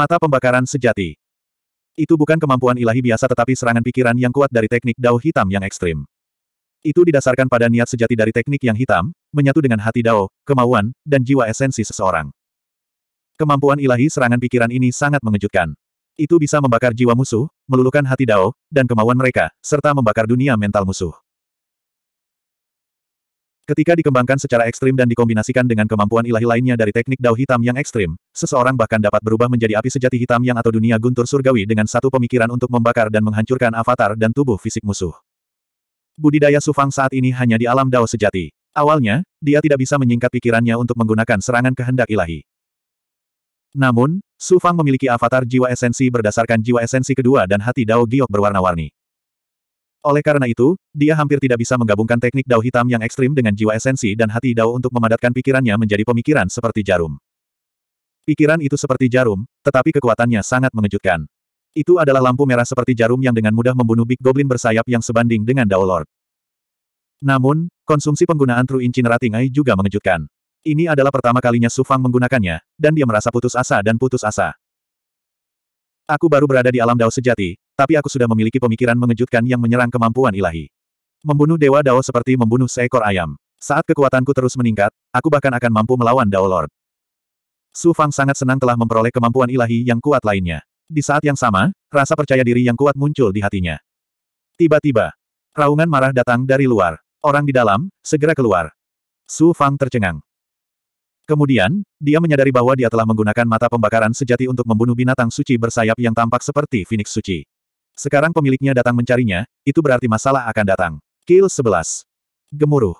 Mata pembakaran sejati. Itu bukan kemampuan ilahi biasa tetapi serangan pikiran yang kuat dari teknik dao hitam yang ekstrim. Itu didasarkan pada niat sejati dari teknik yang hitam, menyatu dengan hati dao, kemauan, dan jiwa esensi seseorang. Kemampuan ilahi serangan pikiran ini sangat mengejutkan. Itu bisa membakar jiwa musuh, meluluhkan hati dao, dan kemauan mereka, serta membakar dunia mental musuh. Ketika dikembangkan secara ekstrim dan dikombinasikan dengan kemampuan ilahi lainnya dari teknik dao hitam yang ekstrim, seseorang bahkan dapat berubah menjadi api sejati hitam yang atau dunia guntur surgawi dengan satu pemikiran untuk membakar dan menghancurkan avatar dan tubuh fisik musuh. Budidaya Sufang saat ini hanya di alam dao sejati. Awalnya, dia tidak bisa menyingkat pikirannya untuk menggunakan serangan kehendak ilahi. Namun, Sufang memiliki avatar jiwa esensi berdasarkan jiwa esensi kedua dan hati dao giok berwarna-warni. Oleh karena itu, dia hampir tidak bisa menggabungkan teknik dao hitam yang ekstrim dengan jiwa esensi dan hati dao untuk memadatkan pikirannya menjadi pemikiran seperti jarum. Pikiran itu seperti jarum, tetapi kekuatannya sangat mengejutkan. Itu adalah lampu merah seperti jarum yang dengan mudah membunuh Big Goblin bersayap yang sebanding dengan Dao Lord. Namun, konsumsi penggunaan True Incinerating Eye juga mengejutkan. Ini adalah pertama kalinya Su Fang menggunakannya, dan dia merasa putus asa dan putus asa. Aku baru berada di alam Dao sejati, tapi aku sudah memiliki pemikiran mengejutkan yang menyerang kemampuan ilahi. Membunuh Dewa Dao seperti membunuh seekor ayam. Saat kekuatanku terus meningkat, aku bahkan akan mampu melawan Dao Lord. Su Fang sangat senang telah memperoleh kemampuan ilahi yang kuat lainnya. Di saat yang sama, rasa percaya diri yang kuat muncul di hatinya. Tiba-tiba, raungan marah datang dari luar. Orang di dalam, segera keluar. Su Fang tercengang. Kemudian, dia menyadari bahwa dia telah menggunakan mata pembakaran sejati untuk membunuh binatang suci bersayap yang tampak seperti Phoenix Suci. Sekarang pemiliknya datang mencarinya, itu berarti masalah akan datang. Kill 11. Gemuruh.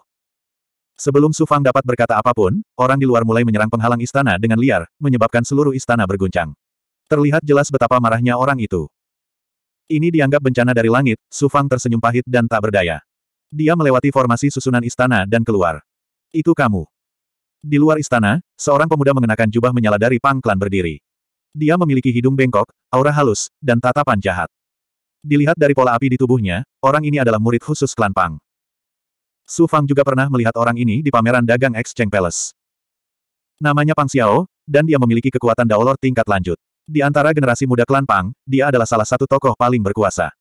Sebelum Sufang dapat berkata apapun, orang di luar mulai menyerang penghalang istana dengan liar, menyebabkan seluruh istana berguncang. Terlihat jelas betapa marahnya orang itu. Ini dianggap bencana dari langit, Sufang tersenyum pahit dan tak berdaya. Dia melewati formasi susunan istana dan keluar. Itu kamu. Di luar istana, seorang pemuda mengenakan jubah menyala dari pangklan berdiri. Dia memiliki hidung bengkok, aura halus, dan tatapan jahat. Dilihat dari pola api di tubuhnya, orang ini adalah murid khusus klan Pang. Su Fang juga pernah melihat orang ini di pameran dagang Exchange Palace. Namanya Pang Xiao, dan dia memiliki kekuatan daolor tingkat lanjut. Di antara generasi muda klan Pang, dia adalah salah satu tokoh paling berkuasa.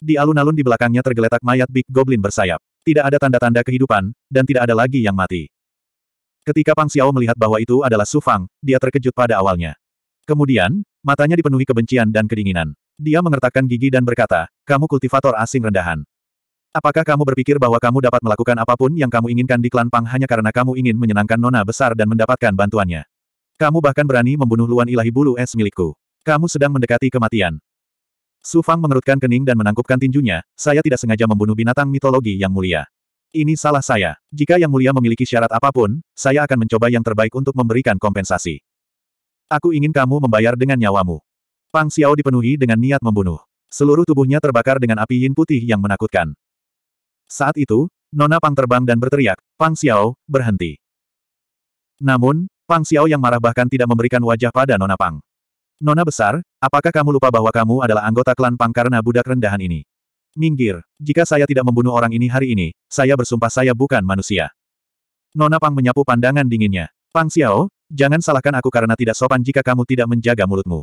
Di alun-alun di belakangnya tergeletak mayat Big Goblin bersayap. Tidak ada tanda-tanda kehidupan, dan tidak ada lagi yang mati. Ketika Pang Xiao melihat bahwa itu adalah Su Fang, dia terkejut pada awalnya. Kemudian, Matanya dipenuhi kebencian dan kedinginan. Dia mengertakkan gigi dan berkata, kamu kultivator asing rendahan. Apakah kamu berpikir bahwa kamu dapat melakukan apapun yang kamu inginkan di klan Pang hanya karena kamu ingin menyenangkan nona besar dan mendapatkan bantuannya? Kamu bahkan berani membunuh luan ilahi bulu es milikku. Kamu sedang mendekati kematian. Su Fang mengerutkan kening dan menangkupkan tinjunya, saya tidak sengaja membunuh binatang mitologi yang mulia. Ini salah saya. Jika yang mulia memiliki syarat apapun, saya akan mencoba yang terbaik untuk memberikan kompensasi. Aku ingin kamu membayar dengan nyawamu. Pang Xiao dipenuhi dengan niat membunuh. Seluruh tubuhnya terbakar dengan api yin putih yang menakutkan. Saat itu, Nona Pang terbang dan berteriak, Pang Xiao, berhenti. Namun, Pang Xiao yang marah bahkan tidak memberikan wajah pada Nona Pang. Nona besar, apakah kamu lupa bahwa kamu adalah anggota klan Pang karena budak rendahan ini? Minggir, jika saya tidak membunuh orang ini hari ini, saya bersumpah saya bukan manusia. Nona Pang menyapu pandangan dinginnya. Pang Xiao, Jangan salahkan aku karena tidak sopan jika kamu tidak menjaga mulutmu.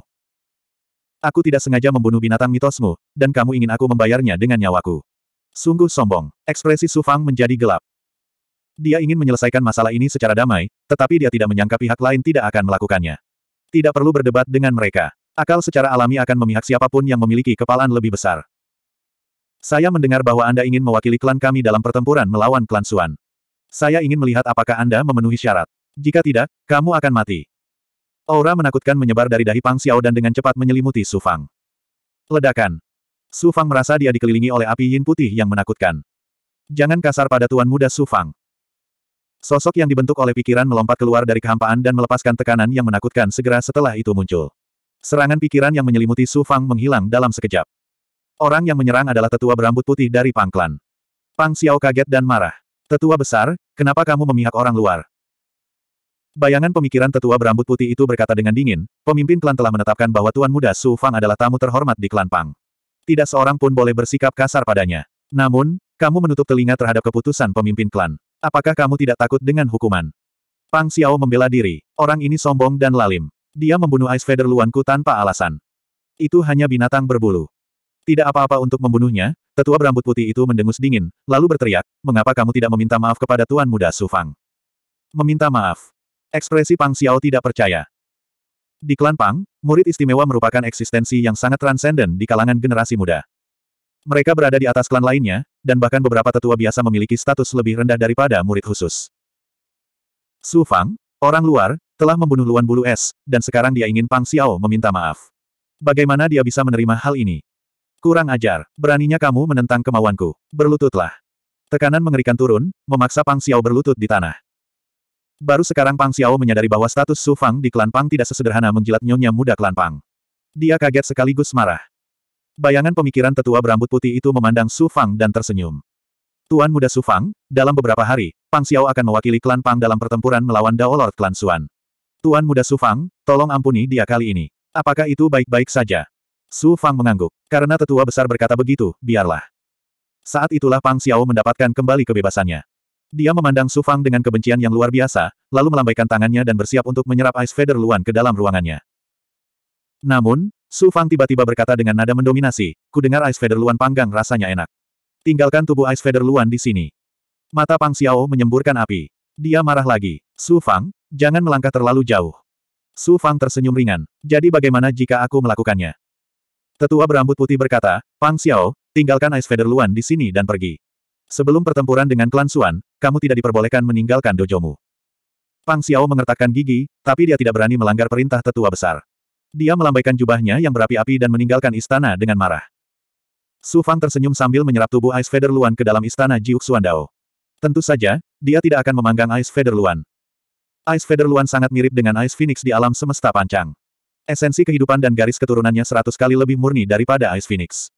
Aku tidak sengaja membunuh binatang mitosmu, dan kamu ingin aku membayarnya dengan nyawaku. Sungguh sombong. Ekspresi Su Fang menjadi gelap. Dia ingin menyelesaikan masalah ini secara damai, tetapi dia tidak menyangka pihak lain tidak akan melakukannya. Tidak perlu berdebat dengan mereka. Akal secara alami akan memihak siapapun yang memiliki kepalan lebih besar. Saya mendengar bahwa Anda ingin mewakili klan kami dalam pertempuran melawan klan Suan. Saya ingin melihat apakah Anda memenuhi syarat. Jika tidak, kamu akan mati. Aura menakutkan menyebar dari dahi Pang Xiao dan dengan cepat menyelimuti Su Fang. Ledakan. Su Fang merasa dia dikelilingi oleh api yin putih yang menakutkan. Jangan kasar pada tuan muda Su Fang. Sosok yang dibentuk oleh pikiran melompat keluar dari kehampaan dan melepaskan tekanan yang menakutkan segera setelah itu muncul. Serangan pikiran yang menyelimuti Su Fang menghilang dalam sekejap. Orang yang menyerang adalah tetua berambut putih dari Pangklan. Pang Xiao kaget dan marah. Tetua besar, kenapa kamu memihak orang luar? Bayangan pemikiran tetua berambut putih itu berkata dengan dingin, pemimpin klan telah menetapkan bahwa Tuan Muda Su Fang adalah tamu terhormat di klan Pang. Tidak seorang pun boleh bersikap kasar padanya. Namun, kamu menutup telinga terhadap keputusan pemimpin klan. Apakah kamu tidak takut dengan hukuman? Pang Xiao membela diri. Orang ini sombong dan lalim. Dia membunuh Ice Feather Luanku tanpa alasan. Itu hanya binatang berbulu. Tidak apa-apa untuk membunuhnya, tetua berambut putih itu mendengus dingin, lalu berteriak, mengapa kamu tidak meminta maaf kepada Tuan Muda Su Fang? Meminta maaf. Ekspresi Pang Xiao tidak percaya. Di klan Pang, murid istimewa merupakan eksistensi yang sangat transenden di kalangan generasi muda. Mereka berada di atas klan lainnya, dan bahkan beberapa tetua biasa memiliki status lebih rendah daripada murid khusus. Su Fang, orang luar, telah membunuh Luan Bulu Es, dan sekarang dia ingin Pang Xiao meminta maaf. Bagaimana dia bisa menerima hal ini? Kurang ajar, beraninya kamu menentang kemauanku. Berlututlah. Tekanan mengerikan turun, memaksa Pang Xiao berlutut di tanah. Baru sekarang Pang Xiao menyadari bahwa status Su Fang di klan Pang tidak sesederhana menjilat nyonya muda klan Pang. Dia kaget sekaligus marah. Bayangan pemikiran tetua berambut putih itu memandang Su Fang dan tersenyum. Tuan muda Su Fang, dalam beberapa hari, Pang Xiao akan mewakili klan Pang dalam pertempuran melawan Dao Lord klan Suan. Tuan muda Su Fang, tolong ampuni dia kali ini. Apakah itu baik-baik saja? Su Fang mengangguk. Karena tetua besar berkata begitu, biarlah. Saat itulah Pang Xiao mendapatkan kembali kebebasannya. Dia memandang Su Fang dengan kebencian yang luar biasa, lalu melambaikan tangannya dan bersiap untuk menyerap Ice Feather Luan ke dalam ruangannya. Namun, Su Fang tiba-tiba berkata dengan nada mendominasi, ku dengar Ice Feather Luan panggang rasanya enak. Tinggalkan tubuh Ice Feather Luan di sini. Mata Pang Xiao menyemburkan api. Dia marah lagi. Su Fang, jangan melangkah terlalu jauh. Su Fang tersenyum ringan. Jadi bagaimana jika aku melakukannya? Tetua berambut putih berkata, Pang Xiao, tinggalkan Ice Feather Luan di sini dan pergi. Sebelum pertempuran dengan klan Suan, kamu tidak diperbolehkan meninggalkan dojomu. Pang Xiao mengertakkan gigi, tapi dia tidak berani melanggar perintah tetua besar. Dia melambaikan jubahnya yang berapi-api dan meninggalkan istana dengan marah. Su Fang tersenyum sambil menyerap tubuh Ice Feather Luan ke dalam istana Jiuk Dao. Tentu saja, dia tidak akan memanggang Ice Feather Luan. Ice Feather Luan sangat mirip dengan Ice Phoenix di alam semesta pancang. Esensi kehidupan dan garis keturunannya seratus kali lebih murni daripada Ice Phoenix.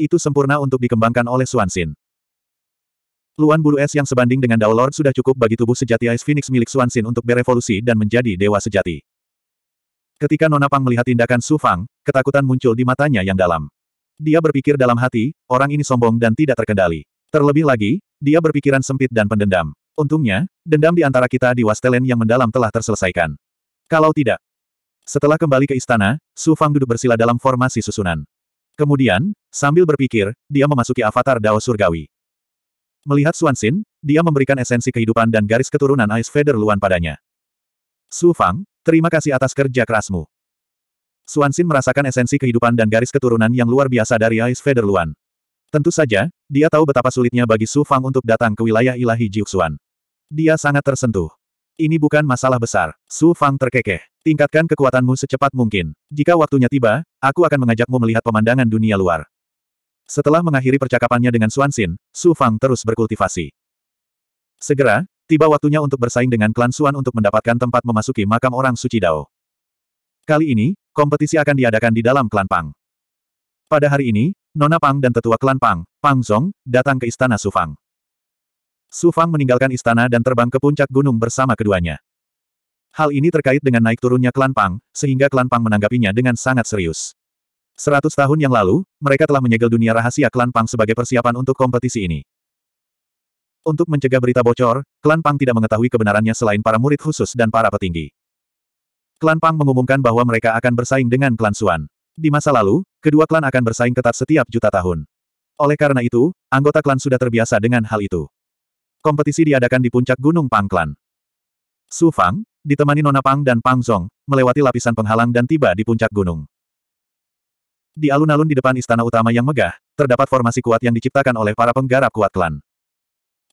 Itu sempurna untuk dikembangkan oleh Suan Xin. Luan bulu es yang sebanding dengan Dao Lord sudah cukup bagi tubuh sejati Ice Phoenix milik Xin untuk berevolusi dan menjadi dewa sejati. Ketika Nona Pang melihat tindakan Su Fang, ketakutan muncul di matanya yang dalam. Dia berpikir dalam hati, orang ini sombong dan tidak terkendali. Terlebih lagi, dia berpikiran sempit dan pendendam. Untungnya, dendam di antara kita di Wastelen yang mendalam telah terselesaikan. Kalau tidak. Setelah kembali ke istana, Su Fang duduk bersila dalam formasi susunan. Kemudian, sambil berpikir, dia memasuki avatar Dao Surgawi. Melihat Xin, dia memberikan esensi kehidupan dan garis keturunan Ice Feather Luan padanya. Su Fang, terima kasih atas kerja kerasmu. Xin merasakan esensi kehidupan dan garis keturunan yang luar biasa dari Ice Feather Luan. Tentu saja, dia tahu betapa sulitnya bagi Su Fang untuk datang ke wilayah ilahi Jiuxuan. Dia sangat tersentuh. Ini bukan masalah besar. Su Fang terkekeh. Tingkatkan kekuatanmu secepat mungkin. Jika waktunya tiba, aku akan mengajakmu melihat pemandangan dunia luar. Setelah mengakhiri percakapannya dengan Suansin, Su Fang terus berkultivasi. Segera, tiba waktunya untuk bersaing dengan klan Suan untuk mendapatkan tempat memasuki makam orang suci Dao. Kali ini, kompetisi akan diadakan di dalam klan Pang. Pada hari ini, Nona Pang dan tetua klan Pang, Pang Zong, datang ke istana Su Fang. Su Fang meninggalkan istana dan terbang ke puncak gunung bersama keduanya. Hal ini terkait dengan naik turunnya klan Pang, sehingga klan Pang menanggapinya dengan sangat serius. Seratus tahun yang lalu, mereka telah menyegel dunia rahasia klan Pang sebagai persiapan untuk kompetisi ini. Untuk mencegah berita bocor, klan Pang tidak mengetahui kebenarannya selain para murid khusus dan para petinggi. Klan Pang mengumumkan bahwa mereka akan bersaing dengan klan Suan. Di masa lalu, kedua klan akan bersaing ketat setiap juta tahun. Oleh karena itu, anggota klan sudah terbiasa dengan hal itu. Kompetisi diadakan di puncak Gunung Pang Klan. Su Fang, ditemani Nona Pang dan Pang Zong, melewati lapisan penghalang dan tiba di puncak gunung. Di alun-alun di depan istana utama yang megah, terdapat formasi kuat yang diciptakan oleh para penggarap kuat klan.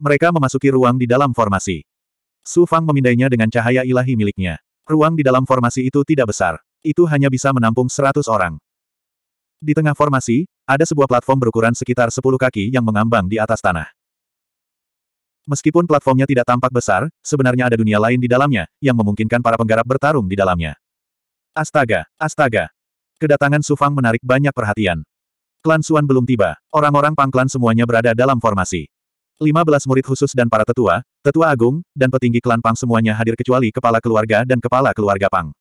Mereka memasuki ruang di dalam formasi. Su Fang memindainya dengan cahaya ilahi miliknya. Ruang di dalam formasi itu tidak besar. Itu hanya bisa menampung seratus orang. Di tengah formasi, ada sebuah platform berukuran sekitar 10 kaki yang mengambang di atas tanah. Meskipun platformnya tidak tampak besar, sebenarnya ada dunia lain di dalamnya, yang memungkinkan para penggarap bertarung di dalamnya. Astaga, astaga, Kedatangan Sufang menarik banyak perhatian. Klan Suan belum tiba. Orang-orang pangklan semuanya berada dalam formasi. 15 murid khusus dan para tetua, tetua agung, dan petinggi klan Pang semuanya hadir kecuali kepala keluarga dan kepala keluarga Pang.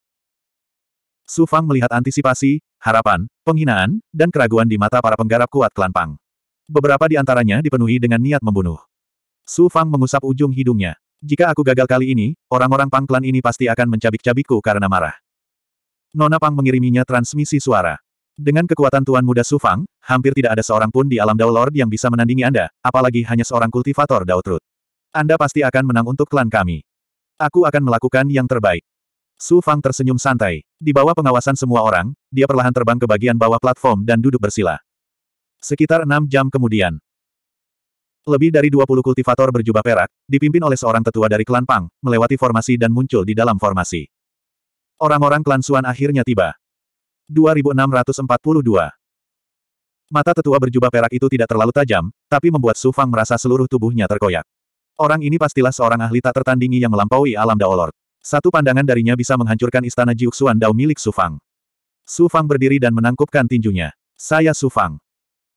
Sufang melihat antisipasi, harapan, penghinaan, dan keraguan di mata para penggarap kuat klan Pang. Beberapa di antaranya dipenuhi dengan niat membunuh. Sufang mengusap ujung hidungnya. Jika aku gagal kali ini, orang-orang Pang klan ini pasti akan mencabik-cabikku karena marah. Nona Pang mengiriminya transmisi suara. Dengan kekuatan Tuan Muda Sufang, hampir tidak ada seorang pun di alam Dao Lord yang bisa menandingi Anda, apalagi hanya seorang kultivator Dao Truth. Anda pasti akan menang untuk klan kami. Aku akan melakukan yang terbaik. Su Fang tersenyum santai. Di bawah pengawasan semua orang, dia perlahan terbang ke bagian bawah platform dan duduk bersila. Sekitar enam jam kemudian. Lebih dari 20 kultivator berjubah perak, dipimpin oleh seorang tetua dari klan Pang, melewati formasi dan muncul di dalam formasi. Orang-orang klan Suan akhirnya tiba. 2642 Mata tetua berjubah perak itu tidak terlalu tajam, tapi membuat Su Fang merasa seluruh tubuhnya terkoyak. Orang ini pastilah seorang ahli tak tertandingi yang melampaui alam Daolord. Satu pandangan darinya bisa menghancurkan istana Jiuxuan Dao milik Su Fang. Su Fang berdiri dan menangkupkan tinjunya. Saya Su Fang.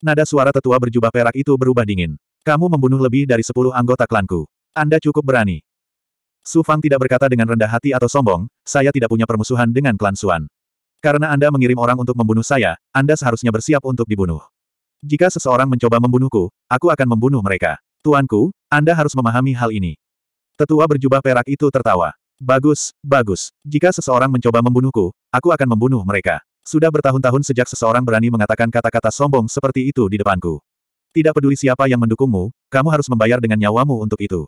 Nada suara tetua berjubah perak itu berubah dingin. Kamu membunuh lebih dari sepuluh anggota klanku. Anda cukup berani. Su Fang tidak berkata dengan rendah hati atau sombong, saya tidak punya permusuhan dengan klan Suan. Karena Anda mengirim orang untuk membunuh saya, Anda seharusnya bersiap untuk dibunuh. Jika seseorang mencoba membunuhku, aku akan membunuh mereka. Tuanku, Anda harus memahami hal ini. Tetua berjubah perak itu tertawa. Bagus, bagus. Jika seseorang mencoba membunuhku, aku akan membunuh mereka. Sudah bertahun-tahun sejak seseorang berani mengatakan kata-kata sombong seperti itu di depanku. Tidak peduli siapa yang mendukungmu, kamu harus membayar dengan nyawamu untuk itu.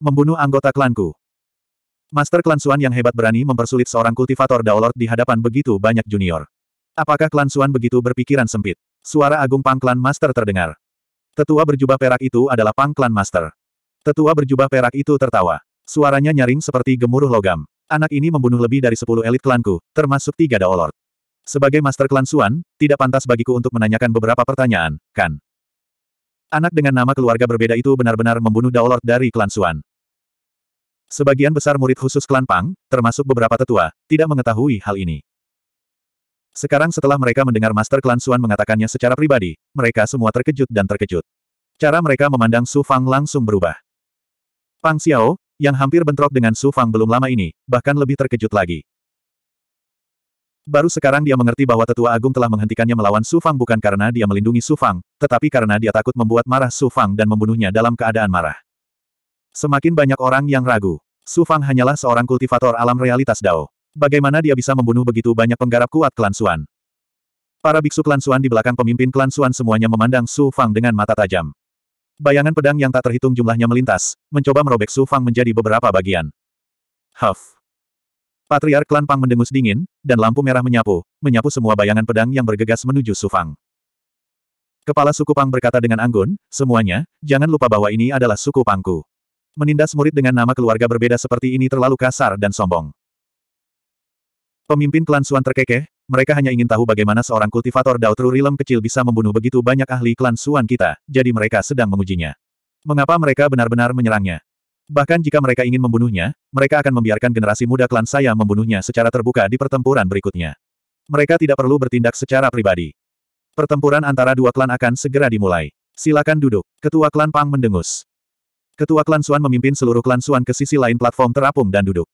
Membunuh anggota klanku, Master klan Suan yang hebat berani mempersulit seorang kultivator Daolord di hadapan begitu banyak junior. Apakah klan Suan begitu berpikiran sempit? Suara agung Pang Klan Master terdengar. Tetua berjubah perak itu adalah Pang Klan Master. Tetua berjubah perak itu tertawa. Suaranya nyaring seperti gemuruh logam. Anak ini membunuh lebih dari sepuluh elit klanku, termasuk tiga Daolord. Sebagai Master Klan Suan, tidak pantas bagiku untuk menanyakan beberapa pertanyaan, kan? Anak dengan nama keluarga berbeda itu benar-benar membunuh Daolord dari Klan Suan. Sebagian besar murid khusus klan Pang, termasuk beberapa tetua, tidak mengetahui hal ini. Sekarang setelah mereka mendengar Master Klan Suan mengatakannya secara pribadi, mereka semua terkejut dan terkejut. Cara mereka memandang Su Fang langsung berubah. Pang Xiao, yang hampir bentrok dengan Su Fang belum lama ini, bahkan lebih terkejut lagi. Baru sekarang dia mengerti bahwa tetua agung telah menghentikannya melawan Su Fang bukan karena dia melindungi Su Fang, tetapi karena dia takut membuat marah Su Fang dan membunuhnya dalam keadaan marah. Semakin banyak orang yang ragu. Su Fang hanyalah seorang kultivator alam realitas Dao. Bagaimana dia bisa membunuh begitu banyak penggarap kuat klan Suan? Para biksu klan Suan di belakang pemimpin klan Suan semuanya memandang Su Fang dengan mata tajam. Bayangan pedang yang tak terhitung jumlahnya melintas, mencoba merobek Su Fang menjadi beberapa bagian. Huff. Patriark klan Pang mendengus dingin, dan lampu merah menyapu, menyapu semua bayangan pedang yang bergegas menuju Su Fang. Kepala suku Pang berkata dengan anggun, semuanya, jangan lupa bahwa ini adalah suku Pangku. Menindas murid dengan nama keluarga berbeda seperti ini terlalu kasar dan sombong. Pemimpin klan Suan terkekeh, mereka hanya ingin tahu bagaimana seorang kultivator Dao Tru Rilem kecil bisa membunuh begitu banyak ahli klan Suan kita, jadi mereka sedang mengujinya. Mengapa mereka benar-benar menyerangnya? Bahkan jika mereka ingin membunuhnya, mereka akan membiarkan generasi muda klan saya membunuhnya secara terbuka di pertempuran berikutnya. Mereka tidak perlu bertindak secara pribadi. Pertempuran antara dua klan akan segera dimulai. Silakan duduk. Ketua klan Pang mendengus. Ketua klan Suan memimpin seluruh klan Suan ke sisi lain platform terapung dan duduk.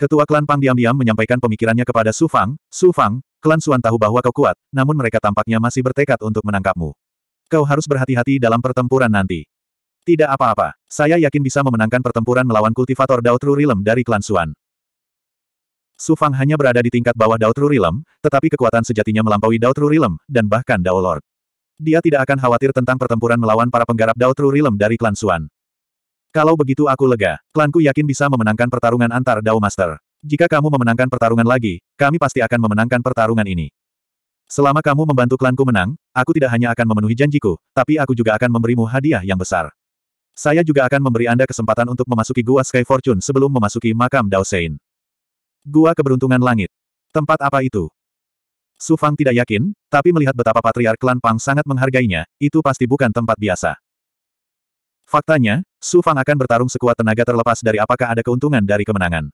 Ketua klan Pang diam-diam menyampaikan pemikirannya kepada Su Fang, Su Fang, klan Suan tahu bahwa kau kuat, namun mereka tampaknya masih bertekad untuk menangkapmu. Kau harus berhati-hati dalam pertempuran nanti. Tidak apa-apa, saya yakin bisa memenangkan pertempuran melawan kultivator Dao Rilem dari klan Suan. Su Fang hanya berada di tingkat bawah Dao Rilem, tetapi kekuatan sejatinya melampaui Dao Rilem dan bahkan Dao Lord. Dia tidak akan khawatir tentang pertempuran melawan para penggarap Dao True Realm dari klan Suan. Kalau begitu aku lega, klanku yakin bisa memenangkan pertarungan antar Dao Master. Jika kamu memenangkan pertarungan lagi, kami pasti akan memenangkan pertarungan ini. Selama kamu membantu klanku menang, aku tidak hanya akan memenuhi janjiku, tapi aku juga akan memberimu hadiah yang besar. Saya juga akan memberi Anda kesempatan untuk memasuki Gua Sky Fortune sebelum memasuki makam Dao Sein. Gua Keberuntungan Langit. Tempat apa itu? Su Fang tidak yakin, tapi melihat betapa patriark klan Pang sangat menghargainya, itu pasti bukan tempat biasa. Faktanya, Su Fang akan bertarung sekuat tenaga terlepas dari apakah ada keuntungan dari kemenangan.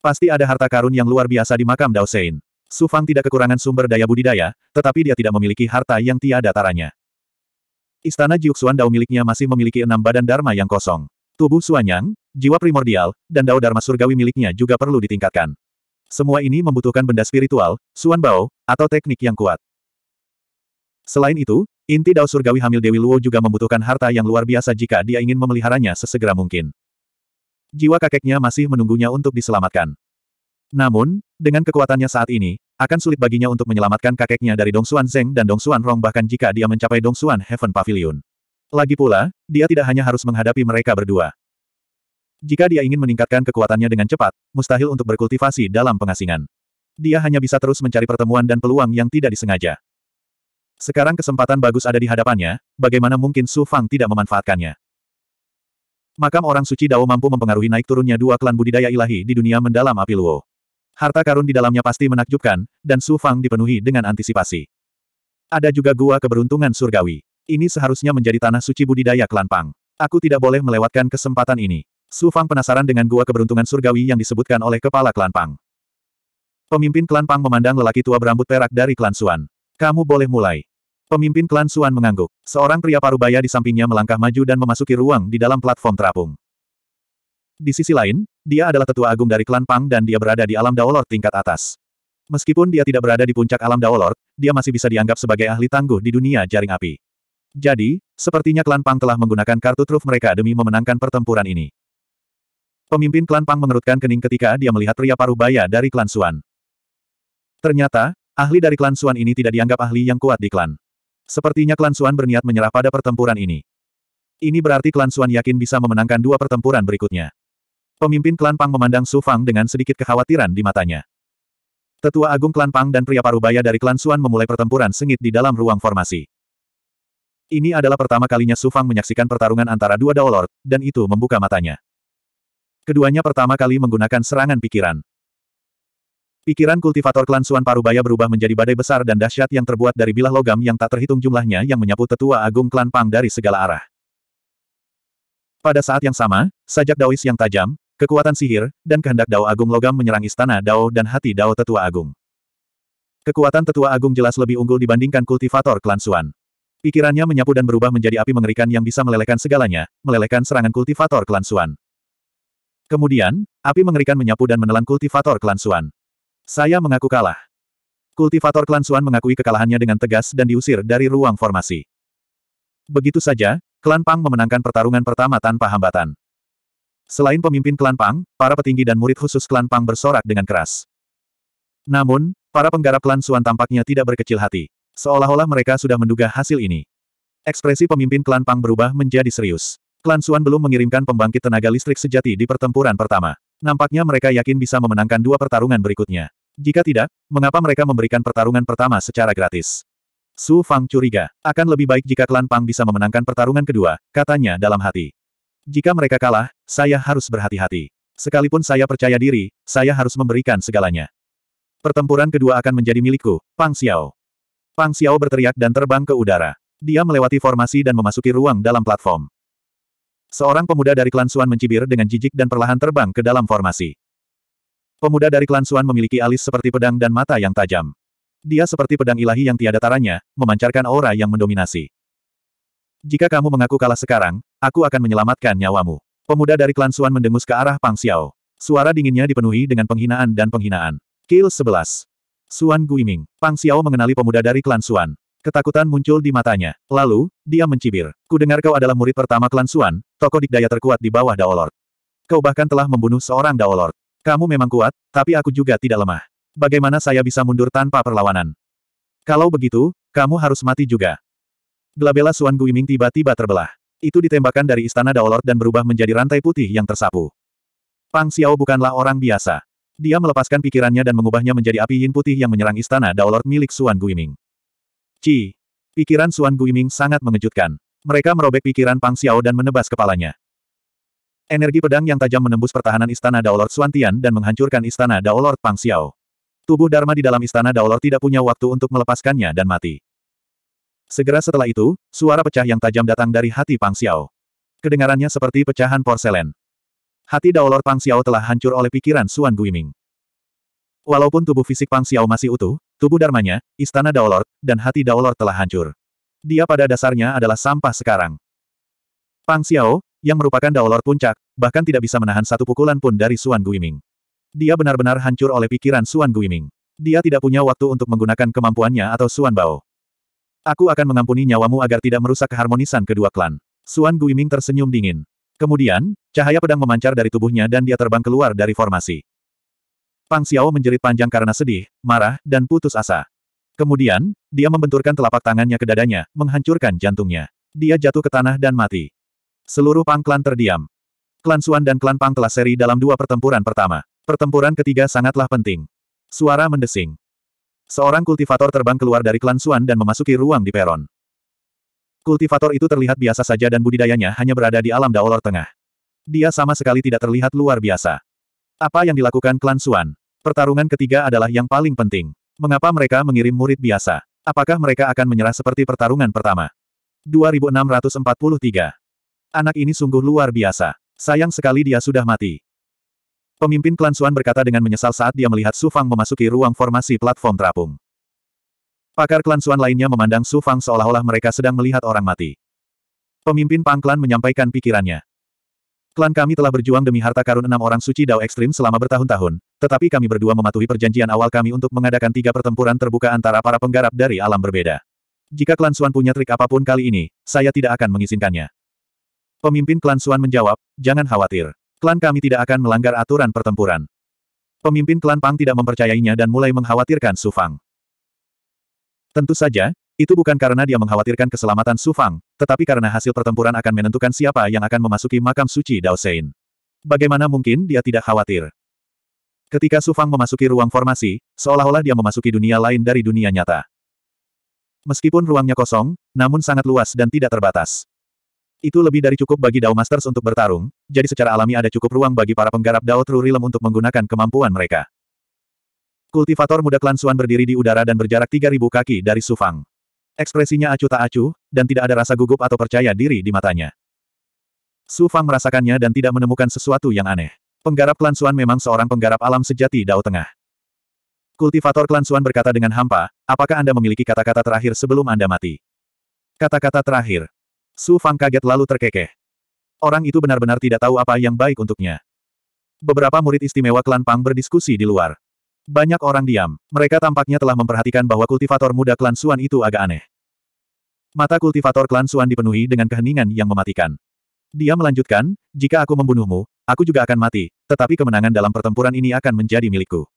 Pasti ada harta karun yang luar biasa di makam Dao Sein. Su Fang tidak kekurangan sumber daya budidaya, tetapi dia tidak memiliki harta yang tiada taranya. Istana Jiuxuan Dao miliknya masih memiliki enam badan Dharma yang kosong. Tubuh Suanyang, jiwa primordial, dan Dao Dharma surgawi miliknya juga perlu ditingkatkan. Semua ini membutuhkan benda spiritual, suan bao, atau teknik yang kuat. Selain itu, inti dao surgawi hamil Dewi Luo juga membutuhkan harta yang luar biasa jika dia ingin memeliharanya sesegera mungkin. Jiwa kakeknya masih menunggunya untuk diselamatkan. Namun, dengan kekuatannya saat ini, akan sulit baginya untuk menyelamatkan kakeknya dari Dong Dongsuan Zeng dan Dong Dongsuan Rong bahkan jika dia mencapai Dong Dongsuan Heaven Pavilion. Lagi pula, dia tidak hanya harus menghadapi mereka berdua. Jika dia ingin meningkatkan kekuatannya dengan cepat, mustahil untuk berkultivasi dalam pengasingan. Dia hanya bisa terus mencari pertemuan dan peluang yang tidak disengaja. Sekarang kesempatan bagus ada di hadapannya, bagaimana mungkin Su Fang tidak memanfaatkannya? Makam orang suci Dao mampu mempengaruhi naik turunnya dua klan budidaya ilahi di dunia mendalam api Luo. Harta karun di dalamnya pasti menakjubkan, dan Su Fang dipenuhi dengan antisipasi. Ada juga gua keberuntungan surgawi. Ini seharusnya menjadi tanah suci budidaya klan Pang. Aku tidak boleh melewatkan kesempatan ini. Su Fang penasaran dengan gua keberuntungan surgawi yang disebutkan oleh kepala klan Pang. Pemimpin klan Pang memandang lelaki tua berambut perak dari klan Suan. Kamu boleh mulai. Pemimpin klan Suan mengangguk. Seorang pria parubaya di sampingnya melangkah maju dan memasuki ruang di dalam platform terapung. Di sisi lain, dia adalah tetua agung dari klan Pang dan dia berada di alam daolor tingkat atas. Meskipun dia tidak berada di puncak alam daolor, dia masih bisa dianggap sebagai ahli tangguh di dunia jaring api. Jadi, sepertinya klan Pang telah menggunakan kartu truf mereka demi memenangkan pertempuran ini. Pemimpin klan Pang mengerutkan kening ketika dia melihat pria parubaya dari klan Suan. Ternyata, ahli dari klan Suan ini tidak dianggap ahli yang kuat di klan. Sepertinya klan Suan berniat menyerah pada pertempuran ini. Ini berarti klan Suan yakin bisa memenangkan dua pertempuran berikutnya. Pemimpin klan Pang memandang Su Fang dengan sedikit kekhawatiran di matanya. Tetua Agung Klan Pang dan pria parubaya dari klan Suan memulai pertempuran sengit di dalam ruang formasi. Ini adalah pertama kalinya Su Fang menyaksikan pertarungan antara dua Daolord, dan itu membuka matanya. Keduanya pertama kali menggunakan serangan pikiran. Pikiran kultivator klan Suan Parubaya berubah menjadi badai besar dan dahsyat yang terbuat dari bilah logam yang tak terhitung jumlahnya yang menyapu tetua agung klan Pang dari segala arah. Pada saat yang sama, sajak Daois yang tajam, kekuatan sihir, dan kehendak Dao Agung logam menyerang istana Dao dan hati Dao Tetua Agung. Kekuatan Tetua Agung jelas lebih unggul dibandingkan kultivator klan Suan. Pikirannya menyapu dan berubah menjadi api mengerikan yang bisa melelehkan segalanya, melelehkan serangan kultivator klan Suan. Kemudian, api mengerikan menyapu dan menelan kultivator klan Suan. Saya mengaku kalah. Kultivator klan Suan mengakui kekalahannya dengan tegas dan diusir dari ruang formasi. Begitu saja, klan Pang memenangkan pertarungan pertama tanpa hambatan. Selain pemimpin klan Pang, para petinggi dan murid khusus klan Pang bersorak dengan keras. Namun, para penggarap klan Suan tampaknya tidak berkecil hati. Seolah-olah mereka sudah menduga hasil ini. Ekspresi pemimpin klan Pang berubah menjadi serius. Klan Suan belum mengirimkan pembangkit tenaga listrik sejati di pertempuran pertama. Nampaknya mereka yakin bisa memenangkan dua pertarungan berikutnya. Jika tidak, mengapa mereka memberikan pertarungan pertama secara gratis? Su Fang curiga, akan lebih baik jika klan Pang bisa memenangkan pertarungan kedua, katanya dalam hati. Jika mereka kalah, saya harus berhati-hati. Sekalipun saya percaya diri, saya harus memberikan segalanya. Pertempuran kedua akan menjadi milikku, Pang Xiao. Pang Xiao berteriak dan terbang ke udara. Dia melewati formasi dan memasuki ruang dalam platform. Seorang pemuda dari klan Suan mencibir dengan jijik dan perlahan terbang ke dalam formasi. Pemuda dari klan Suan memiliki alis seperti pedang dan mata yang tajam. Dia seperti pedang ilahi yang tiada taranya, memancarkan aura yang mendominasi. Jika kamu mengaku kalah sekarang, aku akan menyelamatkan nyawamu. Pemuda dari klan Suan mendengus ke arah Pang Xiao. Suara dinginnya dipenuhi dengan penghinaan dan penghinaan. Kill 11. Suan Guiming. Pang Xiao mengenali pemuda dari klan Suan. Ketakutan muncul di matanya. Lalu, dia mencibir. Ku dengar kau adalah murid pertama klan Suan, tokoh dikdaya terkuat di bawah Daolord. Kau bahkan telah membunuh seorang Daolord. Kamu memang kuat, tapi aku juga tidak lemah. Bagaimana saya bisa mundur tanpa perlawanan? Kalau begitu, kamu harus mati juga. Glabella Suan Guiming tiba-tiba terbelah. Itu ditembakkan dari istana Daolord dan berubah menjadi rantai putih yang tersapu. Pang Xiao bukanlah orang biasa. Dia melepaskan pikirannya dan mengubahnya menjadi api yin putih yang menyerang istana Daolord milik Suan Guiming. Ci. Pikiran Suan Guiming sangat mengejutkan. Mereka merobek pikiran Pang Xiao dan menebas kepalanya. Energi pedang yang tajam menembus pertahanan istana Daolord Suantian dan menghancurkan istana Daolord Pang Xiao. Tubuh Dharma di dalam istana Daolord tidak punya waktu untuk melepaskannya dan mati. Segera setelah itu, suara pecah yang tajam datang dari hati Pang Xiao. Kedengarannya seperti pecahan porselen. Hati Daolord Pang Xiao telah hancur oleh pikiran Suan Guiming. Walaupun tubuh fisik Pang Xiao masih utuh, Tubuh Dharmanya, istana Daolord, dan hati Daolord telah hancur. Dia pada dasarnya adalah sampah sekarang. Pang Xiao, yang merupakan Daolord puncak, bahkan tidak bisa menahan satu pukulan pun dari Suan Guiming. Dia benar-benar hancur oleh pikiran Suan Guiming. Dia tidak punya waktu untuk menggunakan kemampuannya atau Suan Bao. Aku akan mengampuni nyawamu agar tidak merusak keharmonisan kedua klan. Suan Guiming tersenyum dingin. Kemudian, cahaya pedang memancar dari tubuhnya dan dia terbang keluar dari formasi. Pang Xiao menjerit panjang karena sedih, marah, dan putus asa. Kemudian, dia membenturkan telapak tangannya ke dadanya, menghancurkan jantungnya. Dia jatuh ke tanah dan mati. Seluruh Pang Klan terdiam. Klan Suan dan Klan Pang telah seri dalam dua pertempuran pertama. Pertempuran ketiga sangatlah penting. Suara mendesing. Seorang kultivator terbang keluar dari Klan Suan dan memasuki ruang di peron. Kultivator itu terlihat biasa saja dan budidayanya hanya berada di alam daolor tengah. Dia sama sekali tidak terlihat luar biasa. Apa yang dilakukan Klan Suan? Pertarungan ketiga adalah yang paling penting. Mengapa mereka mengirim murid biasa? Apakah mereka akan menyerah seperti pertarungan pertama? 2643. Anak ini sungguh luar biasa. Sayang sekali dia sudah mati. Pemimpin klan Suan berkata dengan menyesal saat dia melihat Su Fang memasuki ruang formasi platform terapung. Pakar klan Suan lainnya memandang Su Fang seolah-olah mereka sedang melihat orang mati. Pemimpin Pang menyampaikan pikirannya. Klan kami telah berjuang demi harta karun enam orang suci Dao Ekstrim selama bertahun-tahun, tetapi kami berdua mematuhi perjanjian awal kami untuk mengadakan tiga pertempuran terbuka antara para penggarap dari alam berbeda. Jika klan Suan punya trik apapun kali ini, saya tidak akan mengizinkannya. Pemimpin klan Suan menjawab, jangan khawatir. Klan kami tidak akan melanggar aturan pertempuran. Pemimpin klan Pang tidak mempercayainya dan mulai mengkhawatirkan Su Fang. Tentu saja, itu bukan karena dia mengkhawatirkan keselamatan Su Fang, tetapi karena hasil pertempuran akan menentukan siapa yang akan memasuki makam suci Dao Sein. Bagaimana mungkin dia tidak khawatir? Ketika Su Fang memasuki ruang formasi, seolah-olah dia memasuki dunia lain dari dunia nyata. Meskipun ruangnya kosong, namun sangat luas dan tidak terbatas. Itu lebih dari cukup bagi Dao Masters untuk bertarung, jadi secara alami ada cukup ruang bagi para penggarap Dao True Realm untuk menggunakan kemampuan mereka. Kultivator muda klan Suan berdiri di udara dan berjarak 3.000 kaki dari Su Fang. Ekspresinya acuh tak acuh, dan tidak ada rasa gugup atau percaya diri di matanya. Su Fang merasakannya dan tidak menemukan sesuatu yang aneh. Penggarap klan Suan memang seorang penggarap alam sejati Dao Tengah. Kultivator klan Suan berkata dengan hampa, apakah Anda memiliki kata-kata terakhir sebelum Anda mati? Kata-kata terakhir. Su Fang kaget lalu terkekeh. Orang itu benar-benar tidak tahu apa yang baik untuknya. Beberapa murid istimewa klan Pang berdiskusi di luar. Banyak orang diam. Mereka tampaknya telah memperhatikan bahwa kultivator muda klan Suan itu agak aneh. Mata kultivator klan Suan dipenuhi dengan keheningan yang mematikan. Dia melanjutkan, jika aku membunuhmu, aku juga akan mati, tetapi kemenangan dalam pertempuran ini akan menjadi milikku.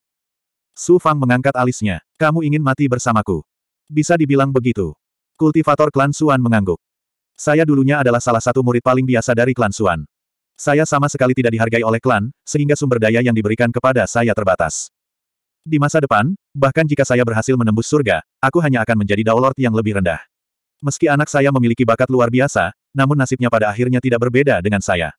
Su Fang mengangkat alisnya. Kamu ingin mati bersamaku. Bisa dibilang begitu. Kultivator klan Suan mengangguk. Saya dulunya adalah salah satu murid paling biasa dari klan Suan. Saya sama sekali tidak dihargai oleh klan, sehingga sumber daya yang diberikan kepada saya terbatas. Di masa depan, bahkan jika saya berhasil menembus surga, aku hanya akan menjadi Daulord yang lebih rendah. Meski anak saya memiliki bakat luar biasa, namun nasibnya pada akhirnya tidak berbeda dengan saya.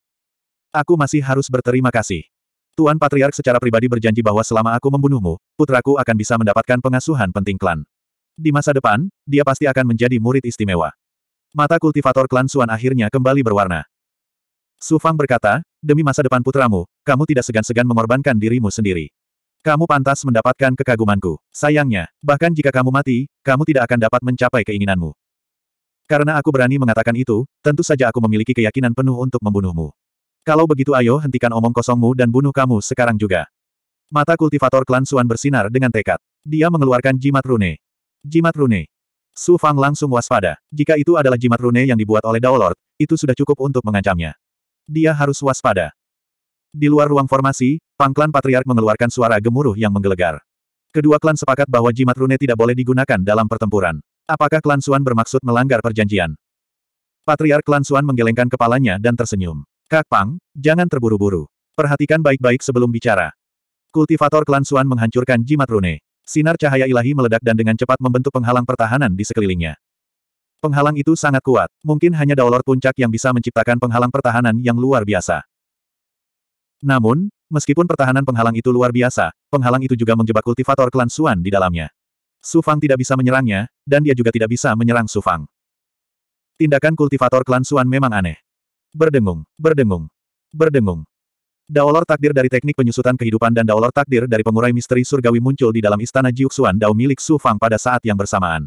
Aku masih harus berterima kasih. Tuan Patriark secara pribadi berjanji bahwa selama aku membunuhmu, putraku akan bisa mendapatkan pengasuhan penting klan. Di masa depan, dia pasti akan menjadi murid istimewa. Mata kultivator klan Suan akhirnya kembali berwarna. Sufang berkata, demi masa depan putramu, kamu tidak segan-segan mengorbankan dirimu sendiri. Kamu pantas mendapatkan kekagumanku. Sayangnya, bahkan jika kamu mati, kamu tidak akan dapat mencapai keinginanmu. Karena aku berani mengatakan itu, tentu saja aku memiliki keyakinan penuh untuk membunuhmu. Kalau begitu ayo hentikan omong kosongmu dan bunuh kamu sekarang juga. Mata kultivator klan Suan bersinar dengan tekad. Dia mengeluarkan jimat rune. Jimat rune. Su Fang langsung waspada. Jika itu adalah jimat rune yang dibuat oleh Lord, itu sudah cukup untuk mengancamnya. Dia harus waspada. Di luar ruang formasi, Pangklan Patriark mengeluarkan suara gemuruh yang menggelegar. Kedua klan sepakat bahwa jimat rune tidak boleh digunakan dalam pertempuran. Apakah klan Suan bermaksud melanggar perjanjian? Patriark klan Suan menggelengkan kepalanya dan tersenyum. Kak Pang, jangan terburu-buru. Perhatikan baik-baik sebelum bicara. Kultivator klan Suan menghancurkan jimat rune. Sinar cahaya ilahi meledak dan dengan cepat membentuk penghalang pertahanan di sekelilingnya. Penghalang itu sangat kuat. Mungkin hanya daulor puncak yang bisa menciptakan penghalang pertahanan yang luar biasa. Namun, Meskipun pertahanan penghalang itu luar biasa, penghalang itu juga menjebak kultivator klan Suan di dalamnya. Su Fang tidak bisa menyerangnya, dan dia juga tidak bisa menyerang Su Fang. Tindakan kultivator klan Suan memang aneh. Berdengung, berdengung, berdengung. Daolor takdir dari teknik penyusutan kehidupan dan daolor takdir dari pengurai misteri surgawi muncul di dalam istana Jiuxuan Dao milik Su Fang pada saat yang bersamaan.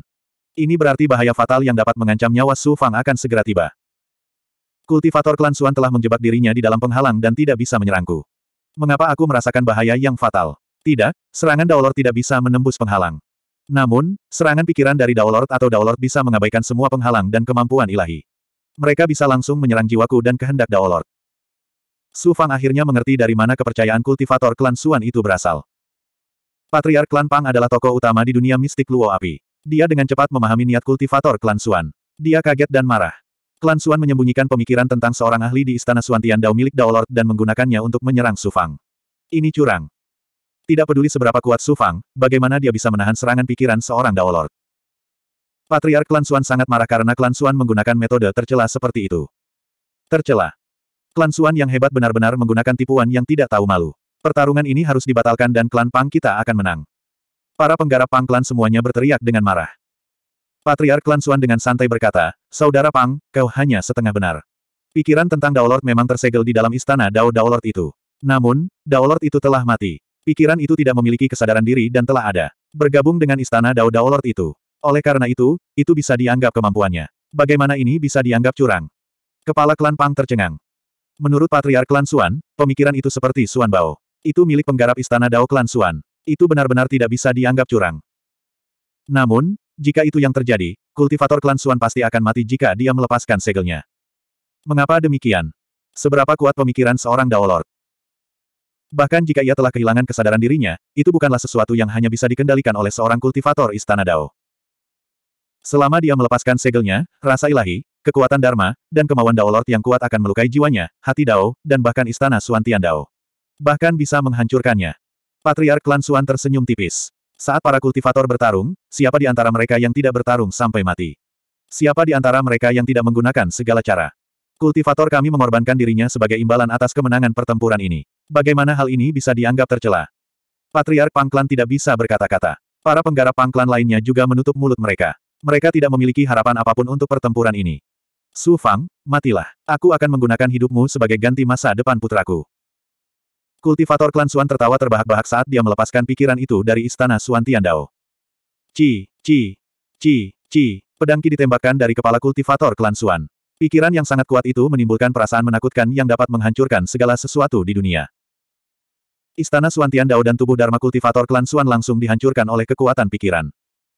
Ini berarti bahaya fatal yang dapat mengancam nyawa Su Fang akan segera tiba. Kultivator klan Suan telah menjebak dirinya di dalam penghalang dan tidak bisa menyerangku. Mengapa aku merasakan bahaya yang fatal? Tidak, serangan Daolord tidak bisa menembus penghalang. Namun, serangan pikiran dari Daolord atau Daolord bisa mengabaikan semua penghalang dan kemampuan ilahi. Mereka bisa langsung menyerang jiwaku dan kehendak Daolord. Su Fang akhirnya mengerti dari mana kepercayaan kultivator klan Suan itu berasal. Patriark klan Pang adalah tokoh utama di dunia mistik Luo Api. Dia dengan cepat memahami niat kultivator klan Suan. Dia kaget dan marah. Klan Suan menyembunyikan pemikiran tentang seorang ahli di Istana Suantian Tiandao milik Daolord dan menggunakannya untuk menyerang Sufang. Ini curang. Tidak peduli seberapa kuat Sufang, bagaimana dia bisa menahan serangan pikiran seorang Daolord. Patriark Klan Suan sangat marah karena Klan Suan menggunakan metode tercela seperti itu. Tercela. Klan Suan yang hebat benar-benar menggunakan tipuan yang tidak tahu malu. Pertarungan ini harus dibatalkan dan klan Pang kita akan menang. Para penggarap Pang Klan semuanya berteriak dengan marah. Patriark Klan Suan dengan santai berkata, Saudara Pang, kau hanya setengah benar. Pikiran tentang Daolord memang tersegel di dalam istana Dao Daolord itu. Namun, Daolord itu telah mati. Pikiran itu tidak memiliki kesadaran diri dan telah ada. Bergabung dengan istana Dao Daolord itu. Oleh karena itu, itu bisa dianggap kemampuannya. Bagaimana ini bisa dianggap curang? Kepala klan Pang tercengang. Menurut Patriark Klan Suan, pemikiran itu seperti Suan Bao. Itu milik penggarap istana Dao Klan Suan. Itu benar-benar tidak bisa dianggap curang. Namun, jika itu yang terjadi, kultivator klan Suan pasti akan mati jika dia melepaskan segelnya. Mengapa demikian? Seberapa kuat pemikiran seorang Lord? Bahkan jika ia telah kehilangan kesadaran dirinya, itu bukanlah sesuatu yang hanya bisa dikendalikan oleh seorang kultivator istana Dao. Selama dia melepaskan segelnya, rasa ilahi, kekuatan Dharma, dan kemauan Dao Lord yang kuat akan melukai jiwanya, hati Dao, dan bahkan istana Suantian Dao. Bahkan bisa menghancurkannya. Patriark klan Suan tersenyum tipis. Saat para kultivator bertarung, siapa di antara mereka yang tidak bertarung sampai mati? Siapa di antara mereka yang tidak menggunakan segala cara? Kultivator kami mengorbankan dirinya sebagai imbalan atas kemenangan pertempuran ini. Bagaimana hal ini bisa dianggap tercela? Patriark Pangklan tidak bisa berkata-kata. Para penggarap Pangklan lainnya juga menutup mulut mereka. Mereka tidak memiliki harapan apapun untuk pertempuran ini. Su Fang, matilah. Aku akan menggunakan hidupmu sebagai ganti masa depan putraku. Kultivator klan Suan tertawa terbahak-bahak saat dia melepaskan pikiran itu dari istana Suan Tiandao. Ci, ci, ci, ci, Pedangki ditembakkan dari kepala kultivator klan Suan. Pikiran yang sangat kuat itu menimbulkan perasaan menakutkan yang dapat menghancurkan segala sesuatu di dunia. Istana Suan Tiandao dan tubuh Dharma kultivator klan Suan langsung dihancurkan oleh kekuatan pikiran.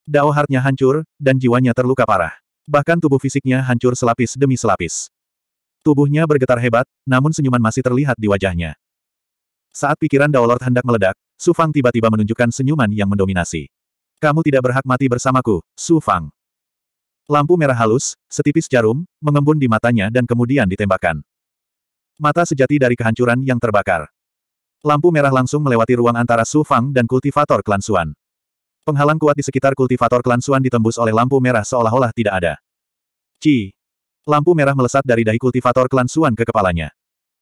Dao hartnya hancur, dan jiwanya terluka parah. Bahkan tubuh fisiknya hancur selapis demi selapis. Tubuhnya bergetar hebat, namun senyuman masih terlihat di wajahnya. Saat pikiran Daolord hendak meledak, Su Fang tiba-tiba menunjukkan senyuman yang mendominasi. Kamu tidak berhak mati bersamaku, Su Fang. Lampu merah halus, setipis jarum, mengembun di matanya dan kemudian ditembakkan. Mata sejati dari kehancuran yang terbakar. Lampu merah langsung melewati ruang antara Su Fang dan kultivator klan Suan. Penghalang kuat di sekitar kultivator klan Suan ditembus oleh lampu merah seolah-olah tidak ada. Ci. Lampu merah melesat dari dahi kultivator klan Suan ke kepalanya.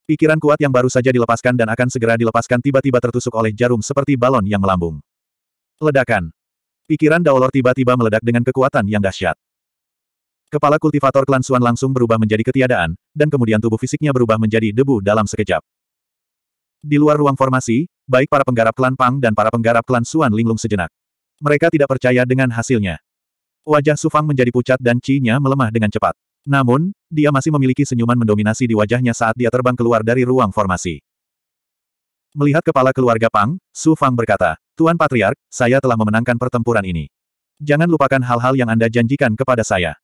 Pikiran kuat yang baru saja dilepaskan dan akan segera dilepaskan tiba-tiba tertusuk oleh jarum seperti balon yang melambung. Ledakan. Pikiran Daolor tiba-tiba meledak dengan kekuatan yang dahsyat. Kepala kultivator klan Suan langsung berubah menjadi ketiadaan, dan kemudian tubuh fisiknya berubah menjadi debu dalam sekejap. Di luar ruang formasi, baik para penggarap klan Pang dan para penggarap klan Suan linglung sejenak. Mereka tidak percaya dengan hasilnya. Wajah Sufang menjadi pucat dan cinya melemah dengan cepat. Namun, dia masih memiliki senyuman mendominasi di wajahnya saat dia terbang keluar dari ruang formasi. Melihat kepala keluarga Pang, Su Fang berkata, Tuan Patriark, saya telah memenangkan pertempuran ini. Jangan lupakan hal-hal yang Anda janjikan kepada saya.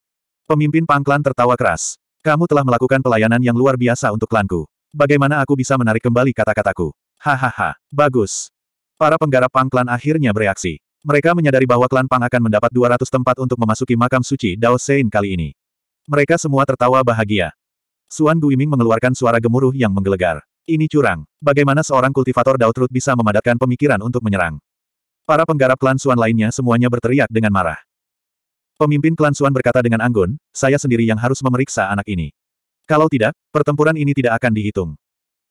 Pemimpin Pang Klan tertawa keras. Kamu telah melakukan pelayanan yang luar biasa untuk klanku. Bagaimana aku bisa menarik kembali kata-kataku? Hahaha, bagus. Para penggarap Pang Klan akhirnya bereaksi. Mereka menyadari bahwa klan Pang akan mendapat 200 tempat untuk memasuki makam suci Dao Sein kali ini. Mereka semua tertawa bahagia. Suan Guiming mengeluarkan suara gemuruh yang menggelegar. Ini curang. Bagaimana seorang kultivator trut bisa memadatkan pemikiran untuk menyerang? Para penggarap klan Suan lainnya semuanya berteriak dengan marah. Pemimpin klan Suan berkata dengan anggun, saya sendiri yang harus memeriksa anak ini. Kalau tidak, pertempuran ini tidak akan dihitung.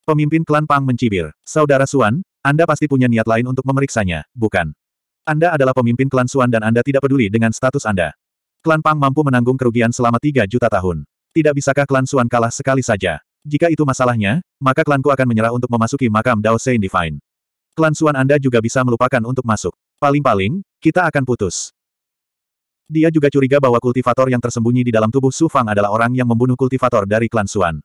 Pemimpin klan Pang mencibir, Saudara Suan, Anda pasti punya niat lain untuk memeriksanya, bukan? Anda adalah pemimpin klan Suan dan Anda tidak peduli dengan status Anda. Klan Pang mampu menanggung kerugian selama 3 juta tahun. Tidak bisakah klan Suan kalah sekali saja? Jika itu masalahnya, maka klanku akan menyerah untuk memasuki makam Dao Sein Divine. Klan Suan Anda juga bisa melupakan untuk masuk. Paling-paling, kita akan putus. Dia juga curiga bahwa kultivator yang tersembunyi di dalam tubuh Su Fang adalah orang yang membunuh kultivator dari klan Suan.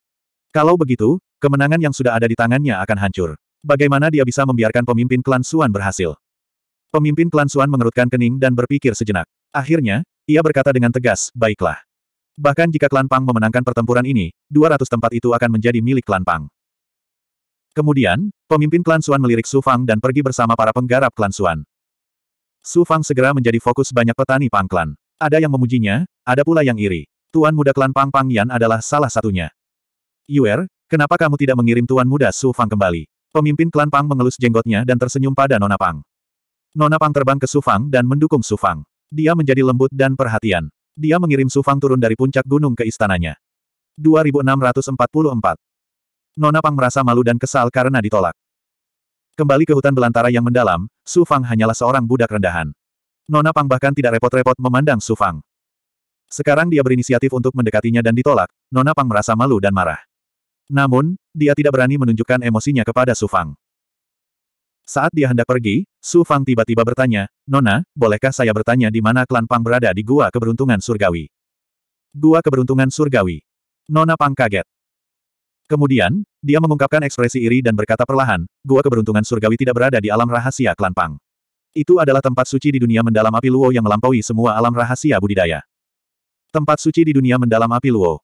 Kalau begitu, kemenangan yang sudah ada di tangannya akan hancur. Bagaimana dia bisa membiarkan pemimpin klan Suan berhasil? Pemimpin klan Suan mengerutkan kening dan berpikir sejenak. Akhirnya, ia berkata dengan tegas, baiklah. Bahkan jika klan Pang memenangkan pertempuran ini, 200 tempat itu akan menjadi milik klan Pang. Kemudian, pemimpin klan Suan melirik Su Fang dan pergi bersama para penggarap klan Suan. Su Fang segera menjadi fokus banyak petani Pang klan. Ada yang memujinya, ada pula yang iri. Tuan muda klan Pang Pang Yan adalah salah satunya. Yuer, kenapa kamu tidak mengirim tuan muda Su Fang kembali? Pemimpin klan Pang mengelus jenggotnya dan tersenyum pada Nona Pang. Nona Pang terbang ke Su Fang dan mendukung Su Fang. Dia menjadi lembut dan perhatian. Dia mengirim Sufang turun dari puncak gunung ke istananya. 2644 Nona Pang merasa malu dan kesal karena ditolak. Kembali ke hutan belantara yang mendalam, Su Fang hanyalah seorang budak rendahan. Nona Pang bahkan tidak repot-repot memandang Su Fang. Sekarang dia berinisiatif untuk mendekatinya dan ditolak, Nona Pang merasa malu dan marah. Namun, dia tidak berani menunjukkan emosinya kepada Su Fang. Saat dia hendak pergi, Su Fang tiba-tiba bertanya, Nona, bolehkah saya bertanya di mana klan Pang berada di Gua Keberuntungan Surgawi? Gua Keberuntungan Surgawi. Nona Pang kaget. Kemudian, dia mengungkapkan ekspresi iri dan berkata perlahan, Gua Keberuntungan Surgawi tidak berada di alam rahasia klan Pang. Itu adalah tempat suci di dunia mendalam api Luo yang melampaui semua alam rahasia budidaya. Tempat suci di dunia mendalam api Luo.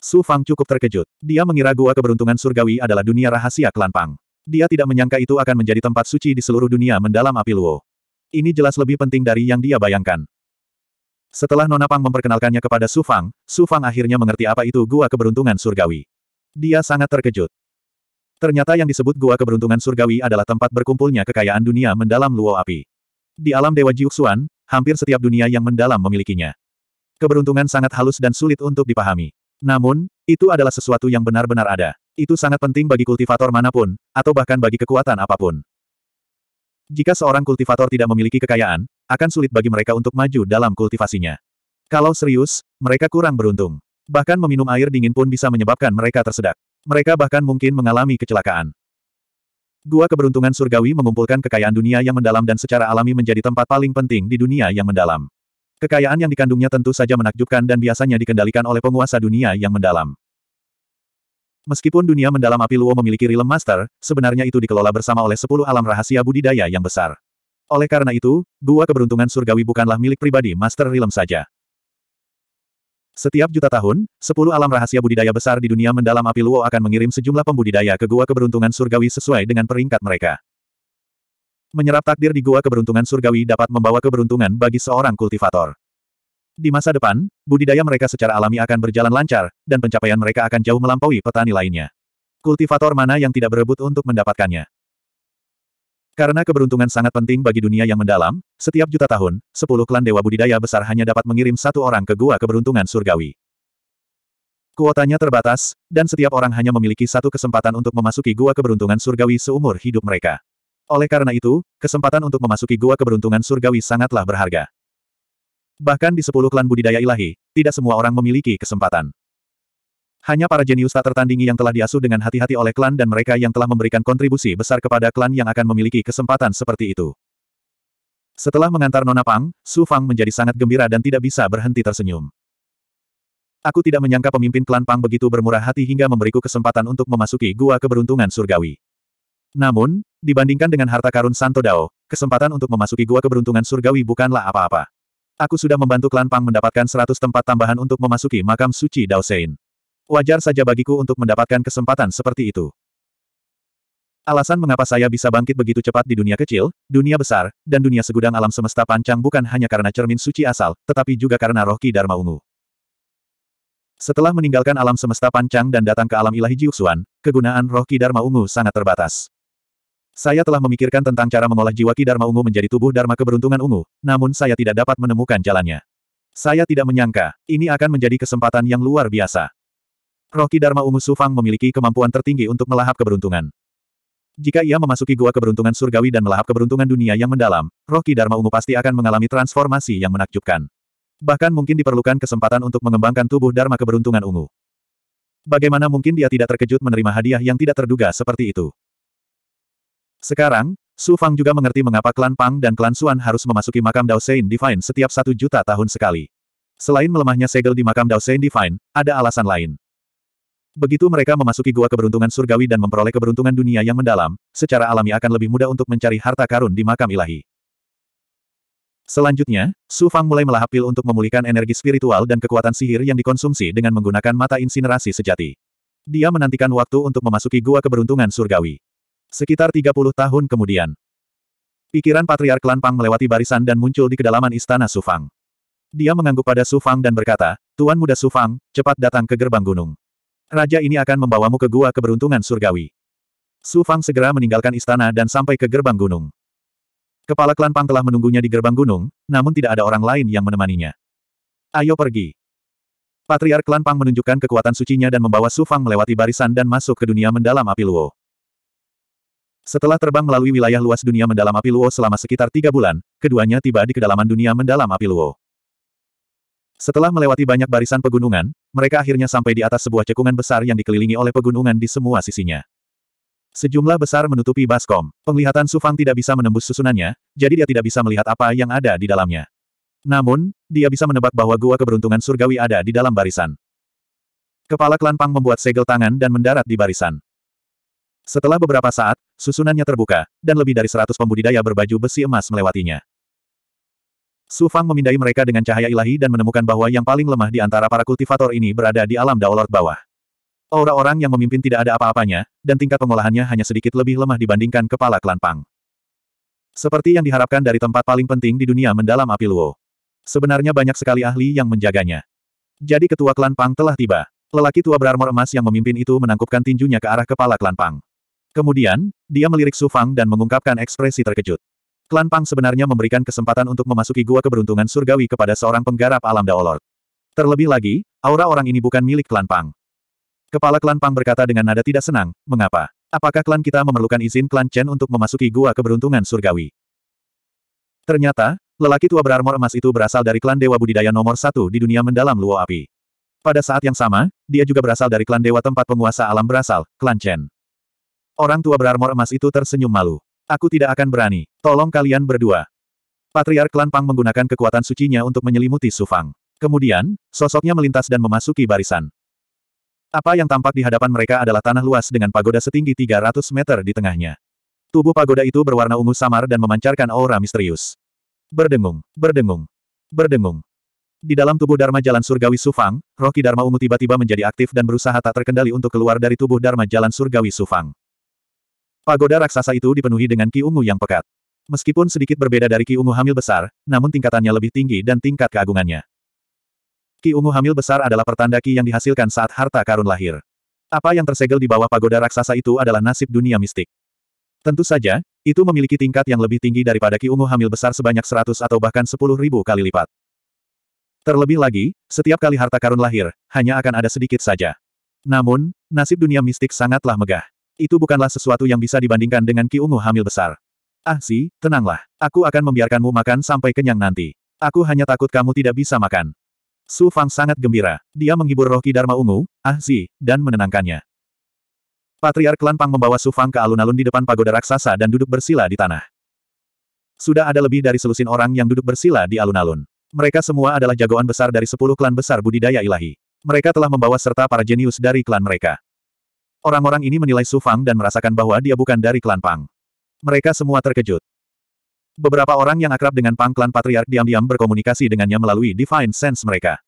Su Fang cukup terkejut. Dia mengira gua keberuntungan surgawi adalah dunia rahasia klan Pang. Dia tidak menyangka itu akan menjadi tempat suci di seluruh dunia mendalam api Luo. Ini jelas lebih penting dari yang dia bayangkan. Setelah Nona Pang memperkenalkannya kepada Su Fang, Su Fang akhirnya mengerti apa itu gua keberuntungan surgawi. Dia sangat terkejut. Ternyata yang disebut gua keberuntungan surgawi adalah tempat berkumpulnya kekayaan dunia mendalam Luo Api. Di alam Dewa Jiuxuan, hampir setiap dunia yang mendalam memilikinya. Keberuntungan sangat halus dan sulit untuk dipahami. Namun, itu adalah sesuatu yang benar-benar ada. Itu sangat penting bagi kultivator manapun, atau bahkan bagi kekuatan apapun. Jika seorang kultivator tidak memiliki kekayaan, akan sulit bagi mereka untuk maju dalam kultivasinya. Kalau serius, mereka kurang beruntung. Bahkan meminum air dingin pun bisa menyebabkan mereka tersedak. Mereka bahkan mungkin mengalami kecelakaan. Gua keberuntungan surgawi mengumpulkan kekayaan dunia yang mendalam dan secara alami menjadi tempat paling penting di dunia yang mendalam. Kekayaan yang dikandungnya tentu saja menakjubkan dan biasanya dikendalikan oleh penguasa dunia yang mendalam. Meskipun dunia mendalam api Luo memiliki Realm Master, sebenarnya itu dikelola bersama oleh sepuluh alam rahasia budidaya yang besar. Oleh karena itu, gua keberuntungan surgawi bukanlah milik pribadi Master Realm saja. Setiap juta tahun, sepuluh alam rahasia budidaya besar di dunia mendalam api Luo akan mengirim sejumlah pembudidaya ke Gua Keberuntungan Surgawi sesuai dengan peringkat mereka. Menyerap takdir di Gua Keberuntungan Surgawi dapat membawa keberuntungan bagi seorang kultivator. Di masa depan, budidaya mereka secara alami akan berjalan lancar, dan pencapaian mereka akan jauh melampaui petani lainnya. Kultivator mana yang tidak berebut untuk mendapatkannya? Karena keberuntungan sangat penting bagi dunia yang mendalam, setiap juta tahun, sepuluh klan dewa budidaya besar hanya dapat mengirim satu orang ke gua keberuntungan surgawi. Kuotanya terbatas, dan setiap orang hanya memiliki satu kesempatan untuk memasuki gua keberuntungan surgawi seumur hidup mereka. Oleh karena itu, kesempatan untuk memasuki gua keberuntungan surgawi sangatlah berharga. Bahkan di sepuluh klan budidaya ilahi, tidak semua orang memiliki kesempatan. Hanya para jenius tak tertandingi yang telah diasuh dengan hati-hati oleh klan dan mereka yang telah memberikan kontribusi besar kepada klan yang akan memiliki kesempatan seperti itu. Setelah mengantar Nona Pang, Su Fang menjadi sangat gembira dan tidak bisa berhenti tersenyum. Aku tidak menyangka pemimpin klan Pang begitu bermurah hati hingga memberiku kesempatan untuk memasuki gua keberuntungan surgawi. Namun, dibandingkan dengan harta karun Santo Dao, kesempatan untuk memasuki gua keberuntungan surgawi bukanlah apa-apa. Aku sudah membantu klan Pang mendapatkan seratus tempat tambahan untuk memasuki makam suci Daosein. Wajar saja bagiku untuk mendapatkan kesempatan seperti itu. Alasan mengapa saya bisa bangkit begitu cepat di dunia kecil, dunia besar, dan dunia segudang alam semesta pancang bukan hanya karena cermin suci asal, tetapi juga karena roh Ki Dharma Ungu. Setelah meninggalkan alam semesta pancang dan datang ke alam ilahi Jiuxuan, kegunaan roh Ki Dharma Ungu sangat terbatas. Saya telah memikirkan tentang cara mengolah jiwa Ki Dharma Ungu menjadi tubuh Dharma keberuntungan ungu, namun saya tidak dapat menemukan jalannya. Saya tidak menyangka, ini akan menjadi kesempatan yang luar biasa. Roh Ki Dharma Ungu Sufang memiliki kemampuan tertinggi untuk melahap keberuntungan. Jika ia memasuki gua keberuntungan surgawi dan melahap keberuntungan dunia yang mendalam, roh Ki Dharma Ungu pasti akan mengalami transformasi yang menakjubkan. Bahkan mungkin diperlukan kesempatan untuk mengembangkan tubuh Dharma keberuntungan ungu. Bagaimana mungkin dia tidak terkejut menerima hadiah yang tidak terduga seperti itu? Sekarang, Su Fang juga mengerti mengapa klan Pang dan klan Xuan harus memasuki makam Dao Sein Divine setiap satu juta tahun sekali. Selain melemahnya segel di makam Dao Sein Divine, ada alasan lain. Begitu mereka memasuki gua keberuntungan surgawi dan memperoleh keberuntungan dunia yang mendalam, secara alami akan lebih mudah untuk mencari harta karun di makam ilahi. Selanjutnya, Su Fang mulai melahap pil untuk memulihkan energi spiritual dan kekuatan sihir yang dikonsumsi dengan menggunakan mata insinerasi sejati. Dia menantikan waktu untuk memasuki gua keberuntungan surgawi. Sekitar 30 tahun kemudian. Pikiran Patriark Klan melewati barisan dan muncul di kedalaman istana Sufang. Dia mengangguk pada Sufang dan berkata, Tuan muda Sufang, cepat datang ke gerbang gunung. Raja ini akan membawamu ke gua keberuntungan surgawi. Sufang segera meninggalkan istana dan sampai ke gerbang gunung. Kepala klan Pang telah menunggunya di gerbang gunung, namun tidak ada orang lain yang menemaninya. Ayo pergi. Patriark klan Pang menunjukkan kekuatan sucinya dan membawa Sufang melewati barisan dan masuk ke dunia mendalam api Luo. Setelah terbang melalui wilayah luas dunia mendalam api Luo selama sekitar tiga bulan, keduanya tiba di kedalaman dunia mendalam api Luo. Setelah melewati banyak barisan pegunungan, mereka akhirnya sampai di atas sebuah cekungan besar yang dikelilingi oleh pegunungan di semua sisinya. Sejumlah besar menutupi baskom. Penglihatan Sufang tidak bisa menembus susunannya, jadi dia tidak bisa melihat apa yang ada di dalamnya. Namun, dia bisa menebak bahwa gua keberuntungan surgawi ada di dalam barisan. Kepala klan Pang membuat segel tangan dan mendarat di barisan. Setelah beberapa saat, susunannya terbuka, dan lebih dari seratus pembudidaya berbaju besi emas melewatinya. Su Fang memindai mereka dengan cahaya ilahi dan menemukan bahwa yang paling lemah di antara para kultivator ini berada di alam Daolord bawah. Aura orang yang memimpin tidak ada apa-apanya, dan tingkat pengolahannya hanya sedikit lebih lemah dibandingkan kepala klan Pang. Seperti yang diharapkan dari tempat paling penting di dunia mendalam api Luo. Sebenarnya banyak sekali ahli yang menjaganya. Jadi ketua klan Pang telah tiba. Lelaki tua berarmor emas yang memimpin itu menangkupkan tinjunya ke arah kepala klan Pang. Kemudian, dia melirik Su Fang dan mengungkapkan ekspresi terkejut. Klan Pang sebenarnya memberikan kesempatan untuk memasuki gua keberuntungan surgawi kepada seorang penggarap alam Daolord. Terlebih lagi, aura orang ini bukan milik klan Pang. Kepala klan Pang berkata dengan nada tidak senang, mengapa? Apakah klan kita memerlukan izin klan Chen untuk memasuki gua keberuntungan surgawi? Ternyata, lelaki tua berarmor emas itu berasal dari klan dewa budidaya nomor satu di dunia mendalam Luo Api. Pada saat yang sama, dia juga berasal dari klan dewa tempat penguasa alam berasal, klan Chen. Orang tua berarmor emas itu tersenyum malu. Aku tidak akan berani. Tolong kalian berdua. Patriark Klan Pang menggunakan kekuatan sucinya untuk menyelimuti Sufang. Kemudian, sosoknya melintas dan memasuki barisan. Apa yang tampak di hadapan mereka adalah tanah luas dengan pagoda setinggi 300 meter di tengahnya. Tubuh pagoda itu berwarna ungu samar dan memancarkan aura misterius. Berdengung, berdengung, berdengung. Di dalam tubuh Dharma Jalan Surgawi Sufang, roh Dharma Ungu tiba-tiba menjadi aktif dan berusaha tak terkendali untuk keluar dari tubuh Dharma Jalan Surgawi Sufang. Pagoda raksasa itu dipenuhi dengan ki ungu yang pekat. Meskipun sedikit berbeda dari ki ungu hamil besar, namun tingkatannya lebih tinggi dan tingkat keagungannya. Ki ungu hamil besar adalah pertanda ki yang dihasilkan saat harta karun lahir. Apa yang tersegel di bawah pagoda raksasa itu adalah nasib dunia mistik. Tentu saja, itu memiliki tingkat yang lebih tinggi daripada ki ungu hamil besar sebanyak seratus atau bahkan sepuluh ribu kali lipat. Terlebih lagi, setiap kali harta karun lahir, hanya akan ada sedikit saja. Namun, nasib dunia mistik sangatlah megah. Itu bukanlah sesuatu yang bisa dibandingkan dengan Ki Ungu hamil besar. Ah si, tenanglah. Aku akan membiarkanmu makan sampai kenyang nanti. Aku hanya takut kamu tidak bisa makan. Su Fang sangat gembira. Dia menghibur roh Ki Dharma Ungu, Ah si, dan menenangkannya. Patriark Klan Pang membawa Su Fang ke alun-alun di depan pagoda raksasa dan duduk bersila di tanah. Sudah ada lebih dari selusin orang yang duduk bersila di alun-alun. Mereka semua adalah jagoan besar dari sepuluh klan besar budidaya ilahi. Mereka telah membawa serta para jenius dari klan mereka. Orang-orang ini menilai Su Fang dan merasakan bahwa dia bukan dari klan Pang. Mereka semua terkejut. Beberapa orang yang akrab dengan Pang klan Patriark diam-diam berkomunikasi dengannya melalui Divine Sense mereka.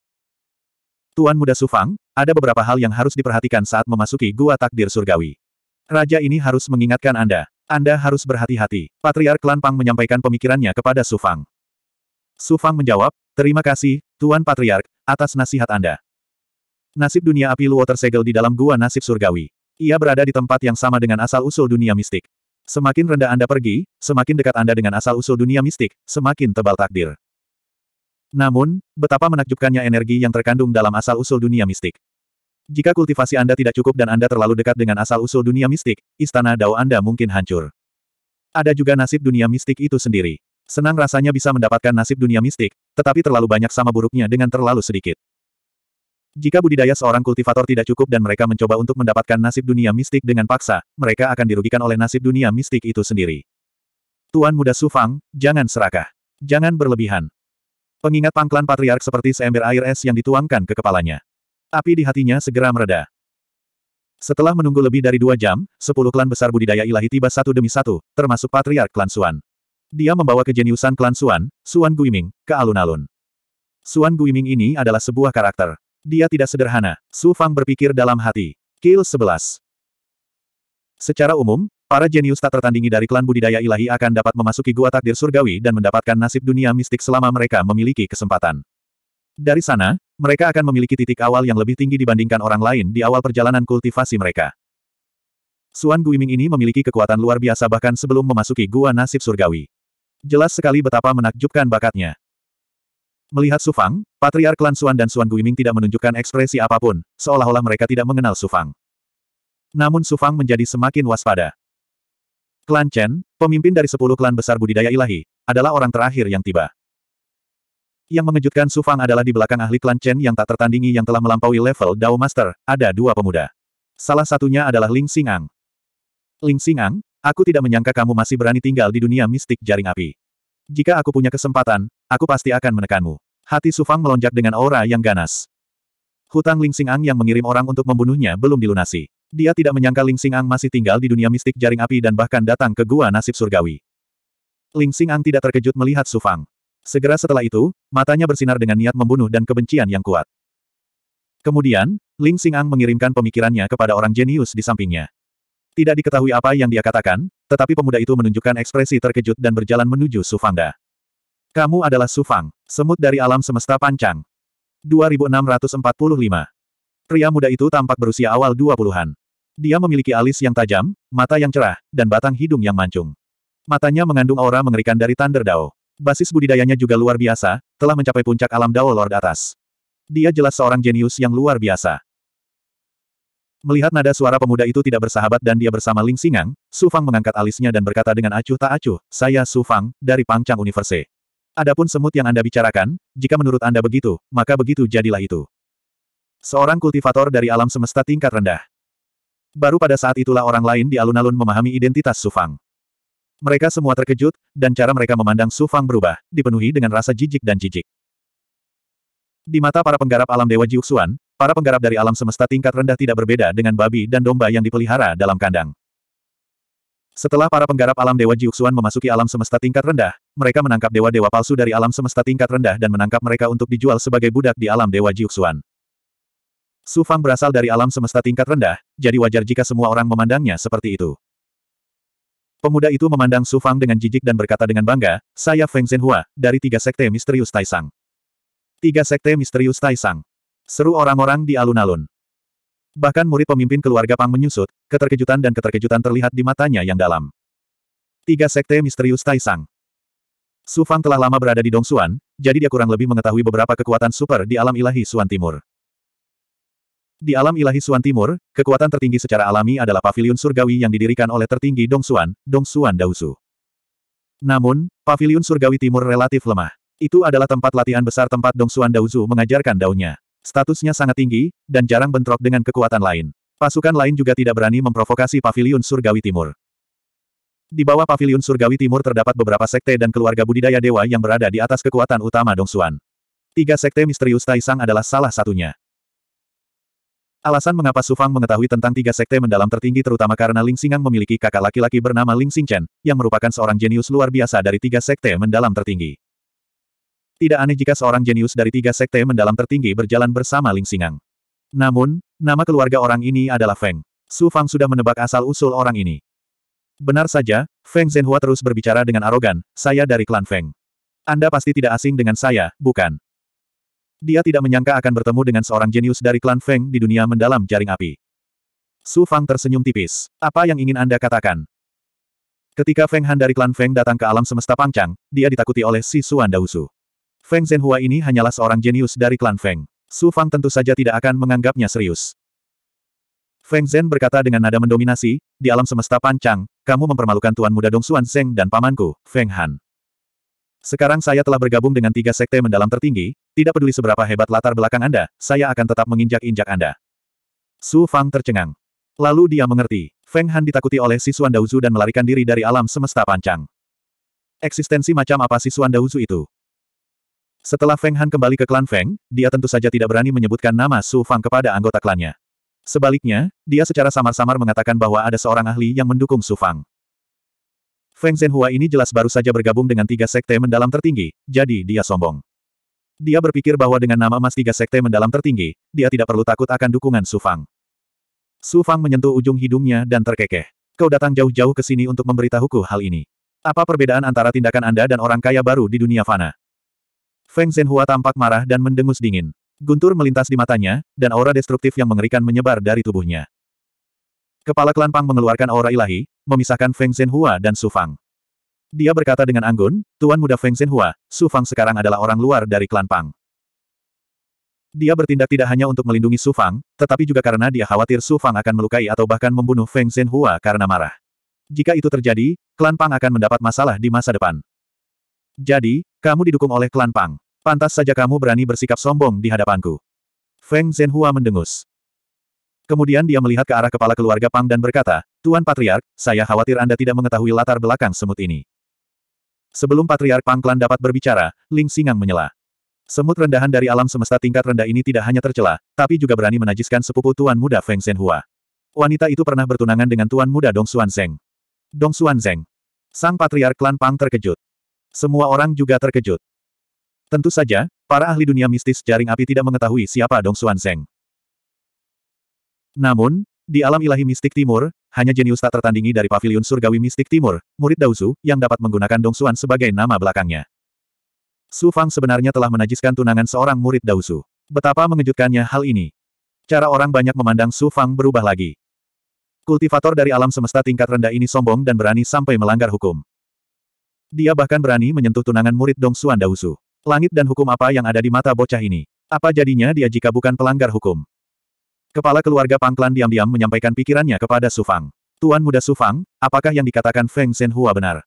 Tuan Muda Su Fang, ada beberapa hal yang harus diperhatikan saat memasuki Gua Takdir Surgawi. Raja ini harus mengingatkan Anda. Anda harus berhati-hati. Patriark klan Pang menyampaikan pemikirannya kepada Su Fang. Su Fang menjawab, Terima kasih, Tuan Patriark, atas nasihat Anda. Nasib dunia api Luo tersegel di dalam gua nasib surgawi. Ia berada di tempat yang sama dengan asal-usul dunia mistik. Semakin rendah Anda pergi, semakin dekat Anda dengan asal-usul dunia mistik, semakin tebal takdir. Namun, betapa menakjubkannya energi yang terkandung dalam asal-usul dunia mistik. Jika kultivasi Anda tidak cukup dan Anda terlalu dekat dengan asal-usul dunia mistik, istana Dao Anda mungkin hancur. Ada juga nasib dunia mistik itu sendiri. Senang rasanya bisa mendapatkan nasib dunia mistik, tetapi terlalu banyak sama buruknya dengan terlalu sedikit. Jika budidaya seorang kultivator tidak cukup dan mereka mencoba untuk mendapatkan nasib dunia mistik dengan paksa, mereka akan dirugikan oleh nasib dunia mistik itu sendiri. Tuan muda Sufang, jangan serakah. Jangan berlebihan. Pengingat pangklan patriark seperti seember air es yang dituangkan ke kepalanya. Api di hatinya segera mereda. Setelah menunggu lebih dari dua jam, sepuluh klan besar budidaya ilahi tiba satu demi satu, termasuk patriark klan Suan. Dia membawa kejeniusan klan Suan, Suan Guiming, ke alun-alun. Suan Guiming ini adalah sebuah karakter. Dia tidak sederhana, Su Fang berpikir dalam hati. Kill 11. Secara umum, para jenius tak tertandingi dari klan budidaya ilahi akan dapat memasuki gua takdir surgawi dan mendapatkan nasib dunia mistik selama mereka memiliki kesempatan. Dari sana, mereka akan memiliki titik awal yang lebih tinggi dibandingkan orang lain di awal perjalanan kultivasi mereka. Suan Guiming ini memiliki kekuatan luar biasa bahkan sebelum memasuki gua nasib surgawi. Jelas sekali betapa menakjubkan bakatnya. Melihat Sufang, Patriark Klan Suan dan Suan Guiming tidak menunjukkan ekspresi apapun, seolah-olah mereka tidak mengenal Sufang. Namun Sufang menjadi semakin waspada. Klan Chen, pemimpin dari sepuluh klan besar budidaya ilahi, adalah orang terakhir yang tiba. Yang mengejutkan Sufang adalah di belakang ahli klan Chen yang tak tertandingi yang telah melampaui level Dao Master, ada dua pemuda. Salah satunya adalah Ling Xingang. Ling Xingang, aku tidak menyangka kamu masih berani tinggal di dunia mistik jaring api. Jika aku punya kesempatan, Aku pasti akan menekanmu. Hati Sufang melonjak dengan aura yang ganas. Hutang Ling Xing Ang yang mengirim orang untuk membunuhnya belum dilunasi. Dia tidak menyangka Ling Xing Ang masih tinggal di dunia mistik jaring api dan bahkan datang ke gua nasib surgawi. Ling Xing Ang tidak terkejut melihat Sufang. Segera setelah itu, matanya bersinar dengan niat membunuh dan kebencian yang kuat. Kemudian, Ling Xing Ang mengirimkan pemikirannya kepada orang jenius di sampingnya. Tidak diketahui apa yang dia katakan, tetapi pemuda itu menunjukkan ekspresi terkejut dan berjalan menuju Sufangda. Kamu adalah Sufang, semut dari alam semesta pancang. 2645. Pria muda itu tampak berusia awal 20-an. Dia memiliki alis yang tajam, mata yang cerah, dan batang hidung yang mancung. Matanya mengandung aura mengerikan dari Thunder Dao. Basis budidayanya juga luar biasa, telah mencapai puncak alam Dao Lord atas. Dia jelas seorang jenius yang luar biasa. Melihat nada suara pemuda itu tidak bersahabat dan dia bersama Ling Singang, Fang mengangkat alisnya dan berkata dengan acuh tak acuh, saya Su Fang, dari Pangcang Universe. Adapun semut yang Anda bicarakan, jika menurut Anda begitu, maka begitu jadilah itu. Seorang kultivator dari alam semesta tingkat rendah. Baru pada saat itulah orang lain di alun-alun memahami identitas Sufang. Mereka semua terkejut, dan cara mereka memandang Sufang berubah, dipenuhi dengan rasa jijik dan jijik. Di mata para penggarap alam Dewa Jiuxuan, para penggarap dari alam semesta tingkat rendah tidak berbeda dengan babi dan domba yang dipelihara dalam kandang. Setelah para penggarap alam Dewa Jiuxuan memasuki alam semesta tingkat rendah, mereka menangkap dewa-dewa palsu dari alam semesta tingkat rendah dan menangkap mereka untuk dijual sebagai budak di alam dewa Jiuxuan. Su Fang berasal dari alam semesta tingkat rendah, jadi wajar jika semua orang memandangnya seperti itu. Pemuda itu memandang Su Fang dengan jijik dan berkata dengan bangga, saya Feng Zhenhua, dari tiga sekte misterius Taishang." Tiga sekte misterius Taishang, Seru orang-orang di alun-alun. Bahkan murid pemimpin keluarga Pang menyusut, keterkejutan dan keterkejutan terlihat di matanya yang dalam. Tiga sekte misterius Taishang. Su Fang telah lama berada di Dongsuan, jadi dia kurang lebih mengetahui beberapa kekuatan super di alam ilahi Suan Timur. Di alam ilahi Suan Timur, kekuatan tertinggi secara alami adalah pavilion surgawi yang didirikan oleh tertinggi Dongsuan, Dongsuan Dausu. Namun, pavilion surgawi timur relatif lemah. Itu adalah tempat latihan besar tempat Dongsuan Dausu mengajarkan daunnya. Statusnya sangat tinggi, dan jarang bentrok dengan kekuatan lain. Pasukan lain juga tidak berani memprovokasi pavilion surgawi timur. Di bawah paviliun surgawi timur terdapat beberapa sekte dan keluarga budidaya dewa yang berada di atas kekuatan utama Dong Dongsuan. Tiga sekte misterius Taisang adalah salah satunya. Alasan mengapa Su Fang mengetahui tentang tiga sekte mendalam tertinggi terutama karena Ling Xingang memiliki kakak laki-laki bernama Ling Xingchen, yang merupakan seorang jenius luar biasa dari tiga sekte mendalam tertinggi. Tidak aneh jika seorang jenius dari tiga sekte mendalam tertinggi berjalan bersama Ling Xingang. Namun, nama keluarga orang ini adalah Feng. Su Fang sudah menebak asal-usul orang ini. Benar saja, Feng Zhenhua terus berbicara dengan arogan, saya dari klan Feng. Anda pasti tidak asing dengan saya, bukan? Dia tidak menyangka akan bertemu dengan seorang jenius dari klan Feng di dunia mendalam jaring api. Su Fang tersenyum tipis. Apa yang ingin Anda katakan? Ketika Feng Han dari klan Feng datang ke alam semesta pangcang, dia ditakuti oleh si Suan Dausu. Feng Zhenhua ini hanyalah seorang jenius dari klan Feng. Su Fang tentu saja tidak akan menganggapnya serius. Feng Zhen berkata dengan nada mendominasi, di alam semesta pancang, kamu mempermalukan Tuan Muda Dong Xuan Zeng dan pamanku, Feng Han. Sekarang saya telah bergabung dengan tiga sekte mendalam tertinggi, tidak peduli seberapa hebat latar belakang Anda, saya akan tetap menginjak-injak Anda. Su Fang tercengang. Lalu dia mengerti, Feng Han ditakuti oleh si Xuan Daozu dan melarikan diri dari alam semesta pancang. Eksistensi macam apa si Xuan Daozu itu? Setelah Feng Han kembali ke klan Feng, dia tentu saja tidak berani menyebutkan nama Su Fang kepada anggota klannya. Sebaliknya, dia secara samar-samar mengatakan bahwa ada seorang ahli yang mendukung Su Fang. Feng Zhenhua ini jelas baru saja bergabung dengan tiga sekte mendalam tertinggi, jadi dia sombong. Dia berpikir bahwa dengan nama emas tiga sekte mendalam tertinggi, dia tidak perlu takut akan dukungan Su Fang. Su Fang menyentuh ujung hidungnya dan terkekeh. Kau datang jauh-jauh ke sini untuk memberitahuku hal ini. Apa perbedaan antara tindakan Anda dan orang kaya baru di dunia fana? Feng Zhenhua tampak marah dan mendengus dingin. Guntur melintas di matanya, dan aura destruktif yang mengerikan menyebar dari tubuhnya. Kepala klan Pang mengeluarkan aura ilahi, memisahkan Feng Zhenhua dan Su Fang. Dia berkata dengan anggun, Tuan Muda Feng Zhenhua, Su Fang sekarang adalah orang luar dari klan Pang. Dia bertindak tidak hanya untuk melindungi Su Fang, tetapi juga karena dia khawatir Su Fang akan melukai atau bahkan membunuh Feng Zhenhua karena marah. Jika itu terjadi, klan Pang akan mendapat masalah di masa depan. Jadi, kamu didukung oleh klan Pang. Pantas saja kamu berani bersikap sombong di hadapanku. Feng Zhenhua mendengus. Kemudian dia melihat ke arah kepala keluarga Pang dan berkata, Tuan Patriark, saya khawatir Anda tidak mengetahui latar belakang semut ini. Sebelum Patriark Pang Klan dapat berbicara, Ling Singang menyela. Semut rendahan dari alam semesta tingkat rendah ini tidak hanya tercela, tapi juga berani menajiskan sepupu Tuan Muda Feng Zhenhua. Wanita itu pernah bertunangan dengan Tuan Muda Dong Xuan Zeng. Dong Xuan Zeng. Sang Patriark Klan Pang terkejut. Semua orang juga terkejut. Tentu saja, para ahli dunia mistis jaring api tidak mengetahui siapa Dong Xuan Zeng. Namun, di alam ilahi mistik timur, hanya jenius tak tertandingi dari pavilion surgawi mistik timur, murid Daozu, yang dapat menggunakan Dong Xuan sebagai nama belakangnya. Su Fang sebenarnya telah menajiskan tunangan seorang murid Daozu. Betapa mengejutkannya hal ini. Cara orang banyak memandang Su Fang berubah lagi. Kultivator dari alam semesta tingkat rendah ini sombong dan berani sampai melanggar hukum. Dia bahkan berani menyentuh tunangan murid Dong Xuan Daozu. Langit dan hukum apa yang ada di mata bocah ini? Apa jadinya dia jika bukan pelanggar hukum? Kepala keluarga Pangklan diam-diam menyampaikan pikirannya kepada Sufang. Tuan muda Sufang, apakah yang dikatakan Feng Senhua benar?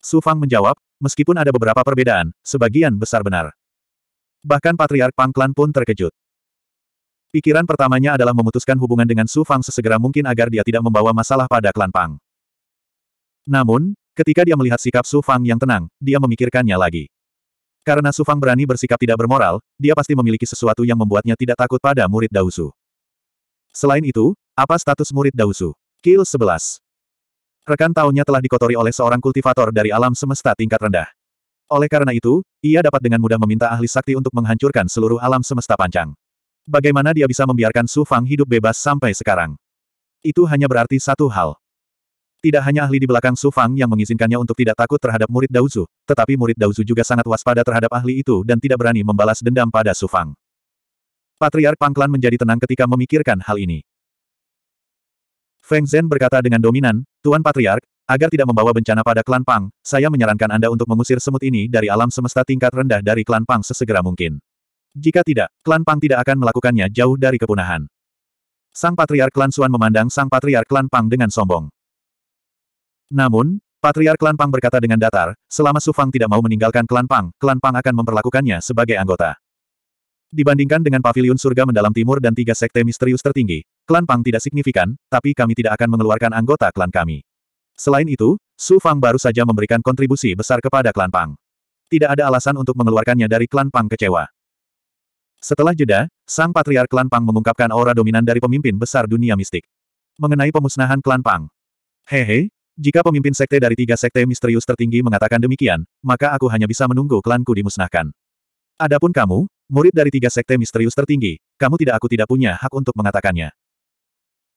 Sufang menjawab, meskipun ada beberapa perbedaan, sebagian besar benar. Bahkan Patriark Pangklan pun terkejut. Pikiran pertamanya adalah memutuskan hubungan dengan Sufang sesegera mungkin agar dia tidak membawa masalah pada klan Pang. Namun, ketika dia melihat sikap Sufang yang tenang, dia memikirkannya lagi. Karena Sufang berani bersikap tidak bermoral, dia pasti memiliki sesuatu yang membuatnya tidak takut pada murid Dausu. Selain itu, apa status murid Dausu? Kill 11. Rekan tahunnya telah dikotori oleh seorang kultivator dari alam semesta tingkat rendah. Oleh karena itu, ia dapat dengan mudah meminta ahli sakti untuk menghancurkan seluruh alam semesta Panjang. Bagaimana dia bisa membiarkan Sufang hidup bebas sampai sekarang? Itu hanya berarti satu hal. Tidak hanya ahli di belakang Su Fang yang mengizinkannya untuk tidak takut terhadap murid Daozu, tetapi murid Daozu juga sangat waspada terhadap ahli itu dan tidak berani membalas dendam pada Su Fang. Patriark Pangklan menjadi tenang ketika memikirkan hal ini. Feng Zhen berkata dengan dominan, Tuan Patriark, agar tidak membawa bencana pada klan Pang, saya menyarankan Anda untuk mengusir semut ini dari alam semesta tingkat rendah dari klan Pang sesegera mungkin. Jika tidak, klan Pang tidak akan melakukannya jauh dari kepunahan. Sang Patriark Klan Suan memandang Sang Patriark Klan Pang dengan sombong. Namun, Patriark Klan Pang berkata dengan datar, selama Su Fang tidak mau meninggalkan Klan Pang, Klan Pang akan memperlakukannya sebagai anggota. Dibandingkan dengan pavilion surga mendalam timur dan tiga sekte misterius tertinggi, Klan Pang tidak signifikan, tapi kami tidak akan mengeluarkan anggota klan kami. Selain itu, Su Fang baru saja memberikan kontribusi besar kepada Klan Pang. Tidak ada alasan untuk mengeluarkannya dari Klan Pang kecewa. Setelah jeda, Sang Patriark Klan Pang mengungkapkan aura dominan dari pemimpin besar dunia mistik. Mengenai pemusnahan Klan Pang. Hehe, jika pemimpin sekte dari tiga sekte misterius tertinggi mengatakan demikian, maka aku hanya bisa menunggu klanku dimusnahkan. Adapun kamu, murid dari tiga sekte misterius tertinggi, kamu tidak aku tidak punya hak untuk mengatakannya.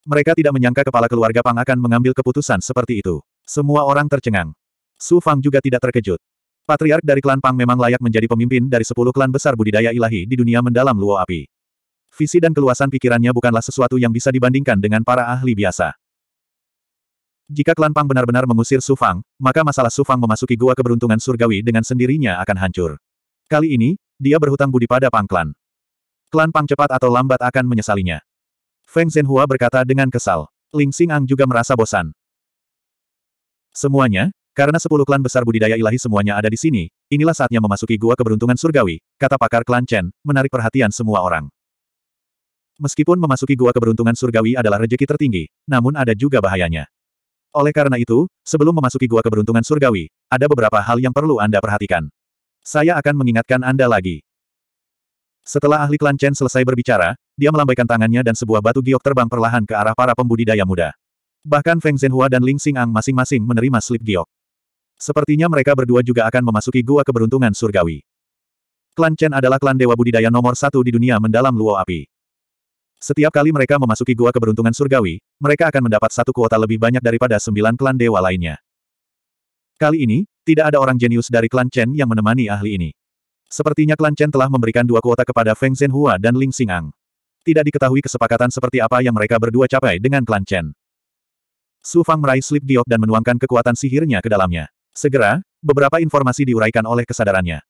Mereka tidak menyangka kepala keluarga Pang akan mengambil keputusan seperti itu. Semua orang tercengang. Su Fang juga tidak terkejut. Patriark dari klan Pang memang layak menjadi pemimpin dari sepuluh klan besar budidaya ilahi di dunia mendalam Luo Api. Visi dan keluasan pikirannya bukanlah sesuatu yang bisa dibandingkan dengan para ahli biasa. Jika klan Pang benar-benar mengusir Su Fang, maka masalah Su Fang memasuki gua keberuntungan surgawi dengan sendirinya akan hancur. Kali ini, dia berhutang budi pada Pang klan. Klan Pang cepat atau lambat akan menyesalinya. Feng Zhenhua berkata dengan kesal. Ling Xing'ang juga merasa bosan. Semuanya, karena sepuluh klan besar budidaya ilahi semuanya ada di sini, inilah saatnya memasuki gua keberuntungan surgawi, kata pakar klan Chen, menarik perhatian semua orang. Meskipun memasuki gua keberuntungan surgawi adalah rejeki tertinggi, namun ada juga bahayanya. Oleh karena itu, sebelum memasuki gua keberuntungan surgawi, ada beberapa hal yang perlu Anda perhatikan. Saya akan mengingatkan Anda lagi. Setelah ahli klan Chen selesai berbicara, dia melambaikan tangannya dan sebuah batu giok terbang perlahan ke arah para pembudidaya muda. Bahkan Feng Zhenhua dan Ling Xingang masing-masing menerima slip giok. Sepertinya mereka berdua juga akan memasuki gua keberuntungan surgawi. Klan Chen adalah klan dewa budidaya nomor satu di dunia mendalam Luo Api. Setiap kali mereka memasuki gua keberuntungan surgawi, mereka akan mendapat satu kuota lebih banyak daripada sembilan klan dewa lainnya. Kali ini, tidak ada orang jenius dari klan Chen yang menemani ahli ini. Sepertinya klan Chen telah memberikan dua kuota kepada Feng Zhenhua dan Ling Xingang. Tidak diketahui kesepakatan seperti apa yang mereka berdua capai dengan klan Chen. Su Fang meraih slip diok dan menuangkan kekuatan sihirnya ke dalamnya. Segera, beberapa informasi diuraikan oleh kesadarannya.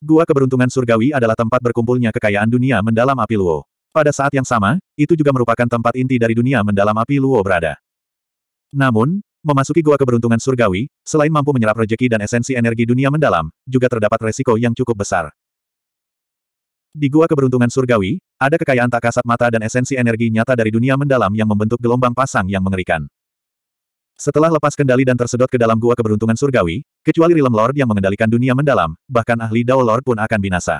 Gua keberuntungan surgawi adalah tempat berkumpulnya kekayaan dunia mendalam api Luo. Pada saat yang sama, itu juga merupakan tempat inti dari dunia mendalam api Luo berada. Namun, memasuki gua keberuntungan surgawi, selain mampu menyerap rejeki dan esensi energi dunia mendalam, juga terdapat resiko yang cukup besar. Di gua keberuntungan surgawi, ada kekayaan tak kasat mata dan esensi energi nyata dari dunia mendalam yang membentuk gelombang pasang yang mengerikan. Setelah lepas kendali dan tersedot ke dalam gua keberuntungan surgawi, kecuali Rilem Lord yang mengendalikan dunia mendalam, bahkan ahli Dao Lord pun akan binasa.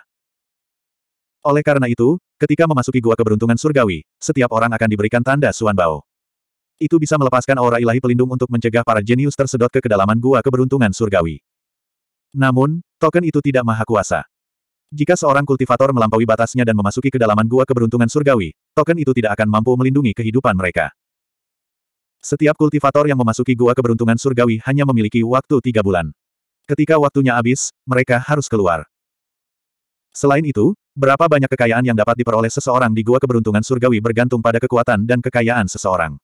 Oleh karena itu, ketika memasuki gua keberuntungan surgawi, setiap orang akan diberikan tanda Suan suanbao. Itu bisa melepaskan aura ilahi pelindung untuk mencegah para jenius tersedot ke kedalaman gua keberuntungan surgawi. Namun, token itu tidak maha kuasa. Jika seorang kultivator melampaui batasnya dan memasuki kedalaman gua keberuntungan surgawi, token itu tidak akan mampu melindungi kehidupan mereka. Setiap kultivator yang memasuki gua keberuntungan surgawi hanya memiliki waktu tiga bulan. Ketika waktunya habis, mereka harus keluar. Selain itu, Berapa banyak kekayaan yang dapat diperoleh seseorang di gua keberuntungan surgawi bergantung pada kekuatan dan kekayaan seseorang.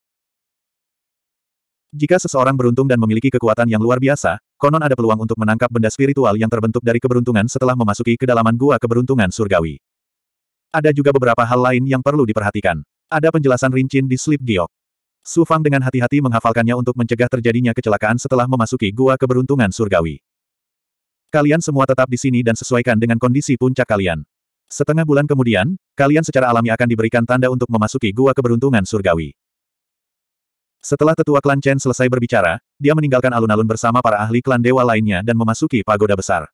Jika seseorang beruntung dan memiliki kekuatan yang luar biasa, konon ada peluang untuk menangkap benda spiritual yang terbentuk dari keberuntungan setelah memasuki kedalaman gua keberuntungan surgawi. Ada juga beberapa hal lain yang perlu diperhatikan. Ada penjelasan rincin di slip giok. Su Fang dengan hati-hati menghafalkannya untuk mencegah terjadinya kecelakaan setelah memasuki gua keberuntungan surgawi. Kalian semua tetap di sini dan sesuaikan dengan kondisi puncak kalian. Setengah bulan kemudian, kalian secara alami akan diberikan tanda untuk memasuki gua keberuntungan surgawi. Setelah tetua klan Chen selesai berbicara, dia meninggalkan alun-alun bersama para ahli klan dewa lainnya dan memasuki pagoda besar.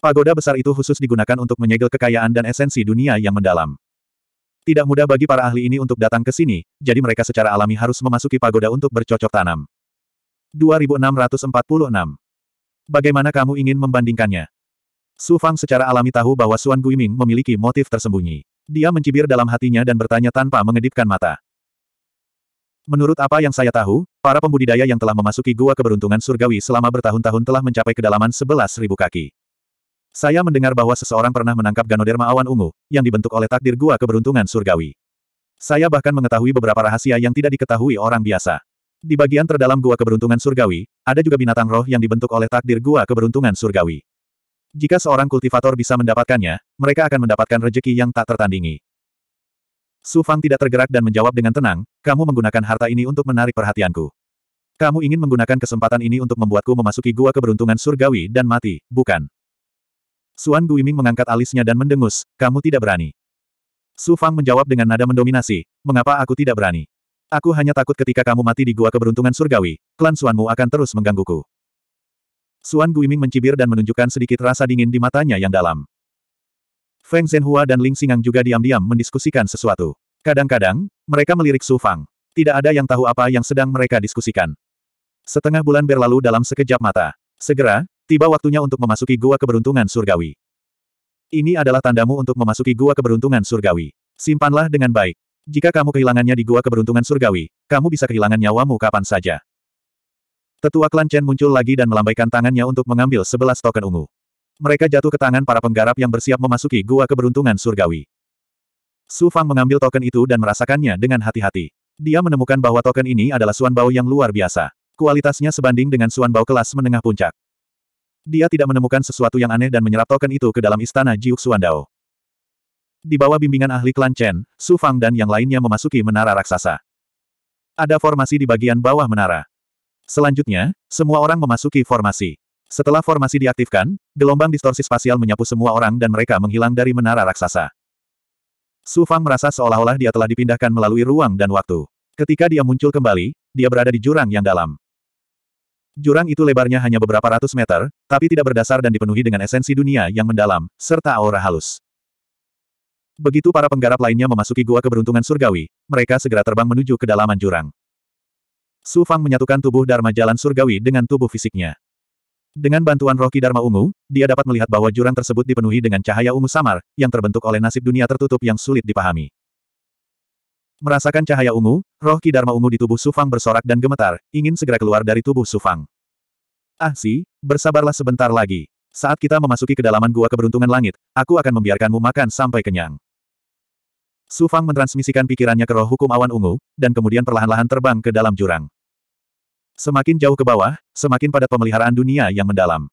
Pagoda besar itu khusus digunakan untuk menyegel kekayaan dan esensi dunia yang mendalam. Tidak mudah bagi para ahli ini untuk datang ke sini, jadi mereka secara alami harus memasuki pagoda untuk bercocok tanam. 2646 Bagaimana kamu ingin membandingkannya? Su Fang secara alami tahu bahwa Xuan Guiming memiliki motif tersembunyi. Dia mencibir dalam hatinya dan bertanya tanpa mengedipkan mata. Menurut apa yang saya tahu, para pembudidaya yang telah memasuki gua keberuntungan surgawi selama bertahun-tahun telah mencapai kedalaman 11.000 kaki. Saya mendengar bahwa seseorang pernah menangkap Ganoderma awan ungu, yang dibentuk oleh takdir gua keberuntungan surgawi. Saya bahkan mengetahui beberapa rahasia yang tidak diketahui orang biasa. Di bagian terdalam gua keberuntungan surgawi, ada juga binatang roh yang dibentuk oleh takdir gua keberuntungan surgawi. Jika seorang kultivator bisa mendapatkannya, mereka akan mendapatkan rejeki yang tak tertandingi. Su Fang tidak tergerak dan menjawab dengan tenang, kamu menggunakan harta ini untuk menarik perhatianku. Kamu ingin menggunakan kesempatan ini untuk membuatku memasuki gua keberuntungan surgawi dan mati, bukan? Suan Guiming mengangkat alisnya dan mendengus, kamu tidak berani. Su Fang menjawab dengan nada mendominasi, mengapa aku tidak berani? Aku hanya takut ketika kamu mati di gua keberuntungan surgawi, klan Suanmu akan terus menggangguku. Suan Guiming mencibir dan menunjukkan sedikit rasa dingin di matanya yang dalam. Feng Zhenhua dan Ling Xingang juga diam-diam mendiskusikan sesuatu. Kadang-kadang, mereka melirik Su Fang. Tidak ada yang tahu apa yang sedang mereka diskusikan. Setengah bulan berlalu dalam sekejap mata. Segera, tiba waktunya untuk memasuki Gua Keberuntungan Surgawi. Ini adalah tandamu untuk memasuki Gua Keberuntungan Surgawi. Simpanlah dengan baik. Jika kamu kehilangannya di Gua Keberuntungan Surgawi, kamu bisa kehilangan nyawamu kapan saja. Tetua klan Chen muncul lagi dan melambaikan tangannya untuk mengambil sebelas token ungu. Mereka jatuh ke tangan para penggarap yang bersiap memasuki gua keberuntungan surgawi. Su Fang mengambil token itu dan merasakannya dengan hati-hati. Dia menemukan bahwa token ini adalah suan bau yang luar biasa. Kualitasnya sebanding dengan suan bau kelas menengah puncak. Dia tidak menemukan sesuatu yang aneh dan menyerap token itu ke dalam istana Jiuk Suandao. Di bawah bimbingan ahli klan Chen, Su Fang dan yang lainnya memasuki menara raksasa. Ada formasi di bagian bawah menara. Selanjutnya, semua orang memasuki formasi. Setelah formasi diaktifkan, gelombang distorsi spasial menyapu semua orang dan mereka menghilang dari menara raksasa. Su Fang merasa seolah-olah dia telah dipindahkan melalui ruang dan waktu. Ketika dia muncul kembali, dia berada di jurang yang dalam. Jurang itu lebarnya hanya beberapa ratus meter, tapi tidak berdasar dan dipenuhi dengan esensi dunia yang mendalam, serta aura halus. Begitu para penggarap lainnya memasuki gua keberuntungan surgawi, mereka segera terbang menuju kedalaman jurang. Su Fang menyatukan tubuh Dharma Jalan Surgawi dengan tubuh fisiknya. Dengan bantuan Rocky Dharma Ungu, dia dapat melihat bahwa jurang tersebut dipenuhi dengan cahaya ungu samar, yang terbentuk oleh nasib dunia tertutup yang sulit dipahami. Merasakan cahaya ungu, Roh Ki Dharma Ungu di tubuh Sufang bersorak dan gemetar, ingin segera keluar dari tubuh Sufang. Ah si, bersabarlah sebentar lagi. Saat kita memasuki kedalaman gua keberuntungan langit, aku akan membiarkanmu makan sampai kenyang. Sufang mentransmisikan pikirannya ke roh hukum awan ungu, dan kemudian perlahan-lahan terbang ke dalam jurang. Semakin jauh ke bawah, semakin padat pemeliharaan dunia yang mendalam.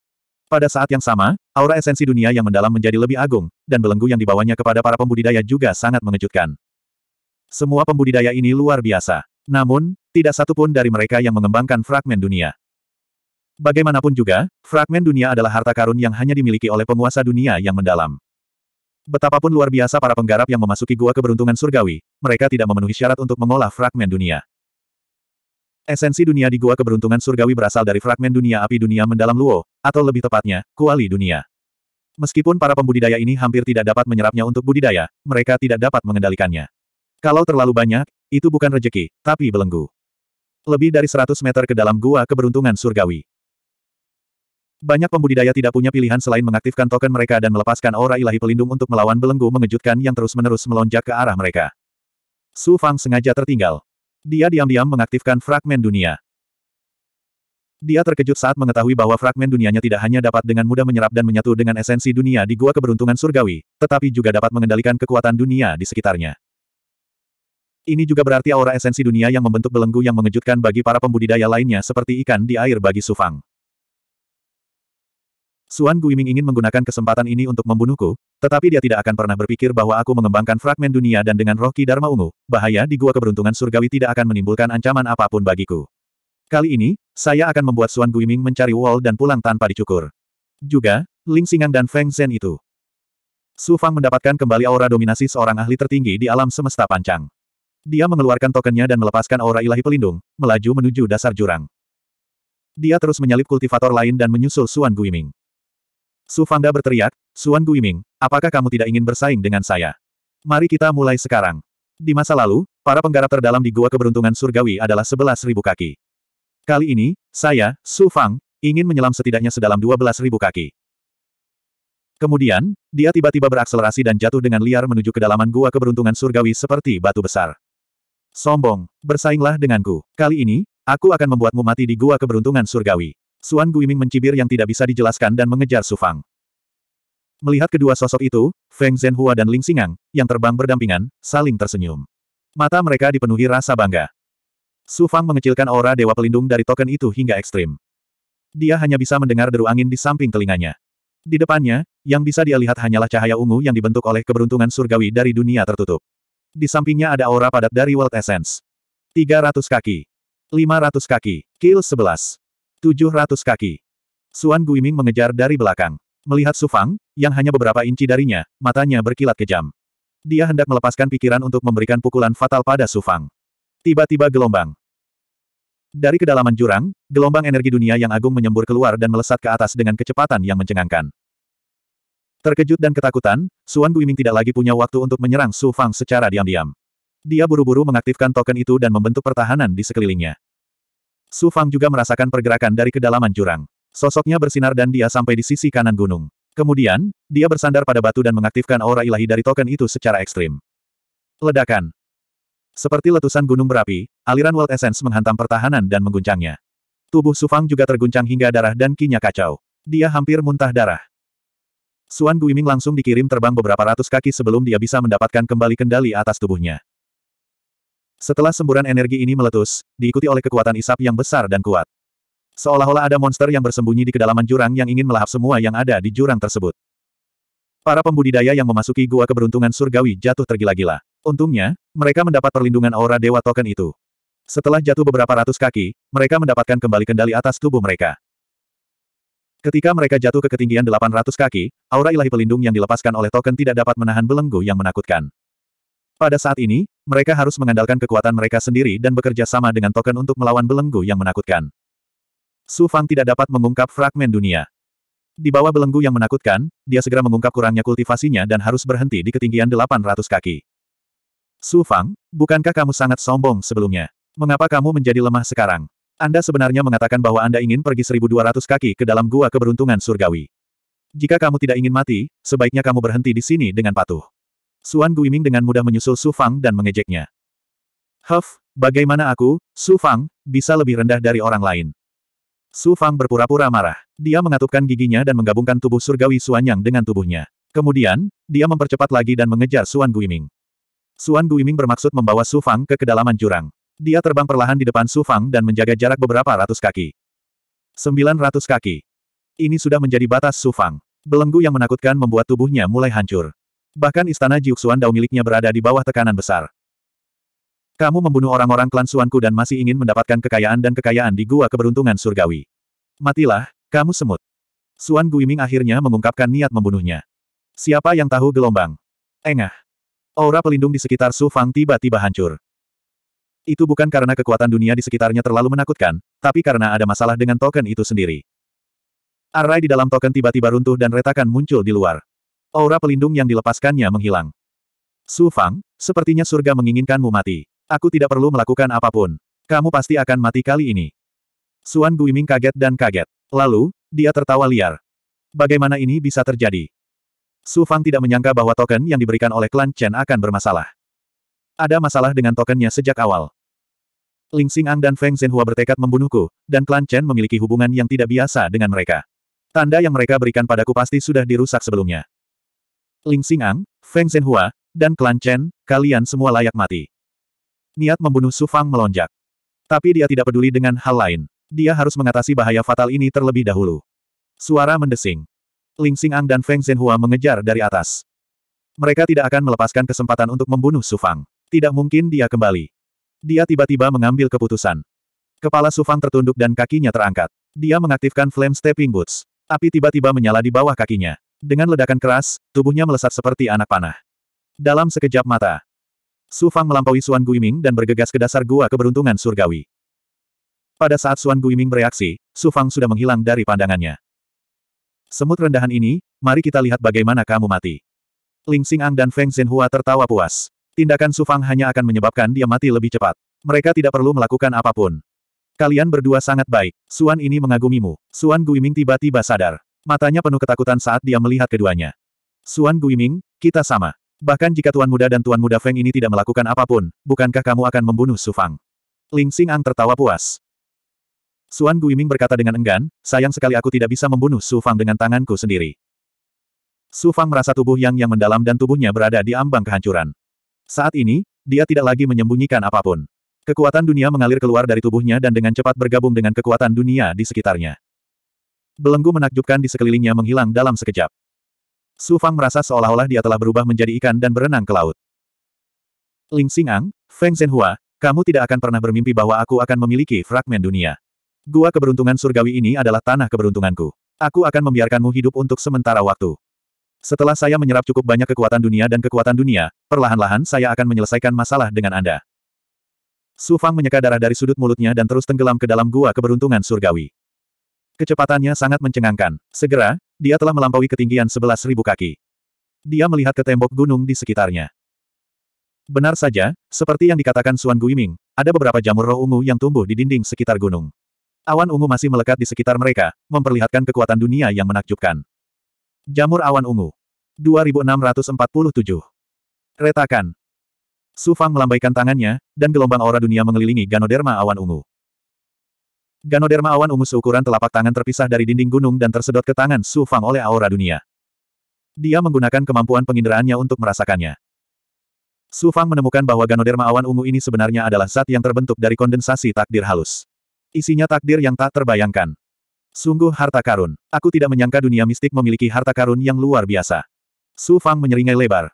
Pada saat yang sama, aura esensi dunia yang mendalam menjadi lebih agung, dan belenggu yang dibawanya kepada para pembudidaya juga sangat mengejutkan. Semua pembudidaya ini luar biasa. Namun, tidak satupun dari mereka yang mengembangkan fragmen dunia. Bagaimanapun juga, fragmen dunia adalah harta karun yang hanya dimiliki oleh penguasa dunia yang mendalam. Betapapun luar biasa para penggarap yang memasuki gua keberuntungan surgawi, mereka tidak memenuhi syarat untuk mengolah fragmen dunia. Esensi dunia di Gua Keberuntungan Surgawi berasal dari fragmen dunia api dunia mendalam Luo, atau lebih tepatnya, kuali dunia. Meskipun para pembudidaya ini hampir tidak dapat menyerapnya untuk budidaya, mereka tidak dapat mengendalikannya. Kalau terlalu banyak, itu bukan rejeki, tapi belenggu. Lebih dari 100 meter ke dalam Gua Keberuntungan Surgawi. Banyak pembudidaya tidak punya pilihan selain mengaktifkan token mereka dan melepaskan aura ilahi pelindung untuk melawan belenggu mengejutkan yang terus-menerus melonjak ke arah mereka. Su Fang sengaja tertinggal. Dia diam-diam mengaktifkan fragmen dunia. Dia terkejut saat mengetahui bahwa fragmen dunianya tidak hanya dapat dengan mudah menyerap dan menyatu dengan esensi dunia di Gua Keberuntungan Surgawi, tetapi juga dapat mengendalikan kekuatan dunia di sekitarnya. Ini juga berarti aura esensi dunia yang membentuk belenggu yang mengejutkan bagi para pembudidaya lainnya seperti ikan di air bagi Sufang. Suan Guiming ingin menggunakan kesempatan ini untuk membunuhku, tetapi dia tidak akan pernah berpikir bahwa aku mengembangkan fragmen dunia dan dengan roh Ki Dharma Ungu, bahaya di Gua Keberuntungan Surgawi tidak akan menimbulkan ancaman apapun bagiku. Kali ini, saya akan membuat Suan Guiming mencari wall dan pulang tanpa dicukur. Juga, Ling Singang dan Feng Zhen itu. Su Fang mendapatkan kembali aura dominasi seorang ahli tertinggi di alam semesta Panjang. Dia mengeluarkan tokennya dan melepaskan aura ilahi pelindung, melaju menuju dasar jurang. Dia terus menyalip kultivator lain dan menyusul Suan Guiming. Su Fangda berteriak, Suan Guiming, apakah kamu tidak ingin bersaing dengan saya? Mari kita mulai sekarang. Di masa lalu, para penggarap terdalam di Gua Keberuntungan Surgawi adalah 11.000 kaki. Kali ini, saya, Su Fang, ingin menyelam setidaknya sedalam 12.000 kaki. Kemudian, dia tiba-tiba berakselerasi dan jatuh dengan liar menuju kedalaman Gua Keberuntungan Surgawi seperti batu besar. Sombong, bersainglah denganku. Kali ini, aku akan membuatmu mati di Gua Keberuntungan Surgawi. Suan Guiming mencibir yang tidak bisa dijelaskan dan mengejar Su Fang. Melihat kedua sosok itu, Feng Zhenhua dan Ling Xingang, yang terbang berdampingan, saling tersenyum. Mata mereka dipenuhi rasa bangga. Su Fang mengecilkan aura dewa pelindung dari token itu hingga ekstrim. Dia hanya bisa mendengar deru angin di samping telinganya. Di depannya, yang bisa dia lihat hanyalah cahaya ungu yang dibentuk oleh keberuntungan surgawi dari dunia tertutup. Di sampingnya ada aura padat dari World Essence. 300 kaki. 500 kaki. Kill 11. 700 kaki. Suan Guiming mengejar dari belakang. Melihat Su Fang yang hanya beberapa inci darinya, matanya berkilat kejam. Dia hendak melepaskan pikiran untuk memberikan pukulan fatal pada Su Fang. Tiba-tiba gelombang. Dari kedalaman jurang, gelombang energi dunia yang agung menyembur keluar dan melesat ke atas dengan kecepatan yang mencengangkan. Terkejut dan ketakutan, Suan Guiming tidak lagi punya waktu untuk menyerang Su Fang secara diam-diam. Dia buru-buru mengaktifkan token itu dan membentuk pertahanan di sekelilingnya. Su Fang juga merasakan pergerakan dari kedalaman jurang. Sosoknya bersinar dan dia sampai di sisi kanan gunung. Kemudian, dia bersandar pada batu dan mengaktifkan aura ilahi dari token itu secara ekstrim. Ledakan. Seperti letusan gunung berapi, aliran World Essence menghantam pertahanan dan mengguncangnya. Tubuh Su Fang juga terguncang hingga darah dan kinya kacau. Dia hampir muntah darah. Suan Guiming langsung dikirim terbang beberapa ratus kaki sebelum dia bisa mendapatkan kembali kendali atas tubuhnya. Setelah semburan energi ini meletus, diikuti oleh kekuatan isap yang besar dan kuat. Seolah-olah ada monster yang bersembunyi di kedalaman jurang yang ingin melahap semua yang ada di jurang tersebut. Para pembudidaya yang memasuki gua keberuntungan surgawi jatuh tergila-gila. Untungnya, mereka mendapat perlindungan aura dewa token itu. Setelah jatuh beberapa ratus kaki, mereka mendapatkan kembali kendali atas tubuh mereka. Ketika mereka jatuh ke ketinggian 800 kaki, aura ilahi pelindung yang dilepaskan oleh token tidak dapat menahan belenggu yang menakutkan. Pada saat ini, mereka harus mengandalkan kekuatan mereka sendiri dan bekerja sama dengan token untuk melawan belenggu yang menakutkan. Su Fang tidak dapat mengungkap fragmen dunia. Di bawah belenggu yang menakutkan, dia segera mengungkap kurangnya kultivasinya dan harus berhenti di ketinggian 800 kaki. Su Fang, bukankah kamu sangat sombong sebelumnya? Mengapa kamu menjadi lemah sekarang? Anda sebenarnya mengatakan bahwa Anda ingin pergi 1200 kaki ke dalam gua keberuntungan surgawi. Jika kamu tidak ingin mati, sebaiknya kamu berhenti di sini dengan patuh. Suan Guiming dengan mudah menyusul Su Fang dan mengejeknya. Huff, bagaimana aku, Su Fang, bisa lebih rendah dari orang lain. Su Fang berpura-pura marah. Dia mengatupkan giginya dan menggabungkan tubuh surgawi Suan Yang dengan tubuhnya. Kemudian, dia mempercepat lagi dan mengejar Suan Guiming. Suan Guiming bermaksud membawa Su Fang ke kedalaman jurang. Dia terbang perlahan di depan Su Fang dan menjaga jarak beberapa ratus kaki. Sembilan ratus kaki. Ini sudah menjadi batas Su Fang. Belenggu yang menakutkan membuat tubuhnya mulai hancur. Bahkan istana Jiuxuan Dao miliknya berada di bawah tekanan besar. Kamu membunuh orang-orang klan Suanku dan masih ingin mendapatkan kekayaan dan kekayaan di gua keberuntungan surgawi. Matilah, kamu semut. Suan Guiming akhirnya mengungkapkan niat membunuhnya. Siapa yang tahu gelombang? Engah. Aura pelindung di sekitar Su Fang tiba-tiba hancur. Itu bukan karena kekuatan dunia di sekitarnya terlalu menakutkan, tapi karena ada masalah dengan token itu sendiri. Arai di dalam token tiba-tiba runtuh dan retakan muncul di luar. Aura pelindung yang dilepaskannya menghilang. Su Fang, sepertinya surga menginginkanmu mati. Aku tidak perlu melakukan apapun. Kamu pasti akan mati kali ini. Suan Guiming kaget dan kaget. Lalu, dia tertawa liar. Bagaimana ini bisa terjadi? Su Fang tidak menyangka bahwa token yang diberikan oleh klan Chen akan bermasalah. Ada masalah dengan tokennya sejak awal. Ling Xing'ang dan Feng Zhenhua bertekad membunuhku, dan klan Chen memiliki hubungan yang tidak biasa dengan mereka. Tanda yang mereka berikan padaku pasti sudah dirusak sebelumnya. Ling Xingang, Feng Zhenhua, dan klan Chen, kalian semua layak mati. Niat membunuh Su Fang melonjak. Tapi dia tidak peduli dengan hal lain. Dia harus mengatasi bahaya fatal ini terlebih dahulu. Suara mendesing. Ling Xingang dan Feng Zhenhua mengejar dari atas. Mereka tidak akan melepaskan kesempatan untuk membunuh Su Fang. Tidak mungkin dia kembali. Dia tiba-tiba mengambil keputusan. Kepala Su Fang tertunduk dan kakinya terangkat. Dia mengaktifkan Flame Stepping Boots. Api tiba-tiba menyala di bawah kakinya. Dengan ledakan keras, tubuhnya melesat seperti anak panah. Dalam sekejap mata, Su Fang melampaui Suan Guiming dan bergegas ke dasar gua keberuntungan surgawi. Pada saat Suan Guiming bereaksi, Su Fang sudah menghilang dari pandangannya. Semut rendahan ini, mari kita lihat bagaimana kamu mati. Ling Xing'ang dan Feng Zhenhua tertawa puas. Tindakan Su Fang hanya akan menyebabkan dia mati lebih cepat. Mereka tidak perlu melakukan apapun. Kalian berdua sangat baik. Suan ini mengagumimu. Suan Guiming tiba-tiba sadar. Matanya penuh ketakutan saat dia melihat keduanya. Suan Guiming, kita sama. Bahkan jika Tuan Muda dan Tuan Muda Feng ini tidak melakukan apapun, bukankah kamu akan membunuh Su Fang? Ling Xing Ang tertawa puas. Suan Guiming berkata dengan enggan, sayang sekali aku tidak bisa membunuh Su Fang dengan tanganku sendiri. Su Fang merasa tubuh yang yang mendalam dan tubuhnya berada di ambang kehancuran. Saat ini, dia tidak lagi menyembunyikan apapun. Kekuatan dunia mengalir keluar dari tubuhnya dan dengan cepat bergabung dengan kekuatan dunia di sekitarnya. Belenggu menakjubkan di sekelilingnya menghilang dalam sekejap. Su Fang merasa seolah-olah dia telah berubah menjadi ikan dan berenang ke laut. Ling Xingang, Feng Zhenhua, kamu tidak akan pernah bermimpi bahwa aku akan memiliki fragmen dunia. Gua keberuntungan surgawi ini adalah tanah keberuntunganku. Aku akan membiarkanmu hidup untuk sementara waktu. Setelah saya menyerap cukup banyak kekuatan dunia dan kekuatan dunia, perlahan-lahan saya akan menyelesaikan masalah dengan Anda. Su Fang menyeka darah dari sudut mulutnya dan terus tenggelam ke dalam gua keberuntungan surgawi. Kecepatannya sangat mencengangkan. Segera, dia telah melampaui ketinggian 11.000 kaki. Dia melihat ke tembok gunung di sekitarnya. Benar saja, seperti yang dikatakan Suan Guiming, ada beberapa jamur roh ungu yang tumbuh di dinding sekitar gunung. Awan ungu masih melekat di sekitar mereka, memperlihatkan kekuatan dunia yang menakjubkan. Jamur awan ungu. 2647. Retakan. Sufang melambaikan tangannya, dan gelombang aura dunia mengelilingi ganoderma awan ungu. Ganoderma awan ungu seukuran telapak tangan terpisah dari dinding gunung dan tersedot ke tangan Su Fang oleh aura dunia. Dia menggunakan kemampuan penginderaannya untuk merasakannya. Su Fang menemukan bahwa ganoderma awan ungu ini sebenarnya adalah zat yang terbentuk dari kondensasi takdir halus. Isinya takdir yang tak terbayangkan. Sungguh harta karun. Aku tidak menyangka dunia mistik memiliki harta karun yang luar biasa. Su Fang menyeringai lebar.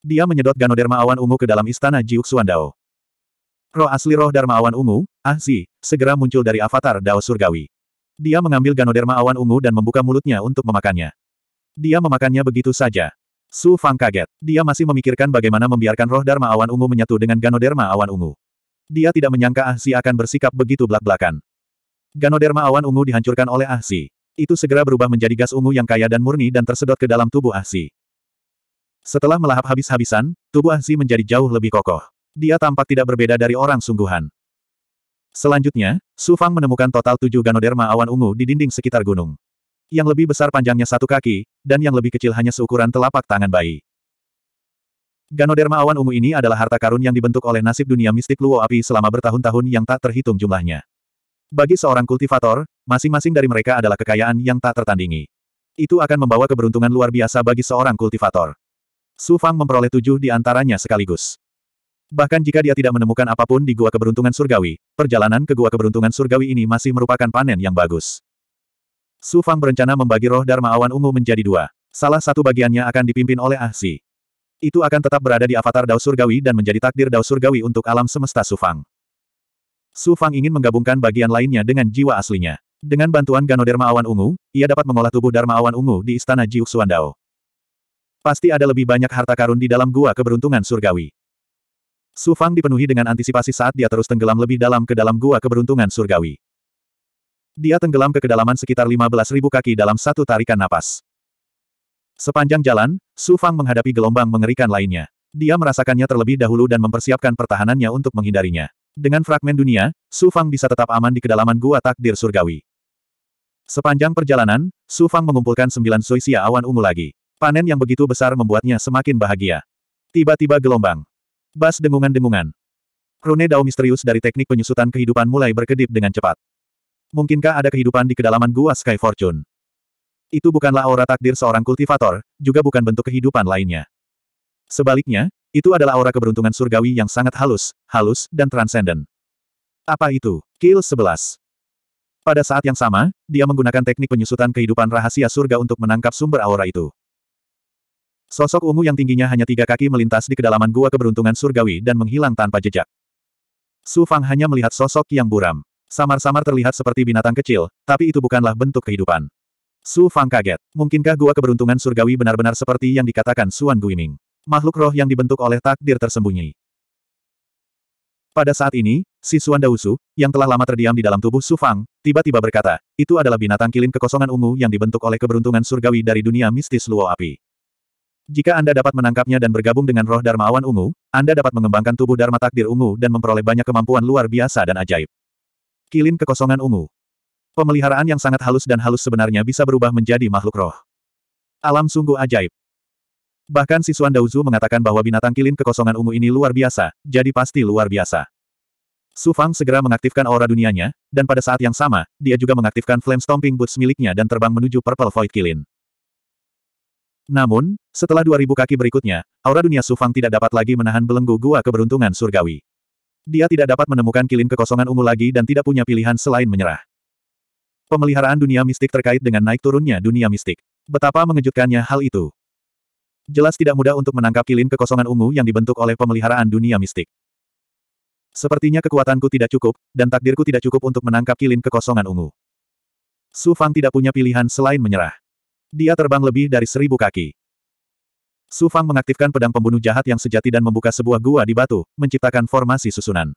Dia menyedot ganoderma awan ungu ke dalam istana Jiuk Suandao. Roh asli roh Dharma awan ungu, Ahzi, segera muncul dari avatar Dao Surgawi. Dia mengambil ganoderma awan ungu dan membuka mulutnya untuk memakannya. Dia memakannya begitu saja. Su Fang kaget. Dia masih memikirkan bagaimana membiarkan roh Dharma awan ungu menyatu dengan Ganoderma awan ungu. Dia tidak menyangka Ahzi akan bersikap begitu belak-belakan. Ganoderma awan ungu dihancurkan oleh Ahzi. Itu segera berubah menjadi gas ungu yang kaya dan murni dan tersedot ke dalam tubuh Ahzi. Setelah melahap habis-habisan, tubuh Ahzi menjadi jauh lebih kokoh. Dia tampak tidak berbeda dari orang sungguhan. Selanjutnya, Su Fang menemukan total tujuh ganoderma awan ungu di dinding sekitar gunung. Yang lebih besar panjangnya satu kaki, dan yang lebih kecil hanya seukuran telapak tangan bayi. Ganoderma awan ungu ini adalah harta karun yang dibentuk oleh nasib dunia mistik Luo Api selama bertahun-tahun yang tak terhitung jumlahnya. Bagi seorang kultivator, masing-masing dari mereka adalah kekayaan yang tak tertandingi. Itu akan membawa keberuntungan luar biasa bagi seorang kultivator. Su Fang memperoleh tujuh di antaranya sekaligus. Bahkan jika dia tidak menemukan apapun di Gua Keberuntungan Surgawi, perjalanan ke Gua Keberuntungan Surgawi ini masih merupakan panen yang bagus. Su Fang berencana membagi roh Dharma Awan Ungu menjadi dua. Salah satu bagiannya akan dipimpin oleh Ahsi. Itu akan tetap berada di avatar Dao Surgawi dan menjadi takdir Dao Surgawi untuk alam semesta Su Fang. Su Fang ingin menggabungkan bagian lainnya dengan jiwa aslinya. Dengan bantuan Ganoderma Awan Ungu, ia dapat mengolah tubuh Dharma Awan Ungu di Istana Jiuk Suandao. Pasti ada lebih banyak harta karun di dalam gua keberuntungan surgawi. Su Fang dipenuhi dengan antisipasi saat dia terus tenggelam lebih dalam ke dalam gua keberuntungan surgawi. Dia tenggelam ke kedalaman sekitar 15.000 kaki dalam satu tarikan napas. Sepanjang jalan, Su Fang menghadapi gelombang mengerikan lainnya. Dia merasakannya terlebih dahulu dan mempersiapkan pertahanannya untuk menghindarinya. Dengan fragmen dunia, Su Fang bisa tetap aman di kedalaman gua takdir surgawi. Sepanjang perjalanan, Su Fang mengumpulkan sembilan suisia awan ungu lagi. Panen yang begitu besar membuatnya semakin bahagia. Tiba-tiba gelombang. Bas dengungan-dengungan. Rune Dao misterius dari teknik penyusutan kehidupan mulai berkedip dengan cepat. Mungkinkah ada kehidupan di kedalaman gua Sky Fortune? Itu bukanlah aura takdir seorang kultivator, juga bukan bentuk kehidupan lainnya. Sebaliknya, itu adalah aura keberuntungan surgawi yang sangat halus, halus, dan transenden. Apa itu? Kill 11. Pada saat yang sama, dia menggunakan teknik penyusutan kehidupan rahasia surga untuk menangkap sumber aura itu. Sosok ungu yang tingginya hanya tiga kaki melintas di kedalaman gua keberuntungan surgawi dan menghilang tanpa jejak. Su Fang hanya melihat sosok yang buram. Samar-samar terlihat seperti binatang kecil, tapi itu bukanlah bentuk kehidupan. Su Fang kaget. Mungkinkah gua keberuntungan surgawi benar-benar seperti yang dikatakan Suan Guiming? Makhluk roh yang dibentuk oleh takdir tersembunyi. Pada saat ini, si Suan Dausu, yang telah lama terdiam di dalam tubuh Su Fang, tiba-tiba berkata, itu adalah binatang kilin kekosongan ungu yang dibentuk oleh keberuntungan surgawi dari dunia mistis Luo Api. Jika Anda dapat menangkapnya dan bergabung dengan roh Dharma Awan Ungu, Anda dapat mengembangkan tubuh Dharma Takdir Ungu dan memperoleh banyak kemampuan luar biasa dan ajaib. Kilin Kekosongan Ungu Pemeliharaan yang sangat halus dan halus sebenarnya bisa berubah menjadi makhluk roh. Alam sungguh ajaib. Bahkan Sisuan Dauzu mengatakan bahwa binatang kilin kekosongan ungu ini luar biasa, jadi pasti luar biasa. Su Fang segera mengaktifkan aura dunianya, dan pada saat yang sama, dia juga mengaktifkan Flame Stomping Boots miliknya dan terbang menuju Purple Void Kilin. Namun, setelah 2000 kaki berikutnya, aura dunia Sufang tidak dapat lagi menahan belenggu gua keberuntungan surgawi. Dia tidak dapat menemukan kilin kekosongan ungu lagi dan tidak punya pilihan selain menyerah. Pemeliharaan dunia mistik terkait dengan naik turunnya dunia mistik. Betapa mengejutkannya hal itu. Jelas tidak mudah untuk menangkap kilin kekosongan ungu yang dibentuk oleh pemeliharaan dunia mistik. Sepertinya kekuatanku tidak cukup, dan takdirku tidak cukup untuk menangkap kilin kekosongan ungu. Su Fang tidak punya pilihan selain menyerah. Dia terbang lebih dari seribu kaki. Su Fang mengaktifkan pedang pembunuh jahat yang sejati dan membuka sebuah gua di batu, menciptakan formasi susunan.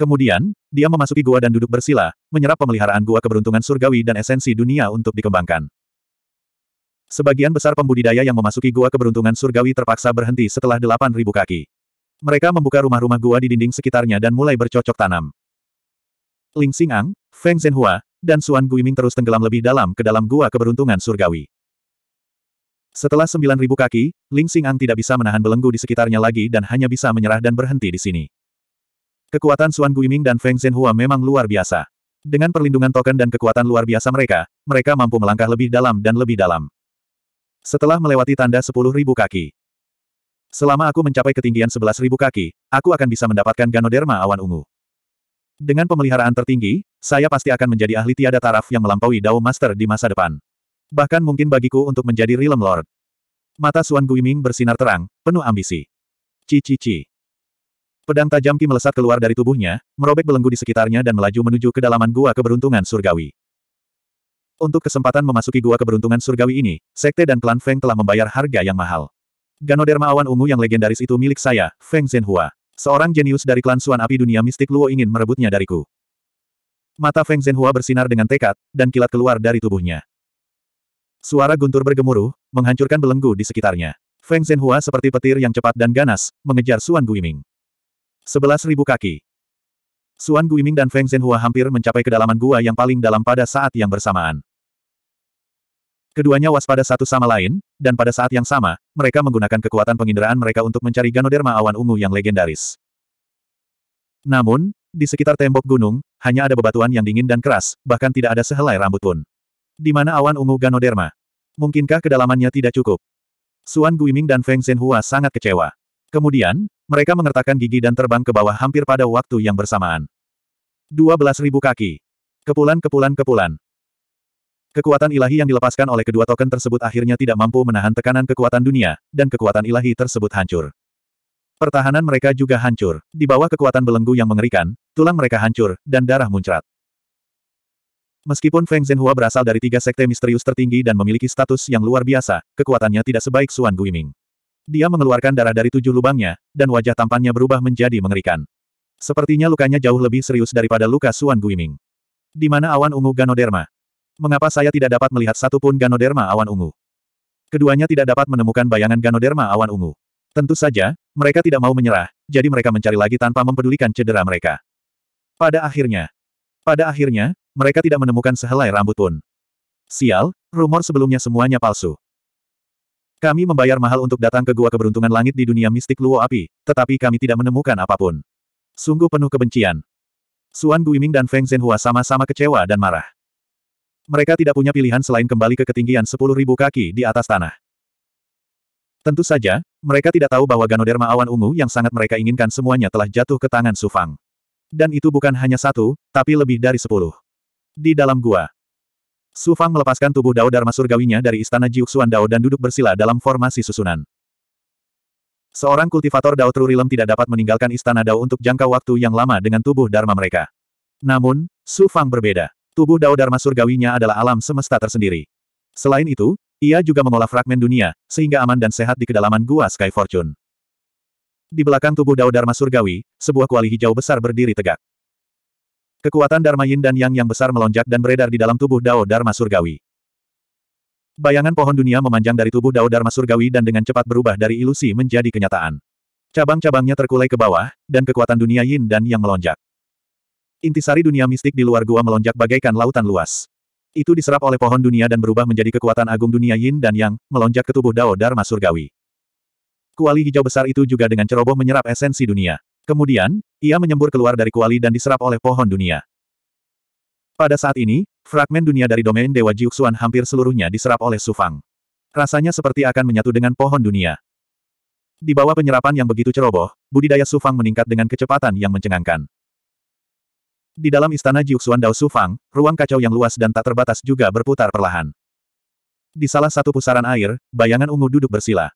Kemudian, dia memasuki gua dan duduk bersila, menyerap pemeliharaan gua keberuntungan surgawi dan esensi dunia untuk dikembangkan. Sebagian besar pembudidaya yang memasuki gua keberuntungan surgawi terpaksa berhenti setelah 8.000 kaki. Mereka membuka rumah-rumah gua di dinding sekitarnya dan mulai bercocok tanam. Ling Xing'ang, Feng Zhenhua, dan Suan Guiming terus tenggelam lebih dalam ke dalam gua keberuntungan surgawi. Setelah 9.000 kaki, Ling Xing'an tidak bisa menahan belenggu di sekitarnya lagi dan hanya bisa menyerah dan berhenti di sini. Kekuatan Suan Guiming dan Feng Zhenhua memang luar biasa. Dengan perlindungan token dan kekuatan luar biasa mereka, mereka mampu melangkah lebih dalam dan lebih dalam. Setelah melewati tanda 10.000 kaki. Selama aku mencapai ketinggian 11.000 kaki, aku akan bisa mendapatkan Ganoderma awan ungu. Dengan pemeliharaan tertinggi, saya pasti akan menjadi ahli tiada taraf yang melampaui Dao Master di masa depan. Bahkan mungkin bagiku untuk menjadi Realm Lord. Mata Suan Guiming bersinar terang, penuh ambisi. Cici-ci. Pedang tajam Ki melesat keluar dari tubuhnya, merobek belenggu di sekitarnya dan melaju menuju kedalaman gua keberuntungan surgawi. Untuk kesempatan memasuki gua keberuntungan surgawi ini, sekte dan klan Feng telah membayar harga yang mahal. Ganoderma awan ungu yang legendaris itu milik saya, Feng Zhenhua. Seorang jenius dari klan Suan Api Dunia Mistik Luo ingin merebutnya dariku. Mata Feng Zhenhua bersinar dengan tekad, dan kilat keluar dari tubuhnya. Suara guntur bergemuruh, menghancurkan belenggu di sekitarnya. Feng Zhenhua seperti petir yang cepat dan ganas, mengejar Suan Guiming. Sebelas ribu kaki. Suan Guiming dan Feng Zhenhua hampir mencapai kedalaman gua yang paling dalam pada saat yang bersamaan. Keduanya waspada satu sama lain, dan pada saat yang sama, mereka menggunakan kekuatan penginderaan mereka untuk mencari Ganoderma awan ungu yang legendaris. Namun, di sekitar tembok gunung, hanya ada bebatuan yang dingin dan keras, bahkan tidak ada sehelai rambut pun. Di mana awan ungu Ganoderma? Mungkinkah kedalamannya tidak cukup? Suan Guiming dan Feng Zhenhua sangat kecewa. Kemudian, mereka mengertakkan gigi dan terbang ke bawah hampir pada waktu yang bersamaan. 12.000 kaki. Kepulan-kepulan-kepulan. Kekuatan ilahi yang dilepaskan oleh kedua token tersebut akhirnya tidak mampu menahan tekanan kekuatan dunia, dan kekuatan ilahi tersebut hancur. Pertahanan mereka juga hancur. Di bawah kekuatan belenggu yang mengerikan, tulang mereka hancur, dan darah muncrat. Meskipun Feng Zhenhua berasal dari tiga sekte misterius tertinggi dan memiliki status yang luar biasa, kekuatannya tidak sebaik Suan Guiming. Dia mengeluarkan darah dari tujuh lubangnya, dan wajah tampannya berubah menjadi mengerikan. Sepertinya lukanya jauh lebih serius daripada luka Suan Guiming. Di mana awan ungu Ganoderma, Mengapa saya tidak dapat melihat satupun ganoderma awan ungu? Keduanya tidak dapat menemukan bayangan ganoderma awan ungu. Tentu saja, mereka tidak mau menyerah, jadi mereka mencari lagi tanpa mempedulikan cedera mereka. Pada akhirnya, pada akhirnya, mereka tidak menemukan sehelai rambut pun. Sial, rumor sebelumnya semuanya palsu. Kami membayar mahal untuk datang ke gua keberuntungan langit di dunia mistik Luo Api, tetapi kami tidak menemukan apapun. Sungguh penuh kebencian. Suan Guiming dan Feng Zhenhua sama-sama kecewa dan marah. Mereka tidak punya pilihan selain kembali ke ketinggian 10.000 kaki di atas tanah. Tentu saja, mereka tidak tahu bahwa Ganoderma awan ungu yang sangat mereka inginkan semuanya telah jatuh ke tangan Sufang. Dan itu bukan hanya satu, tapi lebih dari sepuluh. Di dalam gua, Sufang melepaskan tubuh Dao Dharma Surgawinya dari istana Jiuxuan Dao dan duduk bersila dalam formasi susunan. Seorang kultivator Dao Trurilem tidak dapat meninggalkan istana Dao untuk jangka waktu yang lama dengan tubuh Dharma mereka. Namun, Sufang berbeda. Tubuh Dao Dharma Surgawinya adalah alam semesta tersendiri. Selain itu, ia juga mengolah fragmen dunia, sehingga aman dan sehat di kedalaman gua Sky Fortune. Di belakang tubuh Dao Dharma Surgawi, sebuah kuali hijau besar berdiri tegak. Kekuatan Dharma Yin dan Yang yang besar melonjak dan beredar di dalam tubuh Dao Dharma Surgawi. Bayangan pohon dunia memanjang dari tubuh Dao Dharma Surgawi dan dengan cepat berubah dari ilusi menjadi kenyataan. Cabang-cabangnya terkulai ke bawah, dan kekuatan dunia Yin dan Yang melonjak. Intisari dunia mistik di luar gua melonjak bagaikan lautan luas. Itu diserap oleh pohon dunia dan berubah menjadi kekuatan agung dunia yin dan yang, melonjak ke tubuh Dao Dharma Surgawi. Kuali hijau besar itu juga dengan ceroboh menyerap esensi dunia. Kemudian, ia menyembur keluar dari kuali dan diserap oleh pohon dunia. Pada saat ini, fragmen dunia dari domain Dewa Jiuxuan hampir seluruhnya diserap oleh Sufang. Rasanya seperti akan menyatu dengan pohon dunia. Di bawah penyerapan yang begitu ceroboh, budidaya Sufang meningkat dengan kecepatan yang mencengangkan. Di dalam istana Jiuxuan Dao Sufang, ruang kacau yang luas dan tak terbatas juga berputar perlahan. Di salah satu pusaran air, bayangan ungu duduk bersila.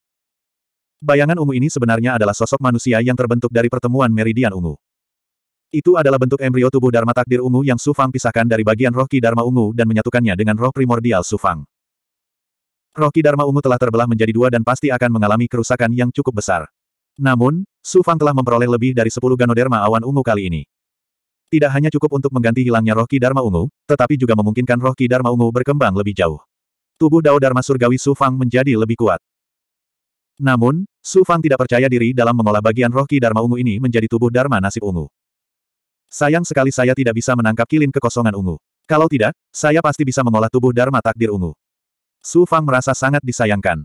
Bayangan ungu ini sebenarnya adalah sosok manusia yang terbentuk dari pertemuan meridian ungu. Itu adalah bentuk embrio tubuh Dharma Takdir ungu yang Sufang pisahkan dari bagian roh Ki Dharma ungu dan menyatukannya dengan roh primordial Sufang. Roh Ki Dharma ungu telah terbelah menjadi dua dan pasti akan mengalami kerusakan yang cukup besar. Namun, Sufang telah memperoleh lebih dari 10 ganoderma awan ungu kali ini. Tidak hanya cukup untuk mengganti hilangnya roh Ki Dharma Ungu, tetapi juga memungkinkan roh Ki Dharma Ungu berkembang lebih jauh. Tubuh Dao Dharma Surgawi Su Fang menjadi lebih kuat. Namun, Su Fang tidak percaya diri dalam mengolah bagian roh Ki Dharma Ungu ini menjadi tubuh Dharma Nasib Ungu. Sayang sekali saya tidak bisa menangkap kilin kekosongan ungu. Kalau tidak, saya pasti bisa mengolah tubuh Dharma Takdir Ungu. Su Fang merasa sangat disayangkan.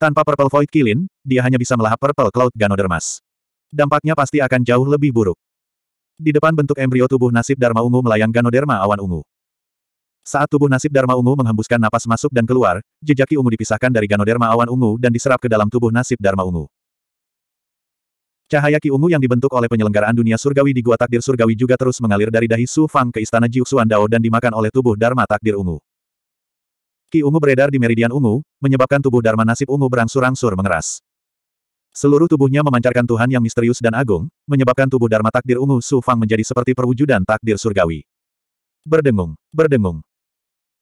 Tanpa Purple Void Kilin, dia hanya bisa melahap Purple Cloud Ganodermas. Dampaknya pasti akan jauh lebih buruk. Di depan bentuk embrio tubuh nasib Dharma Ungu melayang ganoderma awan ungu. Saat tubuh nasib Dharma Ungu menghembuskan napas masuk dan keluar, jejaki ungu dipisahkan dari ganoderma awan ungu dan diserap ke dalam tubuh nasib Dharma Ungu. Cahaya ki ungu yang dibentuk oleh penyelenggaraan dunia surgawi di gua takdir surgawi juga terus mengalir dari dahi Su Fang ke istana Jiuxuan Dao dan dimakan oleh tubuh Dharma takdir ungu. Ki ungu beredar di meridian ungu, menyebabkan tubuh Dharma nasib ungu berangsur-angsur mengeras. Seluruh tubuhnya memancarkan Tuhan yang misterius dan agung, menyebabkan tubuh Dharma takdir ungu Su Fang menjadi seperti perwujudan takdir surgawi. Berdengung, berdengung.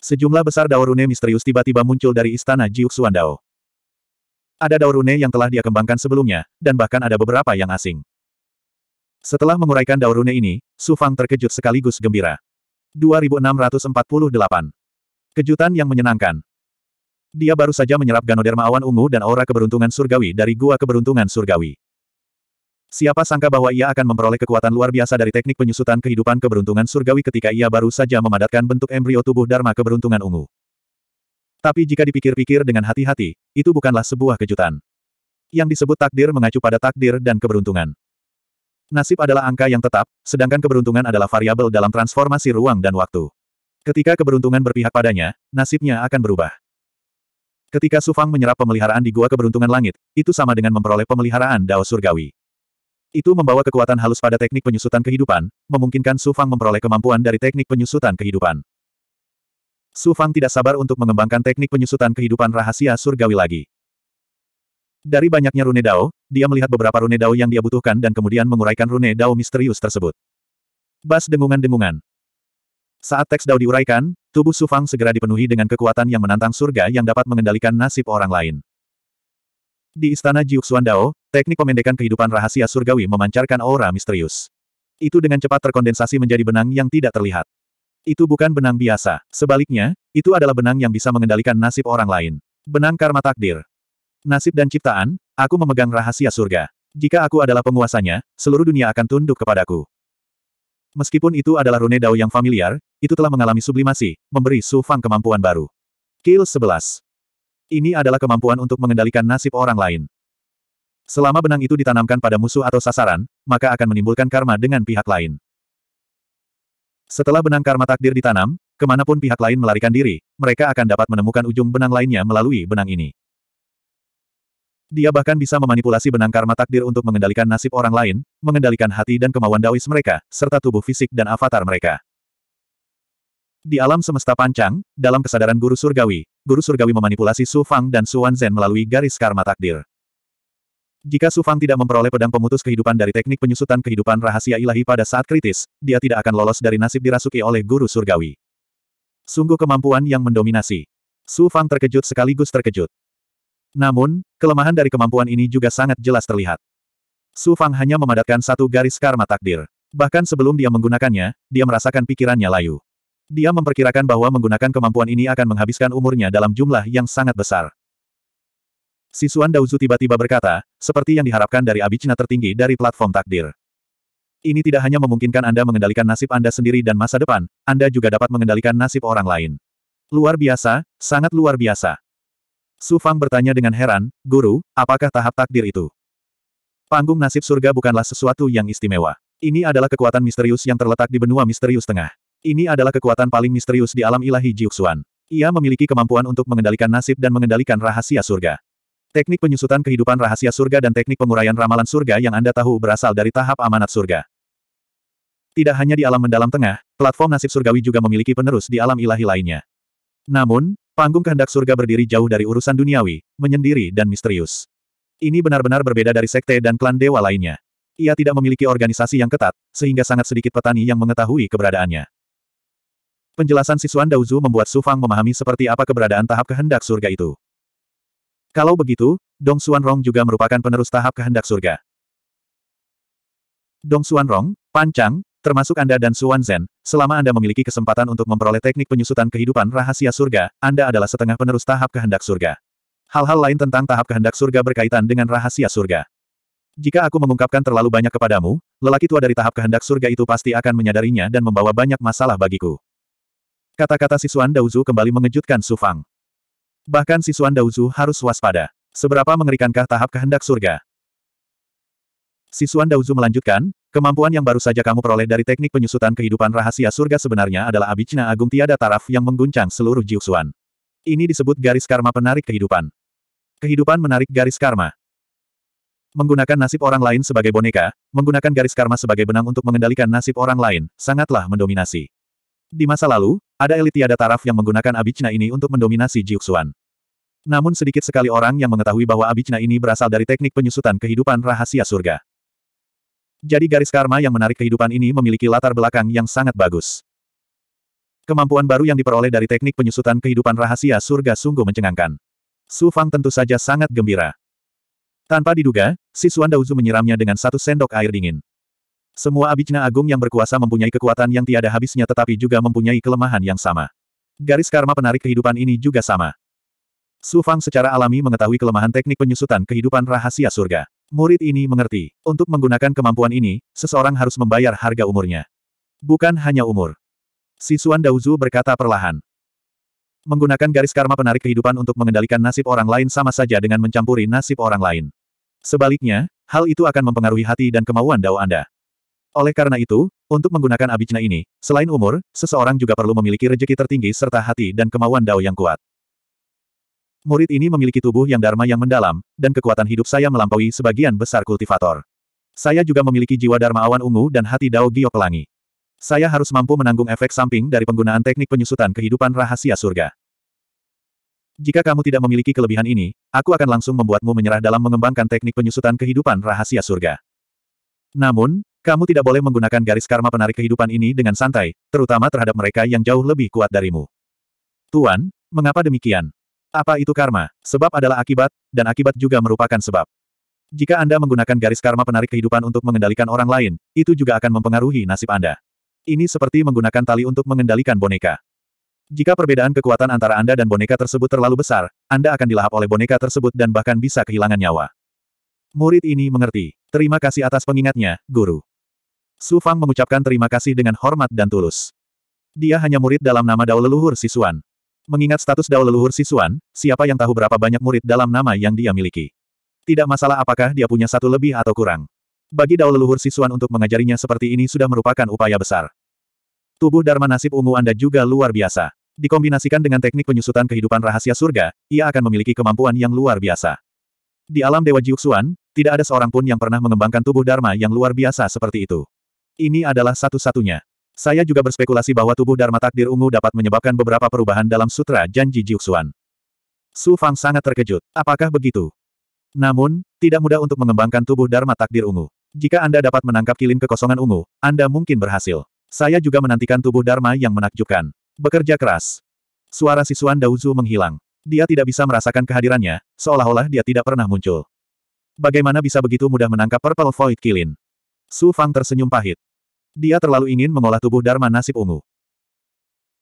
Sejumlah besar daurune misterius tiba-tiba muncul dari istana Jiuk Suandao. Ada daurune yang telah dia kembangkan sebelumnya, dan bahkan ada beberapa yang asing. Setelah menguraikan daurune ini, Su Fang terkejut sekaligus gembira. 2648. Kejutan yang menyenangkan. Dia baru saja menyerap ganoderma awan ungu dan aura keberuntungan surgawi dari gua keberuntungan surgawi. Siapa sangka bahwa ia akan memperoleh kekuatan luar biasa dari teknik penyusutan kehidupan keberuntungan surgawi ketika ia baru saja memadatkan bentuk embrio tubuh Dharma keberuntungan ungu. Tapi jika dipikir-pikir dengan hati-hati, itu bukanlah sebuah kejutan. Yang disebut takdir mengacu pada takdir dan keberuntungan. Nasib adalah angka yang tetap, sedangkan keberuntungan adalah variabel dalam transformasi ruang dan waktu. Ketika keberuntungan berpihak padanya, nasibnya akan berubah. Ketika Sufang menyerap pemeliharaan di Gua Keberuntungan Langit, itu sama dengan memperoleh pemeliharaan Dao Surgawi. Itu membawa kekuatan halus pada teknik penyusutan kehidupan, memungkinkan Sufang memperoleh kemampuan dari teknik penyusutan kehidupan. Sufang tidak sabar untuk mengembangkan teknik penyusutan kehidupan rahasia surgawi lagi. Dari banyaknya rune dao, dia melihat beberapa rune dao yang dia butuhkan dan kemudian menguraikan rune dao misterius tersebut. Bas dengungan-dengungan. Saat teks Dao diuraikan, tubuh Sufang segera dipenuhi dengan kekuatan yang menantang surga yang dapat mengendalikan nasib orang lain. Di istana Jiuxuan Dao, teknik pemendekan kehidupan rahasia surgawi memancarkan aura misterius. Itu dengan cepat terkondensasi menjadi benang yang tidak terlihat. Itu bukan benang biasa. Sebaliknya, itu adalah benang yang bisa mengendalikan nasib orang lain. Benang karma takdir. Nasib dan ciptaan, aku memegang rahasia surga. Jika aku adalah penguasanya, seluruh dunia akan tunduk kepadaku. Meskipun itu adalah rune Dao yang familiar, itu telah mengalami sublimasi, memberi Su Fang kemampuan baru. Kill 11. Ini adalah kemampuan untuk mengendalikan nasib orang lain. Selama benang itu ditanamkan pada musuh atau sasaran, maka akan menimbulkan karma dengan pihak lain. Setelah benang karma takdir ditanam, kemanapun pihak lain melarikan diri, mereka akan dapat menemukan ujung benang lainnya melalui benang ini. Dia bahkan bisa memanipulasi benang karma takdir untuk mengendalikan nasib orang lain, mengendalikan hati dan kemauan dawis mereka, serta tubuh fisik dan avatar mereka. Di alam semesta pancang, dalam kesadaran guru surgawi, guru surgawi memanipulasi Su Fang dan Su Zen melalui garis karma takdir. Jika Su Fang tidak memperoleh pedang pemutus kehidupan dari teknik penyusutan kehidupan rahasia ilahi pada saat kritis, dia tidak akan lolos dari nasib dirasuki oleh guru surgawi. Sungguh kemampuan yang mendominasi. Su Fang terkejut sekaligus terkejut. Namun, kelemahan dari kemampuan ini juga sangat jelas terlihat. Su Fang hanya memadatkan satu garis karma takdir. Bahkan sebelum dia menggunakannya, dia merasakan pikirannya layu. Dia memperkirakan bahwa menggunakan kemampuan ini akan menghabiskan umurnya dalam jumlah yang sangat besar. Sisuan Dauzu tiba-tiba berkata, seperti yang diharapkan dari abicna tertinggi dari platform takdir. Ini tidak hanya memungkinkan Anda mengendalikan nasib Anda sendiri dan masa depan, Anda juga dapat mengendalikan nasib orang lain. Luar biasa, sangat luar biasa. Su Fang bertanya dengan heran, Guru, apakah tahap takdir itu? Panggung nasib surga bukanlah sesuatu yang istimewa. Ini adalah kekuatan misterius yang terletak di benua misterius tengah. Ini adalah kekuatan paling misterius di alam ilahi Jiuxuan. Ia memiliki kemampuan untuk mengendalikan nasib dan mengendalikan rahasia surga. Teknik penyusutan kehidupan rahasia surga dan teknik penguraian ramalan surga yang Anda tahu berasal dari tahap amanat surga. Tidak hanya di alam mendalam tengah, platform nasib surgawi juga memiliki penerus di alam ilahi lainnya. Namun, panggung kehendak surga berdiri jauh dari urusan duniawi, menyendiri dan misterius. Ini benar-benar berbeda dari sekte dan klan dewa lainnya. Ia tidak memiliki organisasi yang ketat, sehingga sangat sedikit petani yang mengetahui keberadaannya. Penjelasan Sisuan Daozu membuat Su Fang memahami seperti apa keberadaan tahap kehendak surga itu. Kalau begitu, Dong Xuan Rong juga merupakan penerus tahap kehendak surga. Dong Xuan Rong, Pan Chang, termasuk Anda dan Xuan Zen, selama Anda memiliki kesempatan untuk memperoleh teknik penyusutan kehidupan rahasia surga, Anda adalah setengah penerus tahap kehendak surga. Hal-hal lain tentang tahap kehendak surga berkaitan dengan rahasia surga. Jika aku mengungkapkan terlalu banyak kepadamu, lelaki tua dari tahap kehendak surga itu pasti akan menyadarinya dan membawa banyak masalah bagiku. Kata-kata Sisuan Dauzu kembali mengejutkan Su Fang. Bahkan Sisuan Dauzu harus waspada. Seberapa mengerikankah tahap kehendak surga? Sisuan Dauzu melanjutkan, kemampuan yang baru saja kamu peroleh dari teknik penyusutan kehidupan rahasia surga sebenarnya adalah abijna agung tiada taraf yang mengguncang seluruh jiusuan. Ini disebut garis karma penarik kehidupan. Kehidupan menarik garis karma. Menggunakan nasib orang lain sebagai boneka, menggunakan garis karma sebagai benang untuk mengendalikan nasib orang lain, sangatlah mendominasi. Di masa lalu, ada elit tiada taraf yang menggunakan abijna ini untuk mendominasi Jiuxuan. Namun sedikit sekali orang yang mengetahui bahwa abijna ini berasal dari teknik penyusutan kehidupan rahasia surga. Jadi garis karma yang menarik kehidupan ini memiliki latar belakang yang sangat bagus. Kemampuan baru yang diperoleh dari teknik penyusutan kehidupan rahasia surga sungguh mencengangkan. Su Fang tentu saja sangat gembira. Tanpa diduga, si Suan Dauzu menyiramnya dengan satu sendok air dingin. Semua abicna agung yang berkuasa mempunyai kekuatan yang tiada habisnya tetapi juga mempunyai kelemahan yang sama. Garis karma penarik kehidupan ini juga sama. Su Fang secara alami mengetahui kelemahan teknik penyusutan kehidupan rahasia surga. Murid ini mengerti, untuk menggunakan kemampuan ini, seseorang harus membayar harga umurnya. Bukan hanya umur. Sisuan Dauzu berkata perlahan. Menggunakan garis karma penarik kehidupan untuk mengendalikan nasib orang lain sama saja dengan mencampuri nasib orang lain. Sebaliknya, hal itu akan mempengaruhi hati dan kemauan Dao Anda. Oleh karena itu, untuk menggunakan abijna ini, selain umur, seseorang juga perlu memiliki rejeki tertinggi serta hati dan kemauan dao yang kuat. Murid ini memiliki tubuh yang dharma yang mendalam, dan kekuatan hidup saya melampaui sebagian besar kultivator. Saya juga memiliki jiwa dharma awan ungu dan hati dao giok pelangi. Saya harus mampu menanggung efek samping dari penggunaan teknik penyusutan kehidupan rahasia surga. Jika kamu tidak memiliki kelebihan ini, aku akan langsung membuatmu menyerah dalam mengembangkan teknik penyusutan kehidupan rahasia surga. Namun, kamu tidak boleh menggunakan garis karma penarik kehidupan ini dengan santai, terutama terhadap mereka yang jauh lebih kuat darimu. Tuan, mengapa demikian? Apa itu karma? Sebab adalah akibat, dan akibat juga merupakan sebab. Jika Anda menggunakan garis karma penarik kehidupan untuk mengendalikan orang lain, itu juga akan mempengaruhi nasib Anda. Ini seperti menggunakan tali untuk mengendalikan boneka. Jika perbedaan kekuatan antara Anda dan boneka tersebut terlalu besar, Anda akan dilahap oleh boneka tersebut dan bahkan bisa kehilangan nyawa. Murid ini mengerti. Terima kasih atas pengingatnya, guru. Su Fang mengucapkan terima kasih dengan hormat dan tulus. Dia hanya murid dalam nama Dao Leluhur Sisuan. Mengingat status Dao Leluhur Sisuan, siapa yang tahu berapa banyak murid dalam nama yang dia miliki. Tidak masalah apakah dia punya satu lebih atau kurang. Bagi Dao Leluhur Sisuan untuk mengajarinya seperti ini sudah merupakan upaya besar. Tubuh Dharma Nasib Ungu Anda juga luar biasa. Dikombinasikan dengan teknik penyusutan kehidupan rahasia surga, ia akan memiliki kemampuan yang luar biasa. Di alam Dewa Jiuxuan, tidak ada seorang pun yang pernah mengembangkan tubuh Dharma yang luar biasa seperti itu. Ini adalah satu-satunya. Saya juga berspekulasi bahwa tubuh Dharma Takdir Ungu dapat menyebabkan beberapa perubahan dalam Sutra Janji Jiuxuan. Su Fang sangat terkejut. Apakah begitu? Namun, tidak mudah untuk mengembangkan tubuh Dharma Takdir Ungu. Jika Anda dapat menangkap kilin kekosongan ungu, Anda mungkin berhasil. Saya juga menantikan tubuh Dharma yang menakjubkan. Bekerja keras. Suara sisuan Dauzu menghilang. Dia tidak bisa merasakan kehadirannya, seolah-olah dia tidak pernah muncul. Bagaimana bisa begitu mudah menangkap Purple Void Kilin? Su Fang tersenyum pahit. Dia terlalu ingin mengolah tubuh Dharma nasib ungu.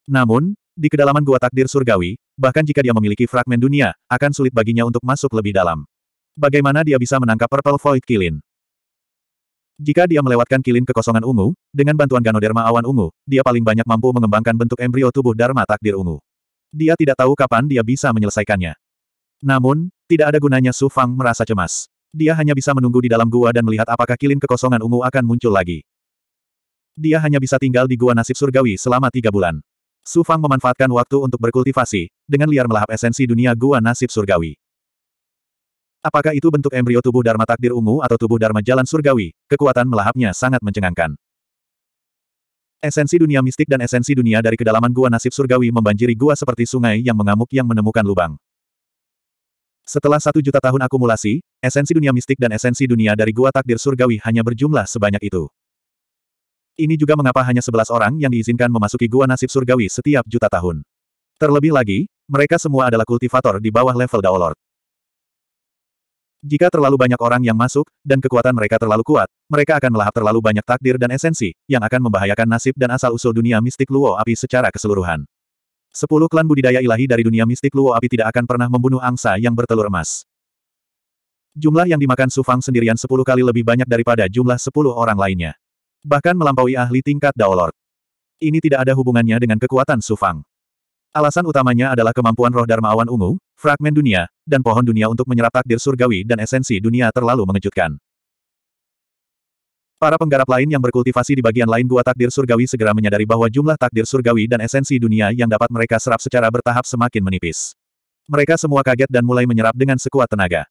Namun, di kedalaman gua takdir surgawi, bahkan jika dia memiliki fragmen dunia, akan sulit baginya untuk masuk lebih dalam. Bagaimana dia bisa menangkap Purple Void Kilin? Jika dia melewatkan kilin kekosongan ungu, dengan bantuan Ganoderma awan ungu, dia paling banyak mampu mengembangkan bentuk embrio tubuh Dharma takdir ungu. Dia tidak tahu kapan dia bisa menyelesaikannya. Namun, tidak ada gunanya Su Fang merasa cemas. Dia hanya bisa menunggu di dalam gua dan melihat apakah kilin kekosongan ungu akan muncul lagi. Dia hanya bisa tinggal di gua nasib surgawi selama tiga bulan. Su Fang memanfaatkan waktu untuk berkultivasi, dengan liar melahap esensi dunia gua nasib surgawi. Apakah itu bentuk embrio tubuh Dharma Takdir Ungu atau tubuh Dharma Jalan Surgawi, kekuatan melahapnya sangat mencengangkan. Esensi dunia mistik dan esensi dunia dari kedalaman gua nasib surgawi membanjiri gua seperti sungai yang mengamuk yang menemukan lubang. Setelah satu juta tahun akumulasi, esensi dunia mistik dan esensi dunia dari gua takdir surgawi hanya berjumlah sebanyak itu. Ini juga mengapa hanya sebelas orang yang diizinkan memasuki gua nasib surgawi setiap juta tahun. Terlebih lagi, mereka semua adalah kultivator di bawah level Daolord. Jika terlalu banyak orang yang masuk, dan kekuatan mereka terlalu kuat, mereka akan melahap terlalu banyak takdir dan esensi, yang akan membahayakan nasib dan asal-usul dunia mistik Luo api secara keseluruhan. Sepuluh klan budidaya ilahi dari dunia mistik Luo Api tidak akan pernah membunuh angsa yang bertelur emas. Jumlah yang dimakan Sufang sendirian sepuluh kali lebih banyak daripada jumlah sepuluh orang lainnya. Bahkan melampaui ahli tingkat Daolord. Ini tidak ada hubungannya dengan kekuatan Sufang. Alasan utamanya adalah kemampuan roh Dharma Awan Ungu, fragmen dunia, dan pohon dunia untuk menyerap takdir surgawi dan esensi dunia terlalu mengejutkan. Para penggarap lain yang berkultivasi di bagian lain gua takdir surgawi segera menyadari bahwa jumlah takdir surgawi dan esensi dunia yang dapat mereka serap secara bertahap semakin menipis. Mereka semua kaget dan mulai menyerap dengan sekuat tenaga.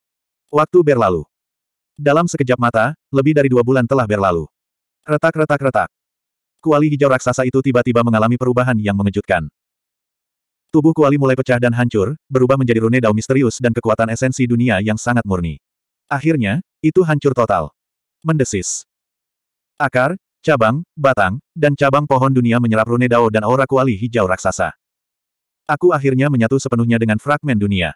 Waktu berlalu. Dalam sekejap mata, lebih dari dua bulan telah berlalu. Retak-retak-retak. Kuali hijau raksasa itu tiba-tiba mengalami perubahan yang mengejutkan. Tubuh kuali mulai pecah dan hancur, berubah menjadi rune dao misterius dan kekuatan esensi dunia yang sangat murni. Akhirnya, itu hancur total. Mendesis. Akar, cabang, batang, dan cabang pohon dunia menyerap rune dao dan aura kuali hijau raksasa. Aku akhirnya menyatu sepenuhnya dengan fragmen dunia.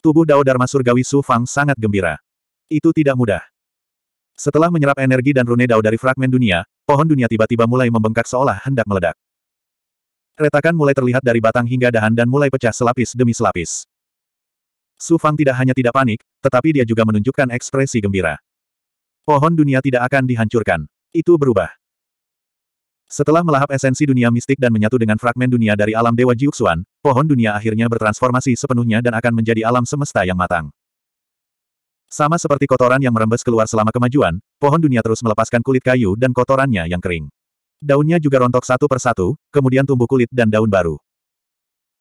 Tubuh Dao Dharma Surgawi Su Fang sangat gembira. Itu tidak mudah. Setelah menyerap energi dan rune Dao dari fragmen dunia, pohon dunia tiba-tiba mulai membengkak seolah hendak meledak. Retakan mulai terlihat dari batang hingga dahan dan mulai pecah selapis demi selapis. Su Fang tidak hanya tidak panik, tetapi dia juga menunjukkan ekspresi gembira. Pohon dunia tidak akan dihancurkan. Itu berubah. Setelah melahap esensi dunia mistik dan menyatu dengan fragmen dunia dari alam Dewa Jiuxuan, pohon dunia akhirnya bertransformasi sepenuhnya dan akan menjadi alam semesta yang matang. Sama seperti kotoran yang merembes keluar selama kemajuan, pohon dunia terus melepaskan kulit kayu dan kotorannya yang kering. Daunnya juga rontok satu persatu, kemudian tumbuh kulit dan daun baru.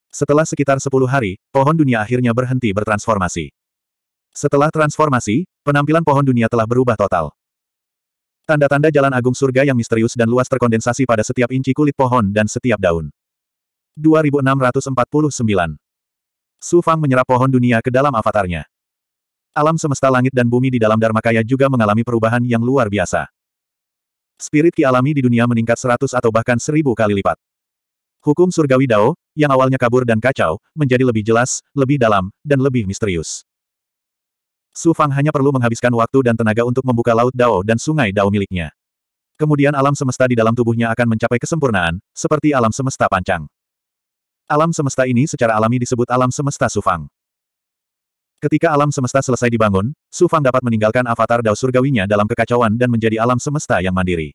Setelah sekitar sepuluh hari, pohon dunia akhirnya berhenti bertransformasi. Setelah transformasi, penampilan pohon dunia telah berubah total. Tanda-tanda jalan agung surga yang misterius dan luas terkondensasi pada setiap inci kulit pohon dan setiap daun. 2649 Su Fang menyerap pohon dunia ke dalam avatarnya. Alam semesta langit dan bumi di dalam Dharmakaya juga mengalami perubahan yang luar biasa. Spirit ki alami di dunia meningkat seratus atau bahkan seribu kali lipat. Hukum surgawi Dao, yang awalnya kabur dan kacau, menjadi lebih jelas, lebih dalam, dan lebih misterius. Su Fang hanya perlu menghabiskan waktu dan tenaga untuk membuka laut Dao dan sungai Dao miliknya. Kemudian alam semesta di dalam tubuhnya akan mencapai kesempurnaan, seperti alam semesta pancang. Alam semesta ini secara alami disebut alam semesta Su Fang. Ketika alam semesta selesai dibangun, Su Fang dapat meninggalkan avatar Dao surgawinya dalam kekacauan dan menjadi alam semesta yang mandiri.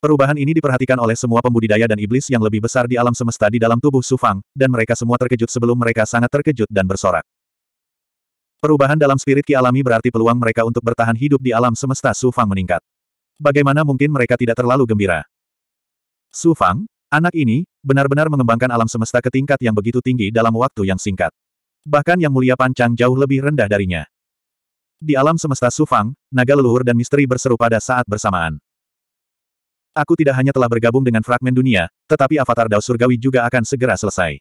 Perubahan ini diperhatikan oleh semua pembudidaya dan iblis yang lebih besar di alam semesta di dalam tubuh Su Fang, dan mereka semua terkejut sebelum mereka sangat terkejut dan bersorak. Perubahan dalam spirit ki alami berarti peluang mereka untuk bertahan hidup di alam semesta Su Fang meningkat. Bagaimana mungkin mereka tidak terlalu gembira? Su Fang, anak ini, benar-benar mengembangkan alam semesta ke tingkat yang begitu tinggi dalam waktu yang singkat. Bahkan yang mulia Pancang jauh lebih rendah darinya. Di alam semesta Su Fang, naga leluhur dan misteri berseru pada saat bersamaan. Aku tidak hanya telah bergabung dengan fragmen dunia, tetapi avatar Dao Surgawi juga akan segera selesai.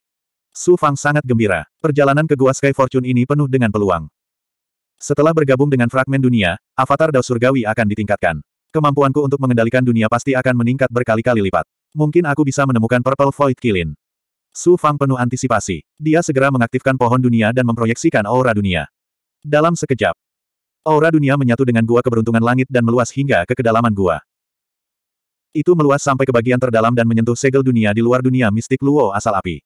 Su Fang sangat gembira. Perjalanan ke Gua Sky Fortune ini penuh dengan peluang. Setelah bergabung dengan fragmen dunia, avatar Dao Surgawi akan ditingkatkan. Kemampuanku untuk mengendalikan dunia pasti akan meningkat berkali-kali lipat. Mungkin aku bisa menemukan Purple Void Kilin. Su Fang penuh antisipasi. Dia segera mengaktifkan pohon dunia dan memproyeksikan aura dunia. Dalam sekejap, aura dunia menyatu dengan gua keberuntungan langit dan meluas hingga ke kedalaman gua. Itu meluas sampai ke bagian terdalam dan menyentuh segel dunia di luar dunia mistik Luo asal api.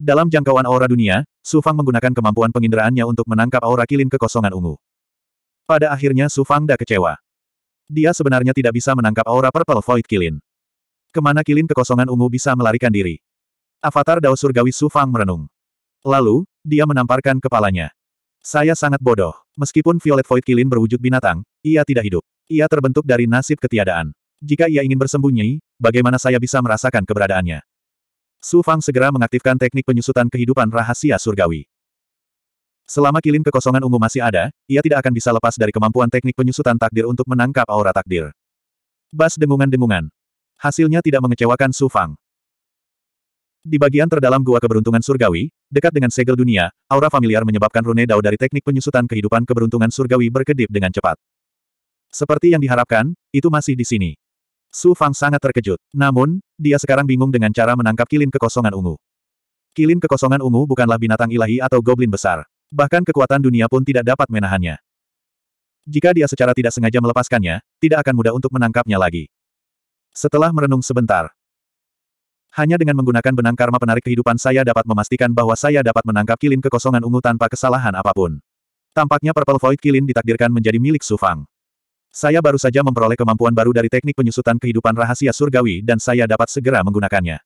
Dalam jangkauan aura dunia, Su Fang menggunakan kemampuan penginderaannya untuk menangkap aura kilin kekosongan ungu. Pada akhirnya Su Fang Da kecewa. Dia sebenarnya tidak bisa menangkap aura Purple Void Kilin. Kemana kilin kekosongan ungu bisa melarikan diri? Avatar Dao Surgawi Su Fang merenung. Lalu, dia menamparkan kepalanya. Saya sangat bodoh. Meskipun Violet Void Kilin berwujud binatang, ia tidak hidup. Ia terbentuk dari nasib ketiadaan. Jika ia ingin bersembunyi, bagaimana saya bisa merasakan keberadaannya? Su Fang segera mengaktifkan teknik penyusutan kehidupan rahasia surgawi. Selama kilin kekosongan ungu masih ada, ia tidak akan bisa lepas dari kemampuan teknik penyusutan takdir untuk menangkap aura takdir. Bas dengungan-dengungan. Hasilnya tidak mengecewakan Su Fang. Di bagian terdalam gua keberuntungan surgawi, dekat dengan segel dunia, aura familiar menyebabkan rune dao dari teknik penyusutan kehidupan keberuntungan surgawi berkedip dengan cepat. Seperti yang diharapkan, itu masih di sini. Su Fang sangat terkejut. Namun, dia sekarang bingung dengan cara menangkap kilin kekosongan ungu. Kilin kekosongan ungu bukanlah binatang ilahi atau goblin besar. Bahkan kekuatan dunia pun tidak dapat menahannya. Jika dia secara tidak sengaja melepaskannya, tidak akan mudah untuk menangkapnya lagi. Setelah merenung sebentar, hanya dengan menggunakan benang karma penarik kehidupan saya dapat memastikan bahwa saya dapat menangkap kilin kekosongan ungu tanpa kesalahan apapun. Tampaknya Purple Void Kilin ditakdirkan menjadi milik Sufang. Saya baru saja memperoleh kemampuan baru dari teknik penyusutan kehidupan rahasia surgawi dan saya dapat segera menggunakannya.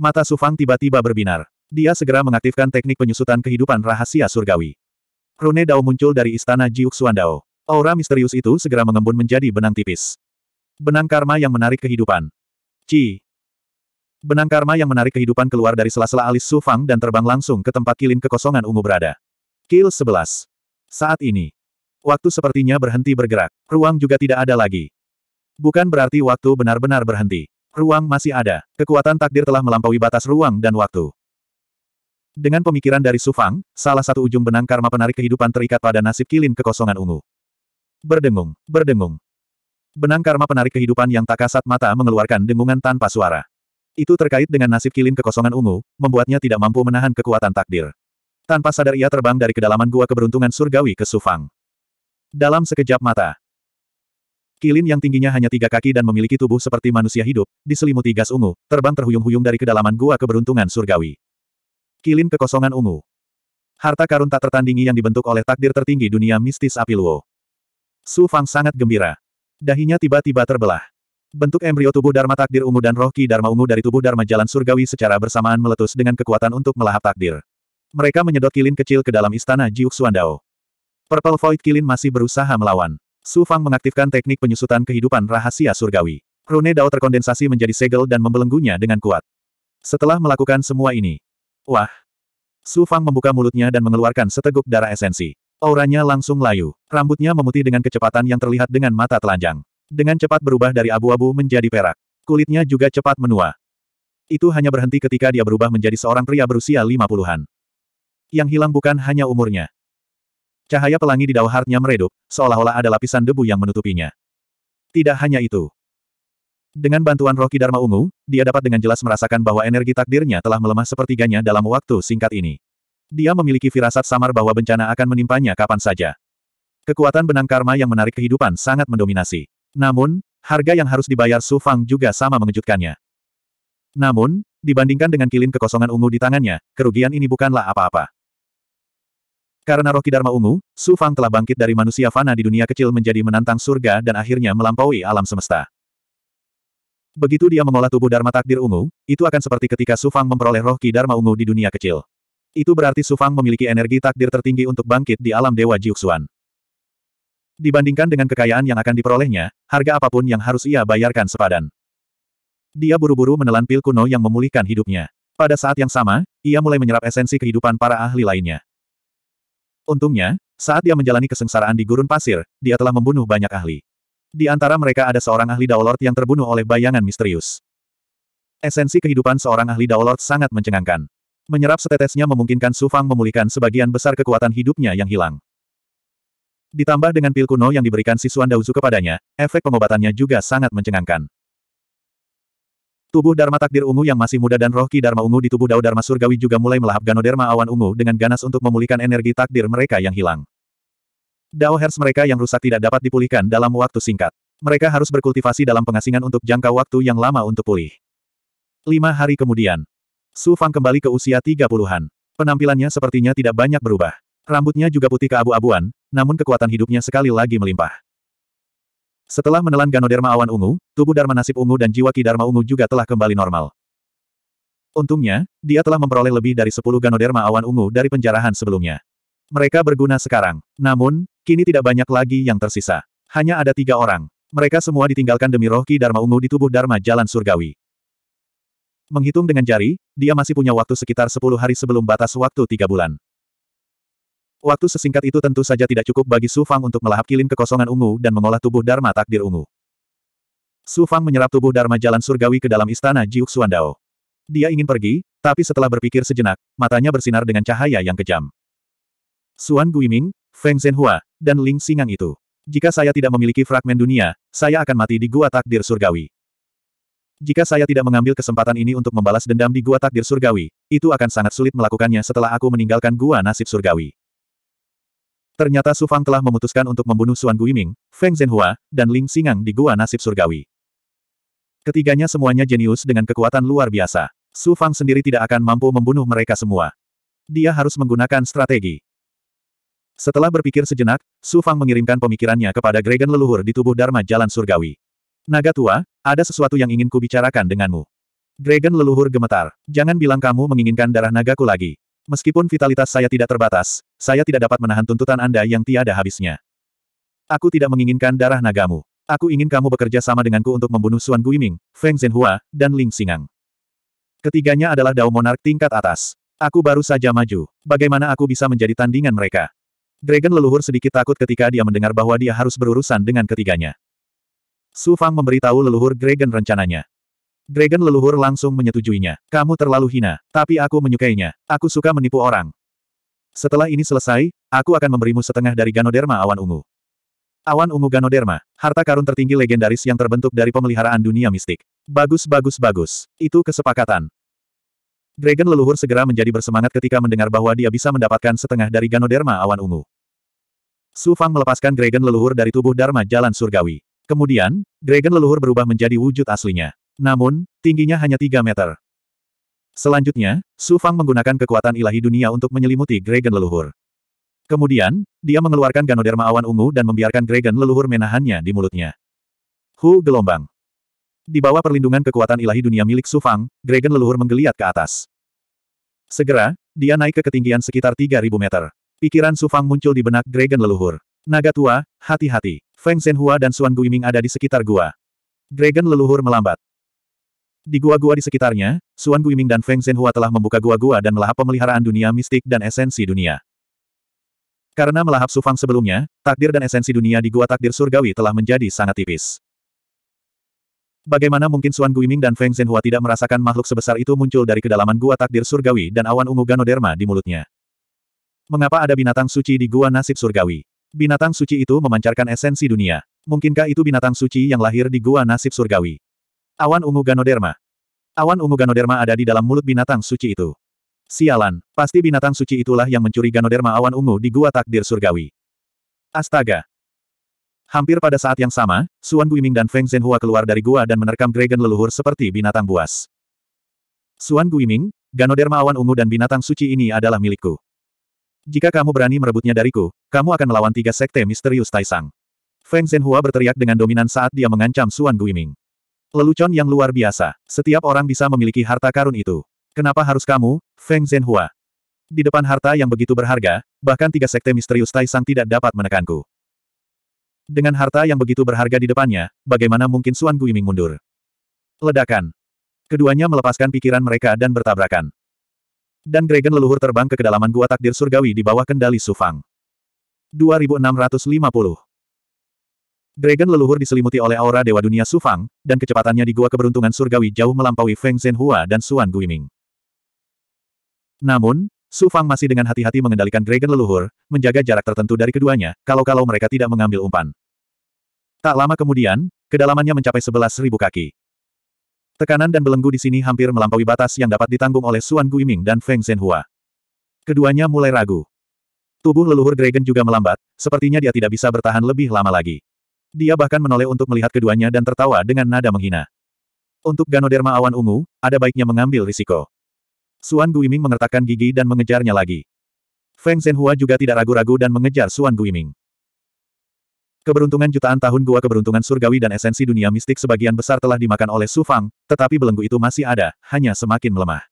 Mata Sufang tiba-tiba berbinar. Dia segera mengaktifkan teknik penyusutan kehidupan rahasia surgawi. Rune Dao muncul dari istana Jiuk Suandao. Aura misterius itu segera mengembun menjadi benang tipis. Benang karma yang menarik kehidupan. Ci. Benang karma yang menarik kehidupan keluar dari sela-sela alis Sufang dan terbang langsung ke tempat kilin kekosongan ungu berada. Kill 11. Saat ini, Waktu sepertinya berhenti bergerak. Ruang juga tidak ada lagi. Bukan berarti waktu benar-benar berhenti. Ruang masih ada. Kekuatan takdir telah melampaui batas ruang dan waktu. Dengan pemikiran dari Sufang, salah satu ujung benang karma penarik kehidupan terikat pada nasib kilin kekosongan ungu. Berdengung, berdengung. Benang karma penarik kehidupan yang tak kasat mata mengeluarkan dengungan tanpa suara. Itu terkait dengan nasib kilin kekosongan ungu, membuatnya tidak mampu menahan kekuatan takdir. Tanpa sadar ia terbang dari kedalaman gua keberuntungan surgawi ke Sufang. Dalam sekejap mata. Kilin yang tingginya hanya tiga kaki dan memiliki tubuh seperti manusia hidup, diselimuti gas ungu, terbang terhuyung-huyung dari kedalaman gua keberuntungan surgawi. Kilin kekosongan ungu. Harta karun tak tertandingi yang dibentuk oleh takdir tertinggi dunia mistis Api Luo. Su Fang sangat gembira. Dahinya tiba-tiba terbelah. Bentuk embrio tubuh Dharma takdir ungu dan roh ki Dharma ungu dari tubuh Dharma jalan surgawi secara bersamaan meletus dengan kekuatan untuk melahap takdir. Mereka menyedot kilin kecil ke dalam istana Jiuk Suandao. Purple Void Kilin masih berusaha melawan. Su Fang mengaktifkan teknik penyusutan kehidupan rahasia surgawi. Rune Dao terkondensasi menjadi segel dan membelenggunya dengan kuat. Setelah melakukan semua ini, wah! Su Fang membuka mulutnya dan mengeluarkan seteguk darah esensi. Auranya langsung layu. Rambutnya memutih dengan kecepatan yang terlihat dengan mata telanjang. Dengan cepat berubah dari abu-abu menjadi perak. Kulitnya juga cepat menua. Itu hanya berhenti ketika dia berubah menjadi seorang pria berusia lima puluhan. Yang hilang bukan hanya umurnya, Cahaya pelangi di Dauhartnya meredup, seolah-olah ada lapisan debu yang menutupinya. Tidak hanya itu. Dengan bantuan Rocky Dharma Ungu, dia dapat dengan jelas merasakan bahwa energi takdirnya telah melemah sepertiganya dalam waktu singkat ini. Dia memiliki firasat samar bahwa bencana akan menimpanya kapan saja. Kekuatan benang karma yang menarik kehidupan sangat mendominasi. Namun, harga yang harus dibayar Su Fang juga sama mengejutkannya. Namun, dibandingkan dengan kilin kekosongan ungu di tangannya, kerugian ini bukanlah apa-apa. Karena roh Kidarma Ungu, Su Fang telah bangkit dari manusia fana di dunia kecil menjadi menantang surga dan akhirnya melampaui alam semesta. Begitu dia mengolah tubuh Dharma Takdir Ungu, itu akan seperti ketika Su Fang memperoleh roh Kidarma Ungu di dunia kecil. Itu berarti Su Fang memiliki energi takdir tertinggi untuk bangkit di alam Dewa Jiuxuan. Dibandingkan dengan kekayaan yang akan diperolehnya, harga apapun yang harus ia bayarkan sepadan. Dia buru-buru menelan pil kuno yang memulihkan hidupnya. Pada saat yang sama, ia mulai menyerap esensi kehidupan para ahli lainnya. Untungnya, saat dia menjalani kesengsaraan di gurun pasir, dia telah membunuh banyak ahli. Di antara mereka ada seorang ahli Daolord yang terbunuh oleh bayangan misterius. Esensi kehidupan seorang ahli Daolord sangat mencengangkan. Menyerap setetesnya memungkinkan Sufang memulihkan sebagian besar kekuatan hidupnya yang hilang. Ditambah dengan pil kuno yang diberikan Sisuan Dauzu kepadanya, efek pengobatannya juga sangat mencengangkan. Tubuh Dharma Takdir Ungu yang masih muda dan roh Ki Dharma Ungu di tubuh Dao Dharma Surgawi juga mulai melahap Ganoderma Awan Ungu dengan ganas untuk memulihkan energi takdir mereka yang hilang. Dao Hertz mereka yang rusak tidak dapat dipulihkan dalam waktu singkat. Mereka harus berkultivasi dalam pengasingan untuk jangka waktu yang lama untuk pulih. Lima hari kemudian, Su Fang kembali ke usia tiga puluhan. Penampilannya sepertinya tidak banyak berubah. Rambutnya juga putih keabu-abuan, namun kekuatan hidupnya sekali lagi melimpah. Setelah menelan Ganoderma awan ungu, tubuh Dharma nasib ungu dan jiwa Ki Dharma ungu juga telah kembali normal. Untungnya, dia telah memperoleh lebih dari 10 Ganoderma awan ungu dari penjarahan sebelumnya. Mereka berguna sekarang. Namun, kini tidak banyak lagi yang tersisa. Hanya ada tiga orang. Mereka semua ditinggalkan demi roh Ki Dharma ungu di tubuh Dharma Jalan Surgawi. Menghitung dengan jari, dia masih punya waktu sekitar 10 hari sebelum batas waktu tiga bulan. Waktu sesingkat itu tentu saja tidak cukup bagi Su Fang untuk melahap kilin kekosongan ungu dan mengolah tubuh Dharma takdir ungu. Su Fang menyerap tubuh Dharma jalan surgawi ke dalam istana Jiuk Suandao. Dia ingin pergi, tapi setelah berpikir sejenak, matanya bersinar dengan cahaya yang kejam. Suan Guiming, Feng Zhenhua, dan Ling Singang itu. Jika saya tidak memiliki fragmen dunia, saya akan mati di gua takdir surgawi. Jika saya tidak mengambil kesempatan ini untuk membalas dendam di gua takdir surgawi, itu akan sangat sulit melakukannya setelah aku meninggalkan gua nasib surgawi. Ternyata Su Fang telah memutuskan untuk membunuh Xuan Guiming, Feng Zhenhua, dan Ling Xingang di Gua Nasib Surgawi. Ketiganya semuanya jenius dengan kekuatan luar biasa. Su Fang sendiri tidak akan mampu membunuh mereka semua. Dia harus menggunakan strategi. Setelah berpikir sejenak, Su Fang mengirimkan pemikirannya kepada Gregen leluhur di tubuh Dharma Jalan Surgawi. Naga tua, ada sesuatu yang ingin kubicarakan denganmu. Gregen leluhur gemetar. Jangan bilang kamu menginginkan darah nagaku lagi. Meskipun vitalitas saya tidak terbatas, saya tidak dapat menahan tuntutan Anda yang tiada habisnya. Aku tidak menginginkan darah nagamu. Aku ingin kamu bekerja sama denganku untuk membunuh Suan Guiming, Feng Zhenhua, dan Ling Xingang. Ketiganya adalah Dao Monark tingkat atas. Aku baru saja maju. Bagaimana aku bisa menjadi tandingan mereka? Dragon leluhur sedikit takut ketika dia mendengar bahwa dia harus berurusan dengan ketiganya. Su Fang memberitahu leluhur Dragon rencananya. Dragon leluhur langsung menyetujuinya. Kamu terlalu hina, tapi aku menyukainya. Aku suka menipu orang. Setelah ini selesai, aku akan memberimu setengah dari Ganoderma awan ungu. Awan ungu Ganoderma, harta karun tertinggi legendaris yang terbentuk dari pemeliharaan dunia mistik. Bagus bagus bagus, itu kesepakatan. Dragon leluhur segera menjadi bersemangat ketika mendengar bahwa dia bisa mendapatkan setengah dari Ganoderma awan ungu. Su Fang melepaskan Dragon leluhur dari tubuh Dharma Jalan Surgawi. Kemudian, Dragon leluhur berubah menjadi wujud aslinya. Namun, tingginya hanya 3 meter. Selanjutnya, Su Fang menggunakan kekuatan ilahi dunia untuk menyelimuti Dragon leluhur. Kemudian, dia mengeluarkan ganoderma awan ungu dan membiarkan Dragon leluhur menahannya di mulutnya. Hu gelombang. Di bawah perlindungan kekuatan ilahi dunia milik Su Fang, Dragon leluhur menggeliat ke atas. Segera, dia naik ke ketinggian sekitar 3.000 meter. Pikiran Su Fang muncul di benak Dragon leluhur. Naga tua, hati-hati. Feng Shenhua dan Xuan Guiming ada di sekitar gua. Dragon leluhur melambat. Di gua-gua di sekitarnya, Suan Guiming dan Feng Zhenhua telah membuka gua-gua dan melahap pemeliharaan dunia mistik dan esensi dunia. Karena melahap Sufang sebelumnya, takdir dan esensi dunia di gua takdir surgawi telah menjadi sangat tipis. Bagaimana mungkin Suan Guiming dan Feng Zhenhua tidak merasakan makhluk sebesar itu muncul dari kedalaman gua takdir surgawi dan awan ungu ganoderma di mulutnya? Mengapa ada binatang suci di gua nasib surgawi? Binatang suci itu memancarkan esensi dunia. Mungkinkah itu binatang suci yang lahir di gua nasib surgawi? Awan ungu Ganoderma. Awan ungu Ganoderma ada di dalam mulut binatang suci itu. Sialan, pasti binatang suci itulah yang mencuri Ganoderma awan ungu di gua takdir surgawi. Astaga. Hampir pada saat yang sama, Suan Guiming dan Feng Zhenhua keluar dari gua dan menerkam dragon leluhur seperti binatang buas. Suan Guiming, Ganoderma awan ungu dan binatang suci ini adalah milikku. Jika kamu berani merebutnya dariku, kamu akan melawan tiga sekte misterius Taisang. Feng Zhenhua berteriak dengan dominan saat dia mengancam Suan Guiming. Lelucon yang luar biasa. Setiap orang bisa memiliki harta karun itu. Kenapa harus kamu, Feng Zhenhua? Di depan harta yang begitu berharga, bahkan tiga sekte misterius Taishang tidak dapat menekanku. Dengan harta yang begitu berharga di depannya, bagaimana mungkin Suan Guiming mundur? Ledakan. Keduanya melepaskan pikiran mereka dan bertabrakan. Dan Gregen leluhur terbang ke kedalaman gua takdir surgawi di bawah kendali Sufang. 2650 Dragon leluhur diselimuti oleh aura Dewa Dunia Sufang, dan kecepatannya di Gua Keberuntungan Surgawi jauh melampaui Feng Zhenhua dan Suan Guiming. Namun, Sufang masih dengan hati-hati mengendalikan Dragon leluhur, menjaga jarak tertentu dari keduanya, kalau-kalau mereka tidak mengambil umpan. Tak lama kemudian, kedalamannya mencapai 11.000 kaki. Tekanan dan belenggu di sini hampir melampaui batas yang dapat ditanggung oleh Suan Guiming dan Feng Zhenhua. Keduanya mulai ragu. Tubuh leluhur Dragon juga melambat, sepertinya dia tidak bisa bertahan lebih lama lagi. Dia bahkan menoleh untuk melihat keduanya dan tertawa dengan nada menghina. Untuk Ganoderma awan ungu, ada baiknya mengambil risiko. Suan Guiming mengertakkan gigi dan mengejarnya lagi. Feng Zhenhua juga tidak ragu-ragu dan mengejar Suan Guiming. Keberuntungan jutaan tahun gua keberuntungan surgawi dan esensi dunia mistik sebagian besar telah dimakan oleh Su Fang, tetapi belenggu itu masih ada, hanya semakin melemah.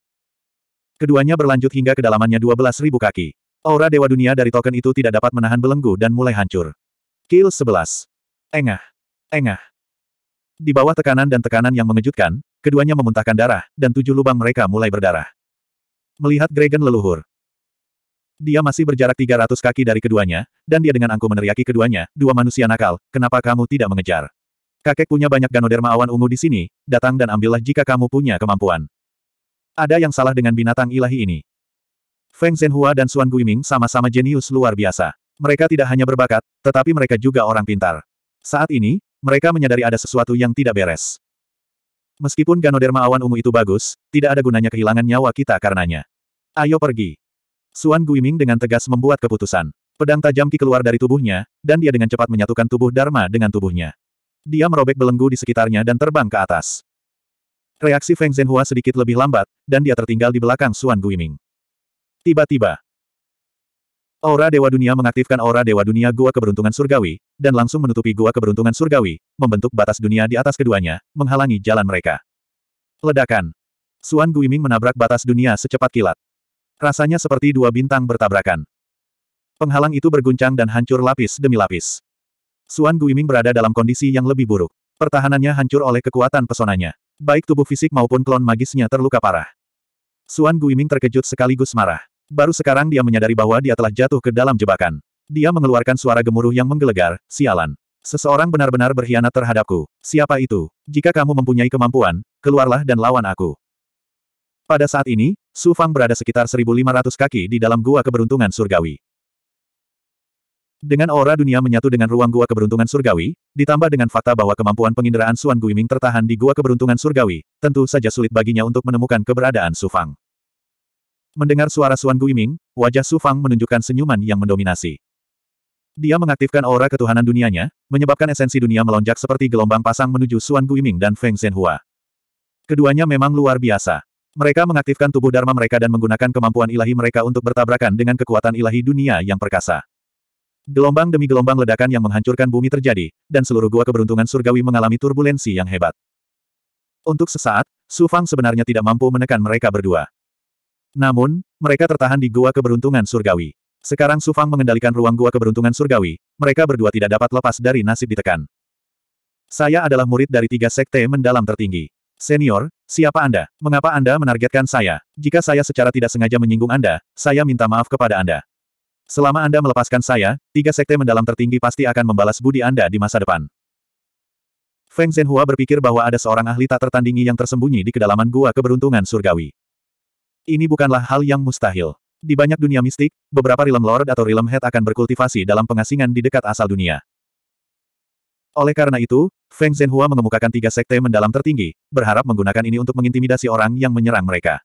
Keduanya berlanjut hingga kedalamannya 12.000 kaki. Aura Dewa Dunia dari token itu tidak dapat menahan belenggu dan mulai hancur. Kill 11. Engah. Engah. Di bawah tekanan dan tekanan yang mengejutkan, keduanya memuntahkan darah, dan tujuh lubang mereka mulai berdarah. Melihat Gregen leluhur. Dia masih berjarak 300 kaki dari keduanya, dan dia dengan angku meneriaki keduanya, dua manusia nakal, kenapa kamu tidak mengejar? Kakek punya banyak ganoderma awan ungu di sini, datang dan ambillah jika kamu punya kemampuan. Ada yang salah dengan binatang ilahi ini. Feng Zhenhua dan Xuan Guiming sama-sama jenius luar biasa. Mereka tidak hanya berbakat, tetapi mereka juga orang pintar. Saat ini, mereka menyadari ada sesuatu yang tidak beres. Meskipun ganoderma awan ungu itu bagus, tidak ada gunanya kehilangan nyawa kita karenanya. Ayo pergi. Suan Guiming dengan tegas membuat keputusan. Pedang tajam Ki keluar dari tubuhnya, dan dia dengan cepat menyatukan tubuh Dharma dengan tubuhnya. Dia merobek belenggu di sekitarnya dan terbang ke atas. Reaksi Feng Zhenhua sedikit lebih lambat, dan dia tertinggal di belakang Suan Guiming. Tiba-tiba, Aura Dewa Dunia mengaktifkan aura Dewa Dunia Gua Keberuntungan Surgawi, dan langsung menutupi Gua Keberuntungan Surgawi, membentuk batas dunia di atas keduanya, menghalangi jalan mereka. Ledakan. Suan Guiming menabrak batas dunia secepat kilat. Rasanya seperti dua bintang bertabrakan. Penghalang itu berguncang dan hancur lapis demi lapis. Suan Guiming berada dalam kondisi yang lebih buruk. Pertahanannya hancur oleh kekuatan pesonanya. Baik tubuh fisik maupun klon magisnya terluka parah. Suan Guiming terkejut sekaligus marah. Baru sekarang dia menyadari bahwa dia telah jatuh ke dalam jebakan. Dia mengeluarkan suara gemuruh yang menggelegar, sialan. Seseorang benar-benar berkhianat terhadapku. Siapa itu? Jika kamu mempunyai kemampuan, keluarlah dan lawan aku. Pada saat ini, Su Fang berada sekitar 1.500 kaki di dalam gua keberuntungan surgawi. Dengan aura dunia menyatu dengan ruang gua keberuntungan surgawi, ditambah dengan fakta bahwa kemampuan penginderaan Suan Guiming tertahan di gua keberuntungan surgawi, tentu saja sulit baginya untuk menemukan keberadaan Su Fang. Mendengar suara Suan Guiming, wajah Su Fang menunjukkan senyuman yang mendominasi. Dia mengaktifkan aura ketuhanan dunianya, menyebabkan esensi dunia melonjak seperti gelombang pasang menuju Suan Guiming dan Feng Zhenhua. Keduanya memang luar biasa. Mereka mengaktifkan tubuh Dharma mereka dan menggunakan kemampuan ilahi mereka untuk bertabrakan dengan kekuatan ilahi dunia yang perkasa. Gelombang demi gelombang ledakan yang menghancurkan bumi terjadi, dan seluruh gua keberuntungan surgawi mengalami turbulensi yang hebat. Untuk sesaat, Su Fang sebenarnya tidak mampu menekan mereka berdua. Namun, mereka tertahan di Gua Keberuntungan Surgawi. Sekarang Sufang mengendalikan ruang Gua Keberuntungan Surgawi, mereka berdua tidak dapat lepas dari nasib ditekan. Saya adalah murid dari tiga sekte mendalam tertinggi. Senior, siapa Anda? Mengapa Anda menargetkan saya? Jika saya secara tidak sengaja menyinggung Anda, saya minta maaf kepada Anda. Selama Anda melepaskan saya, tiga sekte mendalam tertinggi pasti akan membalas budi Anda di masa depan. Feng Zhenhua berpikir bahwa ada seorang ahli tak tertandingi yang tersembunyi di kedalaman gua keberuntungan surgawi. Ini bukanlah hal yang mustahil. Di banyak dunia mistik, beberapa Realm Lord atau Realm Head akan berkultivasi dalam pengasingan di dekat asal dunia. Oleh karena itu, Feng Zhenhua mengemukakan tiga sekte mendalam tertinggi, berharap menggunakan ini untuk mengintimidasi orang yang menyerang mereka.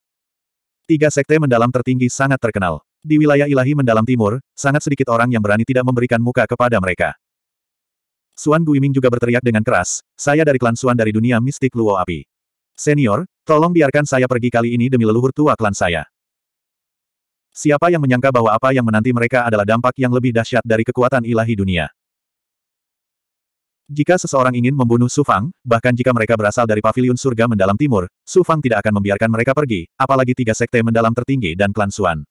Tiga sekte mendalam tertinggi sangat terkenal. Di wilayah ilahi mendalam timur, sangat sedikit orang yang berani tidak memberikan muka kepada mereka. Suan Guiming juga berteriak dengan keras, saya dari klan Suan dari dunia mistik Luo Api. Senior, tolong biarkan saya pergi kali ini demi leluhur tua klan saya. Siapa yang menyangka bahwa apa yang menanti mereka adalah dampak yang lebih dahsyat dari kekuatan ilahi dunia? Jika seseorang ingin membunuh Sufang, bahkan jika mereka berasal dari paviliun surga mendalam timur, Sufang tidak akan membiarkan mereka pergi, apalagi tiga sekte mendalam tertinggi dan klan Suan.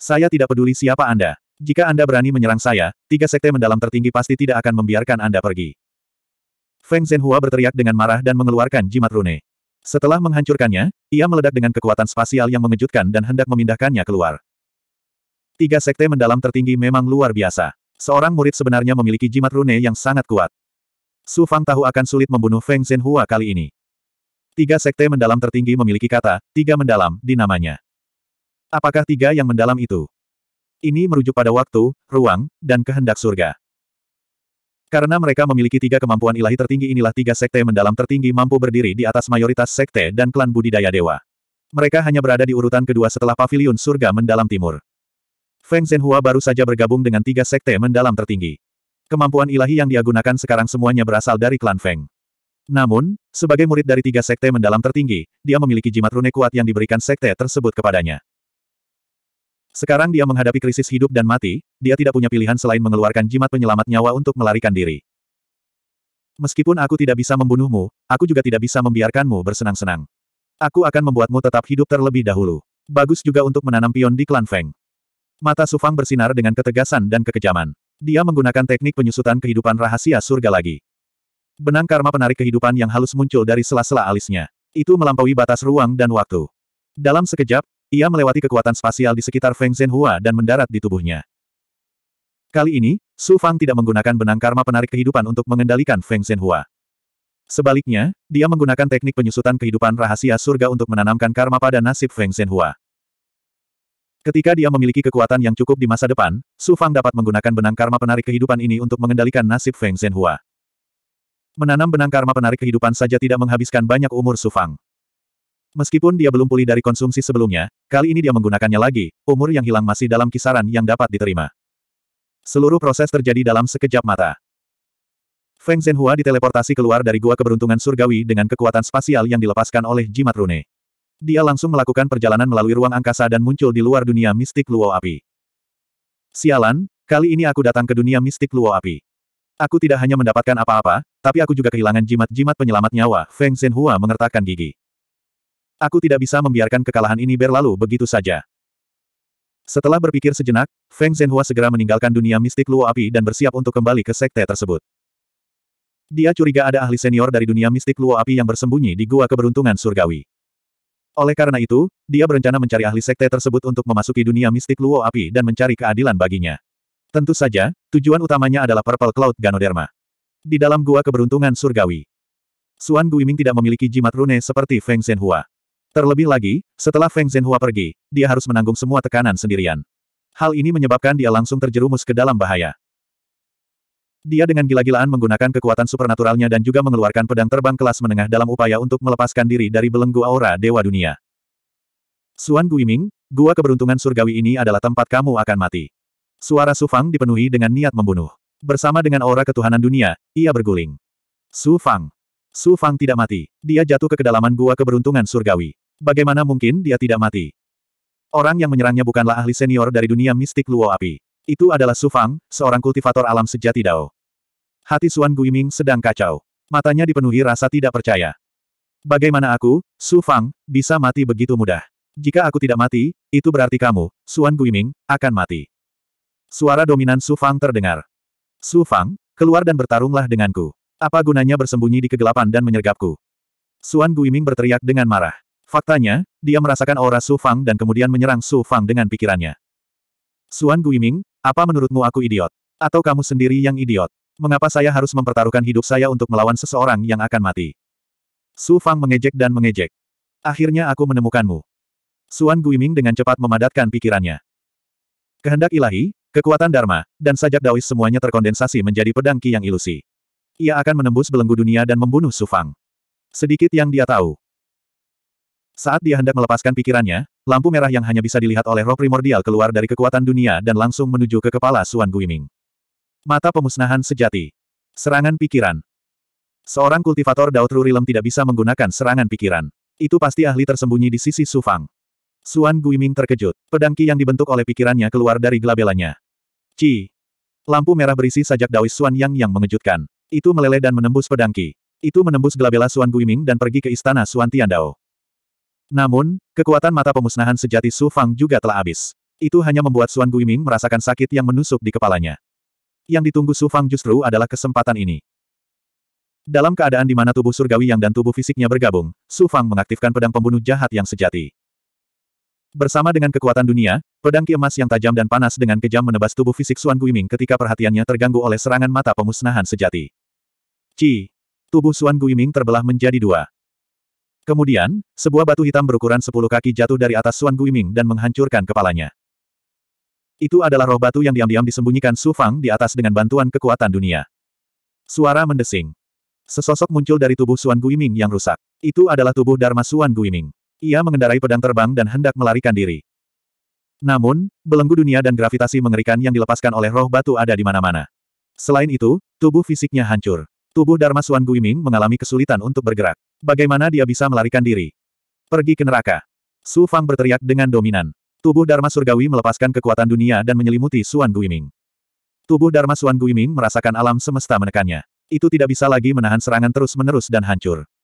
Saya tidak peduli siapa Anda. Jika Anda berani menyerang saya, tiga sekte mendalam tertinggi pasti tidak akan membiarkan Anda pergi. Feng Zhenhua berteriak dengan marah dan mengeluarkan jimat rune. Setelah menghancurkannya, ia meledak dengan kekuatan spasial yang mengejutkan dan hendak memindahkannya keluar. Tiga sekte mendalam tertinggi memang luar biasa. Seorang murid sebenarnya memiliki jimat rune yang sangat kuat. Su Fang tahu akan sulit membunuh Feng Hua kali ini. Tiga sekte mendalam tertinggi memiliki kata, tiga mendalam, di namanya. Apakah tiga yang mendalam itu? Ini merujuk pada waktu, ruang, dan kehendak surga. Karena mereka memiliki tiga kemampuan ilahi tertinggi inilah tiga sekte mendalam tertinggi mampu berdiri di atas mayoritas sekte dan klan budidaya dewa. Mereka hanya berada di urutan kedua setelah pavilion surga mendalam timur. Feng Zhenhua baru saja bergabung dengan tiga sekte mendalam tertinggi. Kemampuan ilahi yang dia gunakan sekarang semuanya berasal dari klan Feng. Namun, sebagai murid dari tiga sekte mendalam tertinggi, dia memiliki jimat rune kuat yang diberikan sekte tersebut kepadanya. Sekarang dia menghadapi krisis hidup dan mati, dia tidak punya pilihan selain mengeluarkan jimat penyelamat nyawa untuk melarikan diri. Meskipun aku tidak bisa membunuhmu, aku juga tidak bisa membiarkanmu bersenang-senang. Aku akan membuatmu tetap hidup terlebih dahulu. Bagus juga untuk menanam pion di klan Feng. Mata Sufang bersinar dengan ketegasan dan kekejaman. Dia menggunakan teknik penyusutan kehidupan rahasia surga lagi. Benang karma penarik kehidupan yang halus muncul dari sela-sela alisnya. Itu melampaui batas ruang dan waktu. Dalam sekejap, ia melewati kekuatan spasial di sekitar Feng Zhenhua dan mendarat di tubuhnya. Kali ini, Su Fang tidak menggunakan benang karma penarik kehidupan untuk mengendalikan Feng Zhenhua. Sebaliknya, dia menggunakan teknik penyusutan kehidupan rahasia surga untuk menanamkan karma pada nasib Feng Zhenhua. Ketika dia memiliki kekuatan yang cukup di masa depan, Su Fang dapat menggunakan benang karma penarik kehidupan ini untuk mengendalikan nasib Feng Zhenhua. Menanam benang karma penarik kehidupan saja tidak menghabiskan banyak umur Su Fang. Meskipun dia belum pulih dari konsumsi sebelumnya, kali ini dia menggunakannya lagi, umur yang hilang masih dalam kisaran yang dapat diterima. Seluruh proses terjadi dalam sekejap mata. Feng Zhenhua diteleportasi keluar dari gua keberuntungan surgawi dengan kekuatan spasial yang dilepaskan oleh jimat rune. Dia langsung melakukan perjalanan melalui ruang angkasa dan muncul di luar dunia mistik Luo Api. Sialan, kali ini aku datang ke dunia mistik Luo Api. Aku tidak hanya mendapatkan apa-apa, tapi aku juga kehilangan jimat-jimat penyelamat nyawa. Feng Zhenhua mengertakkan gigi. Aku tidak bisa membiarkan kekalahan ini berlalu begitu saja. Setelah berpikir sejenak, Feng Zhenhua segera meninggalkan dunia mistik Luo Api dan bersiap untuk kembali ke sekte tersebut. Dia curiga ada ahli senior dari dunia mistik Luo Api yang bersembunyi di Gua Keberuntungan Surgawi. Oleh karena itu, dia berencana mencari ahli sekte tersebut untuk memasuki dunia mistik Luo Api dan mencari keadilan baginya. Tentu saja, tujuan utamanya adalah Purple Cloud Ganoderma. Di dalam Gua Keberuntungan Surgawi, Suan Guiming tidak memiliki jimat rune seperti Feng Zhenhua. Terlebih lagi, setelah Feng Zhenhua pergi, dia harus menanggung semua tekanan sendirian. Hal ini menyebabkan dia langsung terjerumus ke dalam bahaya. Dia dengan gila-gilaan menggunakan kekuatan supernaturalnya dan juga mengeluarkan pedang terbang kelas menengah dalam upaya untuk melepaskan diri dari belenggu aura Dewa Dunia. Suan Guiming, gua keberuntungan surgawi ini adalah tempat kamu akan mati. Suara Su Fang dipenuhi dengan niat membunuh. Bersama dengan aura ketuhanan dunia, ia berguling. Su Fang. Su Fang tidak mati. Dia jatuh ke kedalaman gua keberuntungan surgawi. Bagaimana mungkin dia tidak mati? Orang yang menyerangnya bukanlah ahli senior dari dunia mistik Luo Api. Itu adalah Su Fang, seorang kultivator alam sejati Dao. Hati Suan Guiming sedang kacau. Matanya dipenuhi rasa tidak percaya. Bagaimana aku, Su Fang, bisa mati begitu mudah? Jika aku tidak mati, itu berarti kamu, Suan Guiming, akan mati. Suara dominan Su Fang terdengar. Su Fang, keluar dan bertarunglah denganku. Apa gunanya bersembunyi di kegelapan dan menyergapku? Suan Guiming berteriak dengan marah. Faktanya, dia merasakan aura Su Fang dan kemudian menyerang Su Fang dengan pikirannya. Suan Guiming, apa menurutmu aku idiot? Atau kamu sendiri yang idiot? Mengapa saya harus mempertaruhkan hidup saya untuk melawan seseorang yang akan mati? Su Fang mengejek dan mengejek. Akhirnya aku menemukanmu. Suan Guiming dengan cepat memadatkan pikirannya. Kehendak ilahi, kekuatan Dharma, dan sajak Daois semuanya terkondensasi menjadi pedang Ki yang ilusi. Ia akan menembus belenggu dunia dan membunuh Su Fang. Sedikit yang dia tahu, saat dia hendak melepaskan pikirannya, lampu merah yang hanya bisa dilihat oleh roh primordial keluar dari kekuatan dunia dan langsung menuju ke kepala Suan Guiming. Mata pemusnahan sejati. Serangan pikiran. Seorang kultivator Dao Rurilem tidak bisa menggunakan serangan pikiran. Itu pasti ahli tersembunyi di sisi Sufang. Suan Guiming terkejut. Pedangki yang dibentuk oleh pikirannya keluar dari gelabelanya. Ci. Lampu merah berisi sajak Daois Suan Yang yang mengejutkan. Itu meleleh dan menembus pedangki. Itu menembus gelabela Suan Guiming dan pergi ke istana Suan Tiandao. Namun, kekuatan mata pemusnahan sejati Su Fang juga telah habis. Itu hanya membuat Xuan Guiming merasakan sakit yang menusuk di kepalanya. Yang ditunggu Su Fang justru adalah kesempatan ini. Dalam keadaan di mana tubuh surgawi yang dan tubuh fisiknya bergabung, Su Fang mengaktifkan pedang pembunuh jahat yang sejati. Bersama dengan kekuatan dunia, pedang ki emas yang tajam dan panas dengan kejam menebas tubuh fisik Xuan Guiming ketika perhatiannya terganggu oleh serangan mata pemusnahan sejati. Ci! Tubuh Xuan Guiming terbelah menjadi dua. Kemudian, sebuah batu hitam berukuran 10 kaki jatuh dari atas Suan Guiming dan menghancurkan kepalanya. Itu adalah roh batu yang diam-diam disembunyikan Su Fang di atas dengan bantuan kekuatan dunia. Suara mendesing. Sesosok muncul dari tubuh Suan Guiming yang rusak. Itu adalah tubuh Dharma Suan Guiming. Ia mengendarai pedang terbang dan hendak melarikan diri. Namun, belenggu dunia dan gravitasi mengerikan yang dilepaskan oleh roh batu ada di mana-mana. Selain itu, tubuh fisiknya hancur. Tubuh Dharma Suan Guiming mengalami kesulitan untuk bergerak. Bagaimana dia bisa melarikan diri? Pergi ke neraka. Su Fang berteriak dengan dominan. Tubuh Dharma Surgawi melepaskan kekuatan dunia dan menyelimuti Suan Guiming. Tubuh Dharma Suan Guiming merasakan alam semesta menekannya. Itu tidak bisa lagi menahan serangan terus-menerus dan hancur.